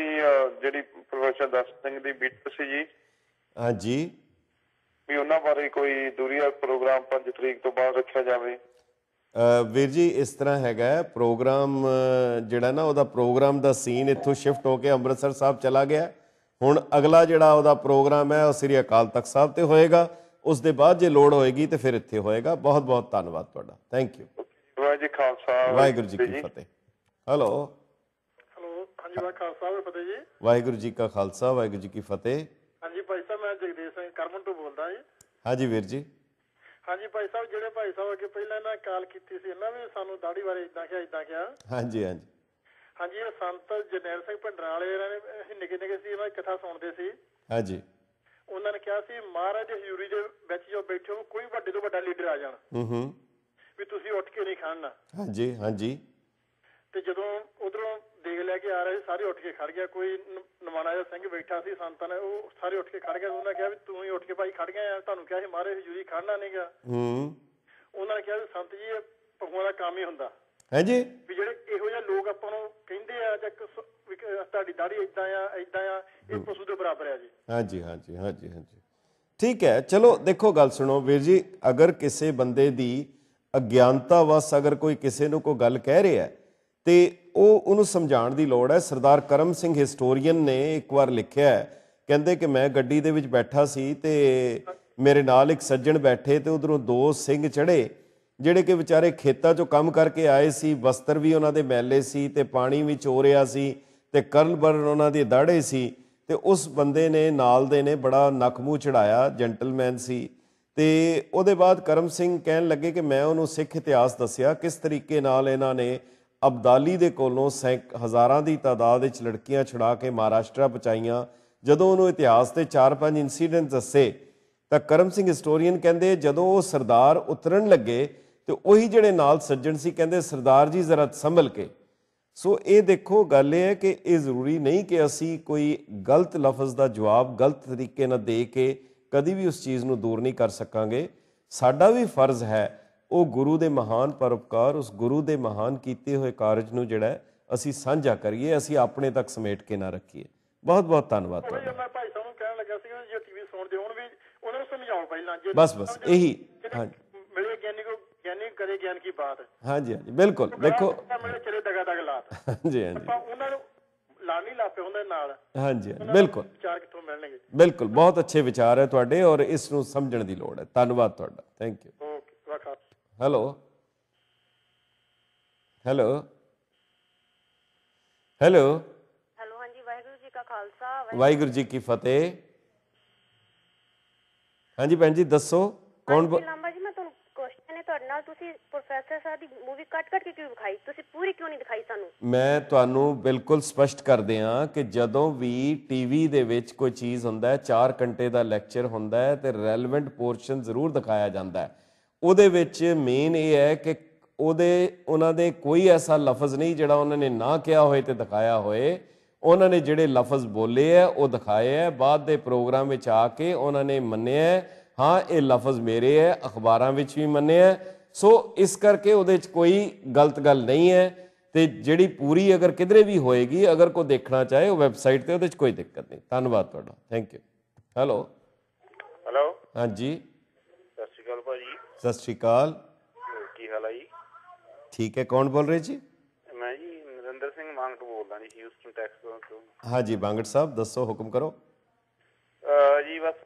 ਜਿਹੜੀ ਪ੍ਰੋਫੈਸਰ ਦਸ ਸਿੰਘ ਦੀ ਬਿੱਟ ਸੀ ਜੀ ਹਾਂਜੀ ਵੀ ਉਹਨਾਂ ਬਾਰੇ ਕੋਈ ਦੂਰੀਆ ਪ੍ਰੋਗਰਾਮ 5 ਤਰੀਕ ਤੋਂ ਬਾਅਦ ਰੱਖਿਆ ਜਾਵੇ ਵੀਰ ਜੀ ਇਸ ਤਰ੍ਹਾਂ ਹੈਗਾ ਪ੍ਰੋਗਰਾਮ ਜਿਹੜਾ ਨਾ ਉਹਦਾ ਪ੍ਰੋਗਰਾਮ ਦਾ ਸੀਨ ਇੱਥੋਂ ਸ਼ਿਫਟ ਹੋ ਕੇ ਅੰਮ੍ਰਿਤਸਰ ਸਾਹਿਬ ਚਲਾ ਗਿਆ ਹੁਣ ਅਗਲਾ ਜਿਹੜਾ ਉਹਦਾ ਪ੍ਰੋਗਰਾਮ ਹੈ ਉਹ ਸ੍ਰੀ ਅਕਾਲ ਤਖਤ ਸਾਹਿਬ ਤੇ ਹੋਏਗਾ ਉਸ ਦੇ ਬਾਅਦ ਜੇ ਲੋੜ ਹੋਏਗੀ ਤੇ ਫਿਰ ਇੱਥੇ ਹੋਏਗਾ ਬਹੁਤ ਬਹੁਤ ਧੰਨਵਾਦ ਤੁਹਾਡਾ ਥੈਂਕ ਯੂ ਵਾਹਿਗੁਰੂ ਜੀ ਖਾਲਸਾ ਵਾਹਿਗੁਰੂ ਜੀ ਕੀ ਫਤਿਹ ਹੈਲੋ ਹੈਲੋ ਹਾਂਜੀ ਵਾਹਿਗੁਰੂ ਖਾਲਸਾ ਵਾਹਿਗੁਰੂ ਫਤਿਹ ਜੀ ਵਾਹਿਗੁਰੂ ਜੀ ਕਾ ਖਾਲਸਾ ਵਾਹਿਗੁਰੂ ਜੀ ਕੀ ਫਤਿਹ ਹਾਂਜੀ ਭਾਈ ਸਾਹਿਬ ਮੈਂ ਜਗਦੀਸ਼ ਸਿੰਘ ਕਰਮਨ ਤੋਂ ਬੋਲਦਾ ਜੀ ਹਾਂਜੀ ਵੀਰ ਜੀ ਹਾਂਜੀ ਭਾਈ ਸਾਹਿਬ ਜਿਹੜੇ ਭਾਈ ਸਾਹਿਬ ਅੱਗੇ ਪਹਿਲਾਂ ਨਾ ਕਾਲ ਕੀਤੀ ਸੀ ਇਹਨਾਂ ਵੀ ਸਾਨੂੰ ਦਾੜੀ ਬਾਰੇ ਇਦਾਂ ਕਿਹਾ ਇਦਾਂ ਕਿਹਾ ਹਾਂਜੀ ਹਾਂਜੀ ਹਾਂਜੀ ਇਹ ਸੰਤ ਜਨੈਲ ਸਿੰਘ ਭੰਡਰਾਲੇ ਵਾਲੇ ਇਹਨਾਂ ਨੇ ਅਸੀਂ ਨਿੱਕੇ ਨਿੱਕੇ ਸੀ ਇਹਨਾਂ ਦੀ ਕਥਾ ਸੁਣਦੇ ਸੀ ਹਾਂਜੀ ਉਹਨਾਂ ਨੇ ਕਿਹਾ ਸੀ ਮਹਾਰਾਜ ਦੇ ਹਜ਼ੂਰੀ ਦੇ ਵਿੱਚ ਜੋ ਬੈਠੇ ਹੋ ਕੋਈ ਵੱਡੇ ਤੋਂ ਵੱਡਾ ਲੀਡਰ ਆ ਜਾਣ ਹੂੰ ਹੂੰ ਵੀ ਤੁਸੀਂ ਉੱਠ ਕੇ ਨਹੀਂ ਖਾਣਨਾ ਹਾਂਜੀ ਹਾਂਜੀ ਤੇ ਜਦੋਂ ਉਧਰੋਂ ਦੇਖ ਲੈ ਕੇ ਆ ਰਹੇ ਸਾਰੇ ਉੱਠ ਕੇ ਖੜ ਗਿਆ ਕੋਈ ਨਮਾਣਾ ਜਿਹਾ ਸਿੰਘ ਬੈਠਾ ਸੀ ਸੰਤਾਂ ਨੇ ਉਹ ਸਾਰੇ ਉੱਠ ਕੇ ਖੜ ਗਿਆ ਉਹਨਾਂ ਨੇ ਕਿਹਾ ਵੀ ਤੂੰ ਹੀ ਉੱਠ ਕੇ ਭਾਈ ਖੜ ਗਿਆ ਤੁਹਾਨੂੰ ਕਿਹਾ ਸੀ ਮਹਾਰਾਜ ਹਜੂਰੀ ਖੜਨਾ ਨਹੀਂਗਾ ਹੂੰ ਉਹਨਾਂ ਨੇ ਕਿਹਾ ਵੀ ਸੰਤ ਜੀ ਭਗਵਾਨ ਦਾ ਕੰਮ ਹੀ ਹੁੰਦਾ ਹਾਂਜੀ ਵੀ ਜਿਹੜੇ ਇਹੋ ਜਿਹੇ ਲੋਕ ਆਪਾਂ ਨੂੰ ਕਹਿੰਦੇ ਆ ਜਾਂ ਤੁਹਾਡੀ ਦਾੜੀ ਇਦਾਂ ਆ ਇਦਾਂ ਆ ਇਹ ਪਸ਼ੂ ਦੇ ਬਰਾਬਰ ਆ ਜੀ ਹਾਂਜੀ ਹਾਂਜੀ ਹਾਂਜੀ ਹਾਂਜੀ ਠੀਕ ਹੈ ਚਲੋ ਦੇਖੋ ਗੱਲ ਸੁਣੋ ਵੀਰ ਜੀ ਅਗਰ ਕਿਸੇ ਬੰਦੇ ਦੀ ਅਗਿਆਨਤਾ ਵਸ ਅਗਰ ਕੋਈ ਕਿਸੇ ਨੂੰ ਕੋਈ ਗੱਲ ਕਹਿ ਰਿਹਾ ਹੈ ਤੇ ਉਹ ਉਹਨੂੰ ਸਮਝਾਉਣ ਦੀ ਲੋੜ ਹੈ ਸਰਦਾਰ ਕਰਮ ਸਿੰਘ ਹਿਸਟੋਰੀਅਨ ਨੇ ਇੱਕ ਵਾਰ ਲਿਖਿਆ ਹੈ ਕਹਿੰਦੇ ਕਿ ਮੈਂ ਗੱਡੀ ਦੇ ਵਿੱਚ ਬੈਠਾ ਸੀ ਤੇ ਮੇਰੇ ਨਾਲ ਇੱਕ ਸੱਜਣ ਬੈਠੇ ਤੇ ਉਧਰੋਂ ਦੋ ਸਿੰਘ ਚੜੇ ਜਿਹੜੇ ਕਿ ਵਿਚਾਰੇ ਖੇਤਾਂ 'ਚੋਂ ਕੰਮ ਕਰਕੇ ਆਏ ਸੀ ਵਸਤਰ ਵੀ ਉਹਨਾਂ ਦੇ ਮੈਲੇ ਸੀ ਤੇ ਪਾਣੀ ਵੀ ਚੋਰਿਆ ਸੀ ਤੇ ਕਰਨ ਬਰਨ ਉਹਨਾਂ ਦੇ ਦਾੜੇ ਸੀ ਤੇ ਉਸ ਬੰਦੇ ਨੇ ਨਾਲ ਦੇ ਨੇ ਬੜਾ ਨਖਮੂ ਚੜਾਇਆ ਜੈਂਟਲਮੈਨ ਸੀ ਤੇ ਉਹਦੇ ਬਾਅਦ ਕਰਮ ਸਿੰਘ ਕਹਿਣ ਲੱਗੇ ਕਿ ਮੈਂ ਉਹਨੂੰ ਸਿੱਖ ਇਤਿਹਾਸ ਦੱਸਿਆ ਕਿਸ ਤਰੀਕੇ ਨਾਲ ਇਹਨਾਂ ਨੇ ਅਬਦਾਲੀ ਦੇ ਕੋਲੋਂ ਸੈਂਕ ਹਜ਼ਾਰਾਂ ਦੀ ਤਾਦਾਦ ਵਿੱਚ ਲੜਕੀਆਂ ਛੜਾ ਕੇ ਮਹਾਰਾਸ਼ਟਰ ਪਹੁੰਚਾਈਆਂ ਜਦੋਂ ਉਹਨੂੰ ਇਤਿਹਾਸ ਤੇ 4-5 ਇਨਸੀਡੈਂਟ ਦੱਸੇ ਤਾਂ ਕਰਮ ਸਿੰਘ ਹਿਸਟੋਰੀਅਨ ਕਹਿੰਦੇ ਜਦੋਂ ਉਹ ਸਰਦਾਰ ਉਤਰਨ ਲੱਗੇ ਤੇ ਉਹੀ ਜਿਹੜੇ ਨਾਲ ਸੱਜਣ ਸੀ ਕਹਿੰਦੇ ਸਰਦਾਰ ਜੀ ਜ਼ਰਾ ਸੰਭਲ ਕੇ ਸੋ ਇਹ ਦੇਖੋ ਗੱਲ ਇਹ ਹੈ ਕਿ ਇਹ ਜ਼ਰੂਰੀ ਨਹੀਂ ਕਿ ਅਸੀਂ ਕੋਈ ਗਲਤ ਲਫ਼ਜ਼ ਦਾ ਜਵਾਬ ਗਲਤ ਤਰੀਕੇ ਨਾਲ ਦੇ ਕੇ ਕਦੀ ਵੀ ਉਸ ਚੀਜ਼ ਨੂੰ ਦੂਰ ਨਹੀਂ ਕਰ ਸਕਾਂਗੇ ਸਾਡਾ ਵੀ ਫਰਜ਼ ਹੈ ਉਹ ਗੁਰੂ ਦੇ ਮਹਾਨ ਪਰਉਪਕਾਰ ਉਸ ਗੁਰੂ ਦੇ ਮਹਾਨ ਕੀਤੇ ਹੋਏ ਕਾਰਜ ਨੂੰ ਜਿਹੜਾ ਅਸੀਂ ਸਾਂਝਾ ਕਰੀਏ ਅਸੀਂ ਆਪਣੇ ਤੱਕ ਸਮੇਟ ਕੇ ਨਾ ਰੱਖੀਏ ਬਹੁਤ ਬਹੁਤ ਧੰਨਵਾਦ ਤੁਹਾਡਾ ਮੈਂ ਭਾਈ ਸਾਹਿਬ ਨੂੰ ਕਹਿਣ ਲੱਗਾ ਸੀ ਜੇ ਟੀਵੀ ਸੁਣਦੇ ਹੋਣ ਵੀ ਉਹਨਾਂ ਨੂੰ ਸਮਝਾਓ ਪਹਿਲਾਂ ਜੇ ਬਸ ਬਸ ਇਹੀ ਹਾਂਜੀ ਮਿਲੇ ਗਿਆਨੀ ਕੋ ਗਿਆਨੀ ਕਰੇ ਗਿਆਨ ਕੀ ਬਾਤ ਹਾਂਜੀ ਹਾਂਜੀ ਬਿਲਕੁਲ ਦੇਖੋ ਮੇਰੇ ਚਲੇ ਦਗਾ ਦਗ ਲਾਤ [laughs] ਹਾਂਜੀ ਹਾਂਜੀ ਆਪਾਂ ਉਹਨਾਂ ਨੂੰ ਲਾਣੀ ਲਾਪੇ ਹੁੰਦੇ ਨਾਲ ਹਾਂਜੀ ਬਿਲਕੁਲ ਵਿਚਾਰ ਕਿੱਥੋਂ ਮਿਲਣਗੇ ਬਿਲਕੁਲ ਬਹੁਤ ਅੱਛੇ ਵਿਚਾਰ ਹੈ ਤੁਹਾਡੇ ਔਰ ਇਸ ਨੂੰ ਸਮਝਣ ਦੀ ਲੋੜ ਹੈ ਧੰਨਵਾਦ ਤੁਹਾਡਾ thank you hello hello hello hello ਹਾਂਜੀ ਵਾਹਿਗੁਰੂ ਜੀ ਕਾ ਖਾਲਸਾ ਵਾਹਿਗੁਰੂ ਜੀ ਕੀ ਫਤਿਹ ਹਾਂਜੀ ਭੈਣ ਜੀ ਦੱਸੋ ਕੌਣ ਲੰਬਾ ਜੀ ਮੈਂ ਤੁਹਾਨੂੰ ਕੁਐਸਚਨ ਹੈ ਤੁਹਾਡੇ ਨਾਲ ਤੁਸੀਂ ਪ੍ਰੋਫੈਸਰ ਸਾਹਿਬ ਦੀ ਮੂਵੀ ਕੱਟ ਕੱਟ ਕੇ ਕਿਉਂ ਵਿਖਾਈ ਤੁਸੀਂ ਪੂਰੀ ਕਿਉਂ ਨਹੀਂ ਦਿਖਾਈ ਸਾਨੂੰ ਮੈਂ ਤੁਹਾਨੂੰ ਬਿਲਕੁਲ ਸਪਸ਼ਟ ਕਰਦੇ ਹਾਂ ਕਿ ਜਦੋਂ ਵੀ ਟੀਵੀ ਦੇ ਵਿੱਚ ਕੋਈ ਚੀਜ਼ ਹੁੰਦਾ ਹੈ 4 ਘੰਟੇ ਦਾ ਲੈਕਚਰ ਹੁੰਦਾ ਹੈ ਤੇ ਰੈਲੇਵੈਂਟ ਪੋਰਸ਼ਨ ਜ਼ਰੂਰ ਦਿਖਾਇਆ ਜਾਂਦਾ ਹੈ ਉਹਦੇ ਵਿੱਚ ਮੇਨ ਇਹ ਹੈ ਕਿ ਉਹਦੇ ਉਹਨਾਂ ਦੇ ਕੋਈ ਐਸਾ ਲਫ਼ਜ਼ ਨਹੀਂ ਜਿਹੜਾ ਉਹਨਾਂ ਨੇ ਨਾ ਕਿਹਾ ਹੋਏ ਤੇ ਦਿਖਾਇਆ ਹੋਏ ਉਹਨਾਂ ਨੇ ਜਿਹੜੇ ਲਫ਼ਜ਼ ਬੋਲੇ ਆ ਉਹ ਦਿਖਾਏ ਆ ਬਾਅਦ ਦੇ ਪ੍ਰੋਗਰਾਮ ਵਿੱਚ ਆ ਕੇ ਉਹਨਾਂ ਨੇ ਮੰਨਿਆ ਹਾਂ ਇਹ ਲਫ਼ਜ਼ ਮੇਰੇ ਆ ਅਖਬਾਰਾਂ ਵਿੱਚ ਵੀ ਮੰਨਿਆ ਸੋ ਇਸ ਕਰਕੇ ਉਹਦੇ ਵਿੱਚ ਕੋਈ ਗਲਤ ਗੱਲ ਨਹੀਂ ਹੈ ਤੇ ਜਿਹੜੀ ਪੂਰੀ ਅਗਰ ਕਿਧਰੇ ਵੀ ਹੋਏਗੀ ਅਗਰ ਕੋ ਦੇਖਣਾ ਚਾਹੇ ਉਹ ਵੈਬਸਾਈਟ ਤੇ ਉਹਦੇ ਵਿੱਚ ਕੋਈ ਦਿੱਕਤ ਨਹੀਂ ਧੰਨਵਾਦ ਤੁਹਾਡਾ ਥੈਂਕ ਯੂ ਹੈਲੋ ਹੈਲੋ ਹਾਂਜੀ ਸਤਿ ਸ਼੍ਰੀ ਅਕਾਲ ਕੀ ਹਾਲ ਹੈ ਜੀ ਠੀਕ ਹੈ ਕੌਣ ਬੋਲ ਰਹੇ ਜੀ ਮੈਂ ਜੀ ਨਰਿੰਦਰ ਸਿੰਘ ਮੰਗਟ ਬੋਲਦਾ ਜੀ ਹਿਊਸਟਨ ਟੈਕਸ ਤੋਂ ਹਾਂ ਜੀ ਬੰਗਟ ਸਾਹਿਬ ਦੱਸੋ ਹੁਕਮ ਕਰੋ ਜੀ ਬਸ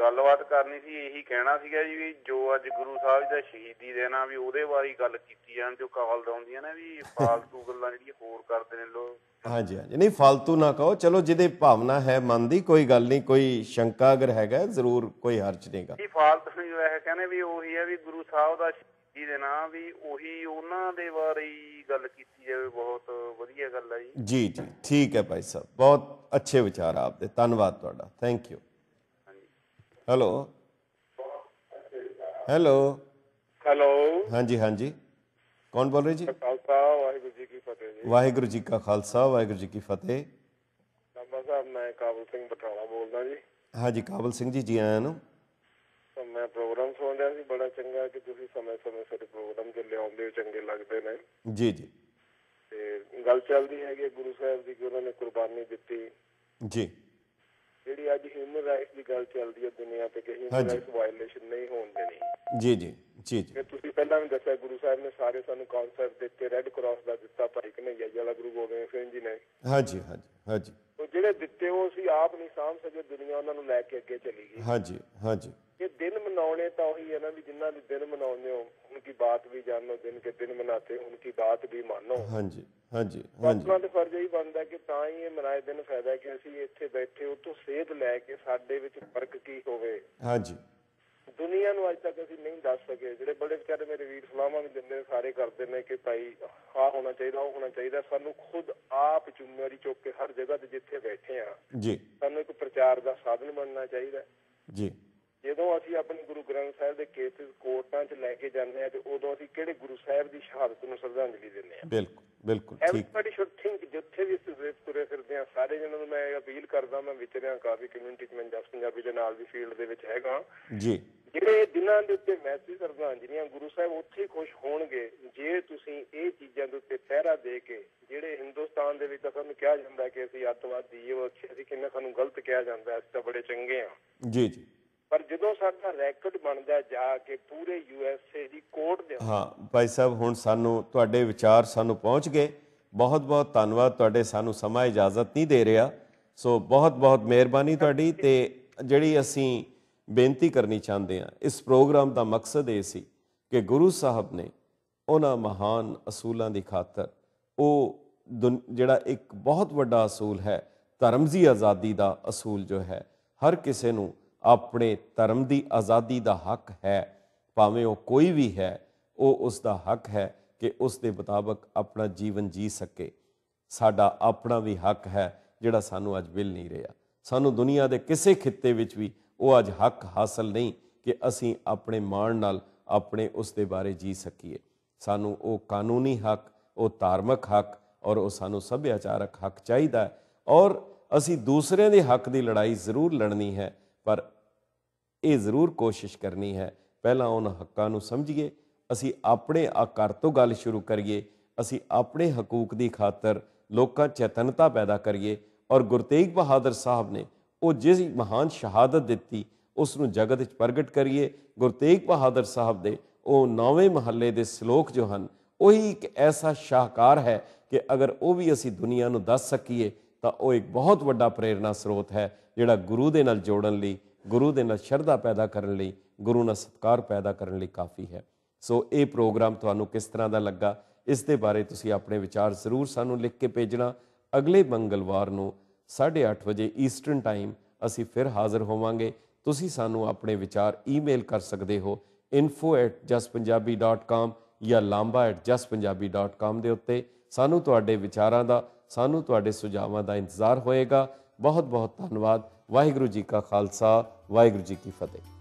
ਗੱਲਬਾਤ ਕਰਨੀ ਸੀ ਇਹੀ ਕਹਿਣਾ ਸੀਗਾ ਜੀ ਜੋ ਅੱਜ ਗੁਰੂ ਸਾਹਿਬ ਦਾ ਸ਼ਹੀਦੀ ਦਿਨ ਆ ਵੀ ਉਹਦੇ ਬਾਰੇ ਹੀ ਗੱਲ ਕੀਤੀ ਜਾਣ ਜੋ ਕਵਲ ਦਉਂਦੀਆਂ ਨੇ ਵੀ ਫਾਲਤੂ [laughs] ਗੱਲਾਂ ਜਿਹੜੀਆਂ ਹੋਰ ਕਰਦੇ ਨੇ ਲੋਕ ਹਾਂਜੀ ਹਾਂਜੀ ਨਹੀਂ ਫਾਲਤੂ ਨਾ ਕਹੋ ਚਲੋ ਜਿਹਦੇ ਭਾਵਨਾ ਹੈ ਮਨ ਦੀ ਕੋਈ ਗੱਲ ਨਹੀਂ ਕੋਈ ਸ਼ੰਕਾ ਅਗਰ ਹੈਗਾ ਜ਼ਰੂਰ ਕੋਈ ਹਰਜ ਨਹੀਂਗਾ ਇਹ ਫਾਲਤੂ ਨਹੀਂ ਹੈ ਕਹਿੰਦੇ ਵੀ ਉਹੀ ਹੈ ਵੀ ਗੁਰੂ ਸਾਹਿਬ ਦਾ ਸ਼ਹੀਦੀ ਦਿਨ ਆ ਵੀ ਉਹੀ ਉਹਨਾਂ ਦੇ ਬਾਰੇ ਗੱਲ ਕੀਤੀ ਜਾਵੇ ਬਹੁਤ ਵਧੀਆ ਗੱਲ ਹੈ ਜੀ ਜੀ ਠੀਕ ਹੈ ਭਾਈ ਸਾਹਿਬ ਬਹੁਤ ਅੱਛੇ ਵਿਚਾਰ ਆਪਦੇ ਧੰਨਵਾਦ ਤੁਹਾਡਾ thank you hello hello hello ਹਾਂਜੀ ਹਾਂਜੀ ਕੌਣ ਬੋਲ ਰਹੇ ਜੀ ਖਾਲਸਾ ਵਾਹਿਗੁਰੂ ਜੀ ਕੀ ਫਤਿਹ ਜੀ ਵਾਹਿਗੁਰੂ ਜੀ ਕਾ ਖਾਲਸਾ ਵਾਹਿਗੁਰੂ ਜੀ ਕੀ ਫਤਿਹ ਬਾਬਾ ਸਾਹਿਬ ਮੈਂ ਕਾਬਲ ਸਿੰਘ ਬਟਾਲਾ ਬੋਲਦਾ ਜੀ ਹਾਂਜੀ ਕਾਬਲ ਸਿੰਘ ਜੀ ਜੀ ਆਇਆਂ ਨੂੰ ਮੈਂ ਪ੍ਰੋਗਰਾਮ ਸੁਣ ਰਿਹਾ ਸੀ ਬੜਾ ਚੰਗਾ ਕਿ ਤੁਸੀਂ ਸਮੇਂ-ਸਮੇਂ ਸਿਰ ਪ੍ਰੋਗਰਾਮ ਤੇ ਲਿਆਉਂਦੇ ਹੋ ਚੰਗੇ ਲੱਗਦੇ ਨੇ ਜੀ ਜੀ ਤੇ ਗੱਲ ਚੱਲਦੀ ਹੈਗੀ ਗੁਰੂ ਸਾਹਿਬ ਦੀ ਕਿ ਉਹਨਾਂ ਨੇ ਕੁਰਬਾਨੀ ਦਿੱਤੀ ਜੀ ਰਾਈਟਸ ਦੀ ਗੱਲ ਚੱਲਦੀ ਹੈ ਦੁਨੀਆ ਤੇ ਕਿ ਹਿਊਮਨ ਰਾਈਟਸ ਵਾਇਲੇਸ਼ਨ ਨਹੀਂ ਹੋਣ ਦੇਣੀ ਜੀ ਜੀ ਜੀ ਜੀ ਤੁਸੀਂ ਪਹਿਲਾਂ ਵੀ ਦੱਸਿਆ ਗੁਰੂ ਸਾਹਿਬ ਨੇ ਸਾਰੇ ਸਾਨੂੰ ਕਨਸੈਪਟ ਦਿੱਤੇ ਰੈੱਡ ਕਰਾਸ ਦਾ ਦਿੱਤਾ ਭਾਈ ਕਨਈਆ ਜੀ ਵਾਲਾ ਗੁਰੂ ਗੋਬਿੰਦ ਸਿੰਘ ਜੀ ਨੇ ਹਾਂਜੀ ਹਾਂਜੀ ਹਾਂਜੀ ਉਹ ਜਿਹੜੇ ਦਿੱਤੇ ਉਹ ਅਸੀਂ ਆਪ ਨਹੀਂ ਸਾਂਭ ਸਕੇ ਦੁਨੀਆ ਉਹਨਾਂ ਨੂੰ ਲੈ ਕੇ ਅੱਗੇ ਚਲੀ ਗਈ ਹਾਂਜੀ ਹਾਂਜੀ ਇਹ ਦਿਨ ਮਨਾਉਣੇ ਤਾਂ ਉਹੀ ਹੈ ਨਾ ਵੀ ਜਿਨ੍ਹਾਂ ਦੇ ਦਿਨ ਮਨਾਉਂਦੇ ਹੋ ਉਨਕੀ ਬਾਤ ਵੀ ਜਾਣੋ ਦਿਨ ਕੇ ਦਿਨ ਮਨਾਤੇ ਉਨਕੀ ਬਾਤ ਵੀ ਮਾਨੋ ਹਾਂਜੀ ਹਾਂਜੀ ਹਾਂਜੀ ਉਹਨਾਂ ਦੇ ਫਰਜ਼ ਹੀ ਬਣਦਾ ਕਿ ਤਾਂ ਹੀ ਇਹ ਮਨਾਏ ਦਿਨ ਫਾਇਦਾ ਕਿ ਅਸੀਂ ਇੱਥੇ ਬੈਠੇ ਉਹ ਤੋਂ ਸੇਧ ਲੈ ਕੇ ਸਾਡੇ ਵਿੱਚ ਫਰਕ ਕੀ ਹੋਵੇ ਹਾਂਜੀ ਦੁਨੀਆ ਨੂੰ ਅੱਜ ਤੱਕ ਅਸੀਂ ਨਹੀਂ ਦੱਸ ਸਕੇ ਜਿਹੜੇ ਬੜੇ ਵਿਚਾਰੇ ਮੇਰੇ ਵੀਰ ਸਲਾਮਾਂ ਵੀ ਦਿੰਦੇ ਨੇ ਸਾਰੇ ਕਰਦੇ ਨੇ ਕਿ ਭਾਈ ਆ ਹੋਣਾ ਚਾਹੀਦਾ ਉਹ ਹੋਣਾ ਚਾਹੀਦਾ ਸਾਨੂੰ ਖੁਦ ਆਪ ਜ਼ਿੰਮੇਵਾਰੀ ਚੁੱਕ ਕੇ ਹਰ ਜਗ੍ਹਾ ਤੇ ਜਿੱਥੇ ਬੈਠੇ ਆ ਜੀ ਸਾਨੂੰ ਇੱਕ ਪ੍ਰਚਾਰ ਦਾ ਸਾਧਨ ਬਣਨਾ ਚਾਹੀਦਾ ਜੀ ਜਦੋਂ ਅਸੀਂ ਆਪਣੇ ਗੁਰੂ ਗ੍ਰੰਥ ਸਾਹਿਬ ਦੇ ਕੇਸਿਸ ਕੋਰਟਾਂ 'ਚ ਲੈ ਕੇ ਜਾਂਦੇ ਆ ਤੇ ਉਦੋਂ ਅਸੀਂ ਕਿਹੜੇ ਗੁਰੂ ਸਾਹਿਬ ਦੀ ਸ਼ਹਾਦਤ ਨੂੰ ਸ਼ਰਧਾਂਜਲੀ ਦਿੰਦੇ ਆ ਬਿਲਕੁਲ ਬਿਲਕੁਲ ਠੀਕ ਐਵਰੀਬਾਡੀ ਸ਼ੁੱਡ ਥਿੰਕ ਜਿੱਥੇ ਵੀ ਤੁਸੀਂ ਤੁਰੇ ਫਿਰਦੇ ਆ ਸਾਰੇ ਜਣਾਂ ਨੂੰ ਮੈਂ ਅਪੀਲ ਕਰਦਾ ਮੈਂ ਵਿਚਰਿਆ ਕਾਫੀ ਕਮਿਊਨਿਟੀ 'ਚ ਮੈਂ ਜਸ ਪੰਜਾਬੀ ਦੇ ਨਾਲ ਵੀ ਫੀਲਡ ਦੇ ਵਿੱਚ ਹੈਗਾ ਜੀ ਜਿਹੜੇ ਦਿਨਾਂ ਦੇ ਉੱਤੇ ਮੈਸੇਜ ਸ਼ਰਧਾਂਜਲੀਆਂ ਗੁਰੂ ਸਾਹਿਬ ਉੱਥੇ ਖੁਸ਼ ਹੋਣਗੇ ਜੇ ਤੁਸੀਂ ਇਹ ਚੀਜ਼ਾਂ ਦੇ ਉੱਤੇ ਪਹਿਰਾ ਦੇ ਕੇ ਜਿਹੜੇ ਹਿੰਦੁਸਤਾਨ ਦੇ ਵਿੱਚ ਤਾਂ ਸਾਨੂੰ ਕਿਹਾ ਜਾਂਦਾ ਕਿ ਅਸੀਂ ਅੱਤਵਾਦੀ ਇਹ ਉਹ ਅਸੀਂ ਕਿੰਨਾ ਸਾਨੂੰ ਗਲਤ ਕਿਹਾ ਜਾਂਦਾ ਅਸੀਂ ਤਾਂ ਬੜੇ ਚੰਗੇ ਆ ਜੀ ਜੀ ਪਰ ਜਦੋਂ ਸਾਡਾ ਰੈਕੋਰਡ ਬਣਦਾ ਜਾ ਕੇ ਪੂਰੇ ਯੂ ਐਸ ਏ ਦੀ ਕੋਰਟ ਦੇ ਹਾਂ ਭਾਈ ਸਾਹਿਬ ਹੁਣ ਸਾਨੂੰ ਤੁਹਾਡੇ ਵਿਚਾਰ ਸਾਨੂੰ ਪਹੁੰਚ ਗਏ ਬਹੁਤ ਬਹੁਤ ਧੰਨਵਾਦ ਤੁਹਾਡੇ ਸਾਨੂੰ ਸਮਾਂ ਇਜਾਜ਼ਤ ਨਹੀਂ ਦੇ ਰਿਹਾ ਸੋ ਬਹੁਤ ਬਹੁਤ ਮਿਹਰਬਾਨੀ ਤੁਹਾਡੀ ਤੇ ਜਿਹੜੀ ਅਸੀਂ ਬੇਨਤੀ ਕਰਨੀ ਚਾਹੁੰਦੇ ਹਾਂ ਇਸ ਪ੍ਰੋਗਰਾਮ ਦਾ ਮਕਸਦ ਇਹ ਸੀ ਕਿ ਗੁਰੂ ਸਾਹਿਬ ਨੇ ਉਹਨਾਂ ਮਹਾਨ ਅਸੂਲਾਂ ਦੀ ਖਾਤਰ ਉਹ ਜਿਹੜਾ ਇੱਕ ਬਹੁਤ ਵੱਡਾ ਅਸੂਲ ਹੈ ਧਰਮ ਦੀ ਆਜ਼ਾਦੀ ਦਾ ਅਸੂਲ ਜੋ ਹੈ ਹਰ ਕਿਸੇ ਨੂੰ ਆਪਣੇ ਧਰਮ ਦੀ ਆਜ਼ਾਦੀ ਦਾ ਹੱਕ ਹੈ ਭਾਵੇਂ ਉਹ ਕੋਈ ਵੀ ਹੈ ਉਹ ਉਸ ਦਾ ਹੱਕ ਹੈ ਕਿ ਉਸ ਦੇ ਮੁਤਾਬਕ ਆਪਣਾ ਜੀਵਨ ਜੀ ਸਕੇ ਸਾਡਾ ਆਪਣਾ ਵੀ ਹੱਕ ਹੈ ਜਿਹੜਾ ਸਾਨੂੰ ਅੱਜ ਮਿਲ ਨਹੀਂ ਰਿਹਾ ਸਾਨੂੰ ਦੁਨੀਆ ਦੇ ਕਿਸੇ ਖਿੱਤੇ ਵਿੱਚ ਵੀ ਉਹ ਅੱਜ ਹੱਕ ਹਾਸਲ ਨਹੀਂ ਕਿ ਅਸੀਂ ਆਪਣੇ ਮਾਣ ਨਾਲ ਆਪਣੇ ਉਸ ਦੇ ਬਾਰੇ ਜੀ ਸਕੀਏ ਸਾਨੂੰ ਉਹ ਕਾਨੂੰਨੀ ਹੱਕ ਉਹ ਧਾਰਮਿਕ ਹੱਕ ਔਰ ਉਹ ਸਾਨੂੰ ਸੱਭਿਆਚਾਰਕ ਹੱਕ ਚਾਹੀਦਾ ਔਰ ਅਸੀਂ ਦੂਸਰਿਆਂ ਦੇ ਹੱਕ ਦੀ ਲੜਾਈ ਜ਼ਰੂਰ ਲੜਨੀ ਹੈ ਪਰ ਇਹ ਜ਼ਰੂਰ ਕੋਸ਼ਿਸ਼ ਕਰਨੀ ਹੈ ਪਹਿਲਾਂ ਉਹਨਾਂ ਹੱਕਾਂ ਨੂੰ ਸਮਝੀਏ ਅਸੀਂ ਆਪਣੇ ਆਕਾਰ ਤੋਂ ਗੱਲ ਸ਼ੁਰੂ ਕਰੀਏ ਅਸੀਂ ਆਪਣੇ ਹਕੂਕ ਦੀ ਖਾਤਰ ਲੋਕਾਂ ਚੇਤਨਤਾ ਪੈਦਾ ਕਰੀਏ ਔਰ ਗੁਰਤੇਗ ਬਹਾਦਰ ਸਾਹਿਬ ਨੇ ਉਹ ਜਿਸ ਮਹਾਨ ਸ਼ਹਾਦਤ ਦਿੱਤੀ ਉਸ ਨੂੰ ਜਗਤ ਵਿੱਚ ਪ੍ਰਗਟ ਕਰੀਏ ਗੁਰਤੇਗ ਬਹਾਦਰ ਸਾਹਿਬ ਦੇ ਉਹ ਨੌਵੇਂ ਮਹੱਲੇ ਦੇ ਸ਼ਲੋਕ ਜੋ ਹਨ ਉਹੀ ਇੱਕ ਐਸਾ ਸ਼ਾਹਕਾਰ ਹੈ ਕਿ ਅਗਰ ਉਹ ਵੀ ਅਸੀਂ ਦੁਨੀਆ ਨੂੰ ਦੱਸ ਸਕੀਏ ਤਾਂ ਉਹ ਇੱਕ ਬਹੁਤ ਵੱਡਾ ਪ੍ਰੇਰਣਾ ਸਰੋਤ ਹੈ ਜਿਹੜਾ ਗੁਰੂ ਦੇ ਨਾਲ ਜੋੜਨ ਲਈ ਗੁਰੂ ਦੇ ਨਾਲ ਸ਼ਰਧਾ ਪੈਦਾ ਕਰਨ ਲਈ ਗੁਰੂ ਨਾਲ ਸਤਕਾਰ ਪੈਦਾ ਕਰਨ ਲਈ ਕਾਫੀ ਹੈ ਸੋ ਇਹ ਪ੍ਰੋਗਰਾਮ ਤੁਹਾਨੂੰ ਕਿਸ ਤਰ੍ਹਾਂ ਦਾ ਲੱਗਾ ਇਸ ਦੇ ਬਾਰੇ ਤੁਸੀਂ ਆਪਣੇ ਵਿਚਾਰ ਜ਼ਰੂਰ ਸਾਨੂੰ ਲਿਖ ਕੇ ਭੇਜਣਾ ਅਗਲੇ ਮੰਗਲਵਾਰ ਨੂੰ 8:30 ਵਜੇ ਈਸਟਰਨ ਟਾਈਮ ਅਸੀਂ ਫਿਰ ਹਾਜ਼ਰ ਹੋਵਾਂਗੇ ਤੁਸੀਂ ਸਾਨੂੰ ਆਪਣੇ ਵਿਚਾਰ ਈਮੇਲ ਕਰ ਸਕਦੇ ਹੋ info@jaspunjabi.com ਜਾਂ lamba@jaspunjabi.com ਦੇ ਉੱਤੇ ਸਾਨੂੰ ਤੁਹਾਡੇ ਵਿਚਾਰਾਂ ਦਾ ਸਾਨੂੰ ਤੁਹਾਡੇ ਸੁਝਾਵਾਂ ਦਾ ਇੰਤਜ਼ਾਰ ਹੋਏਗਾ ਬਹੁਤ ਬਹੁਤ ਧੰਨਵਾਦ ਵਾਹਿਗੁਰੂ ਜੀ ਕਾ ਖਾਲਸਾ ਵਾਹਿਗੁਰੂ ਜੀ ਕੀ ਫਤਿਹ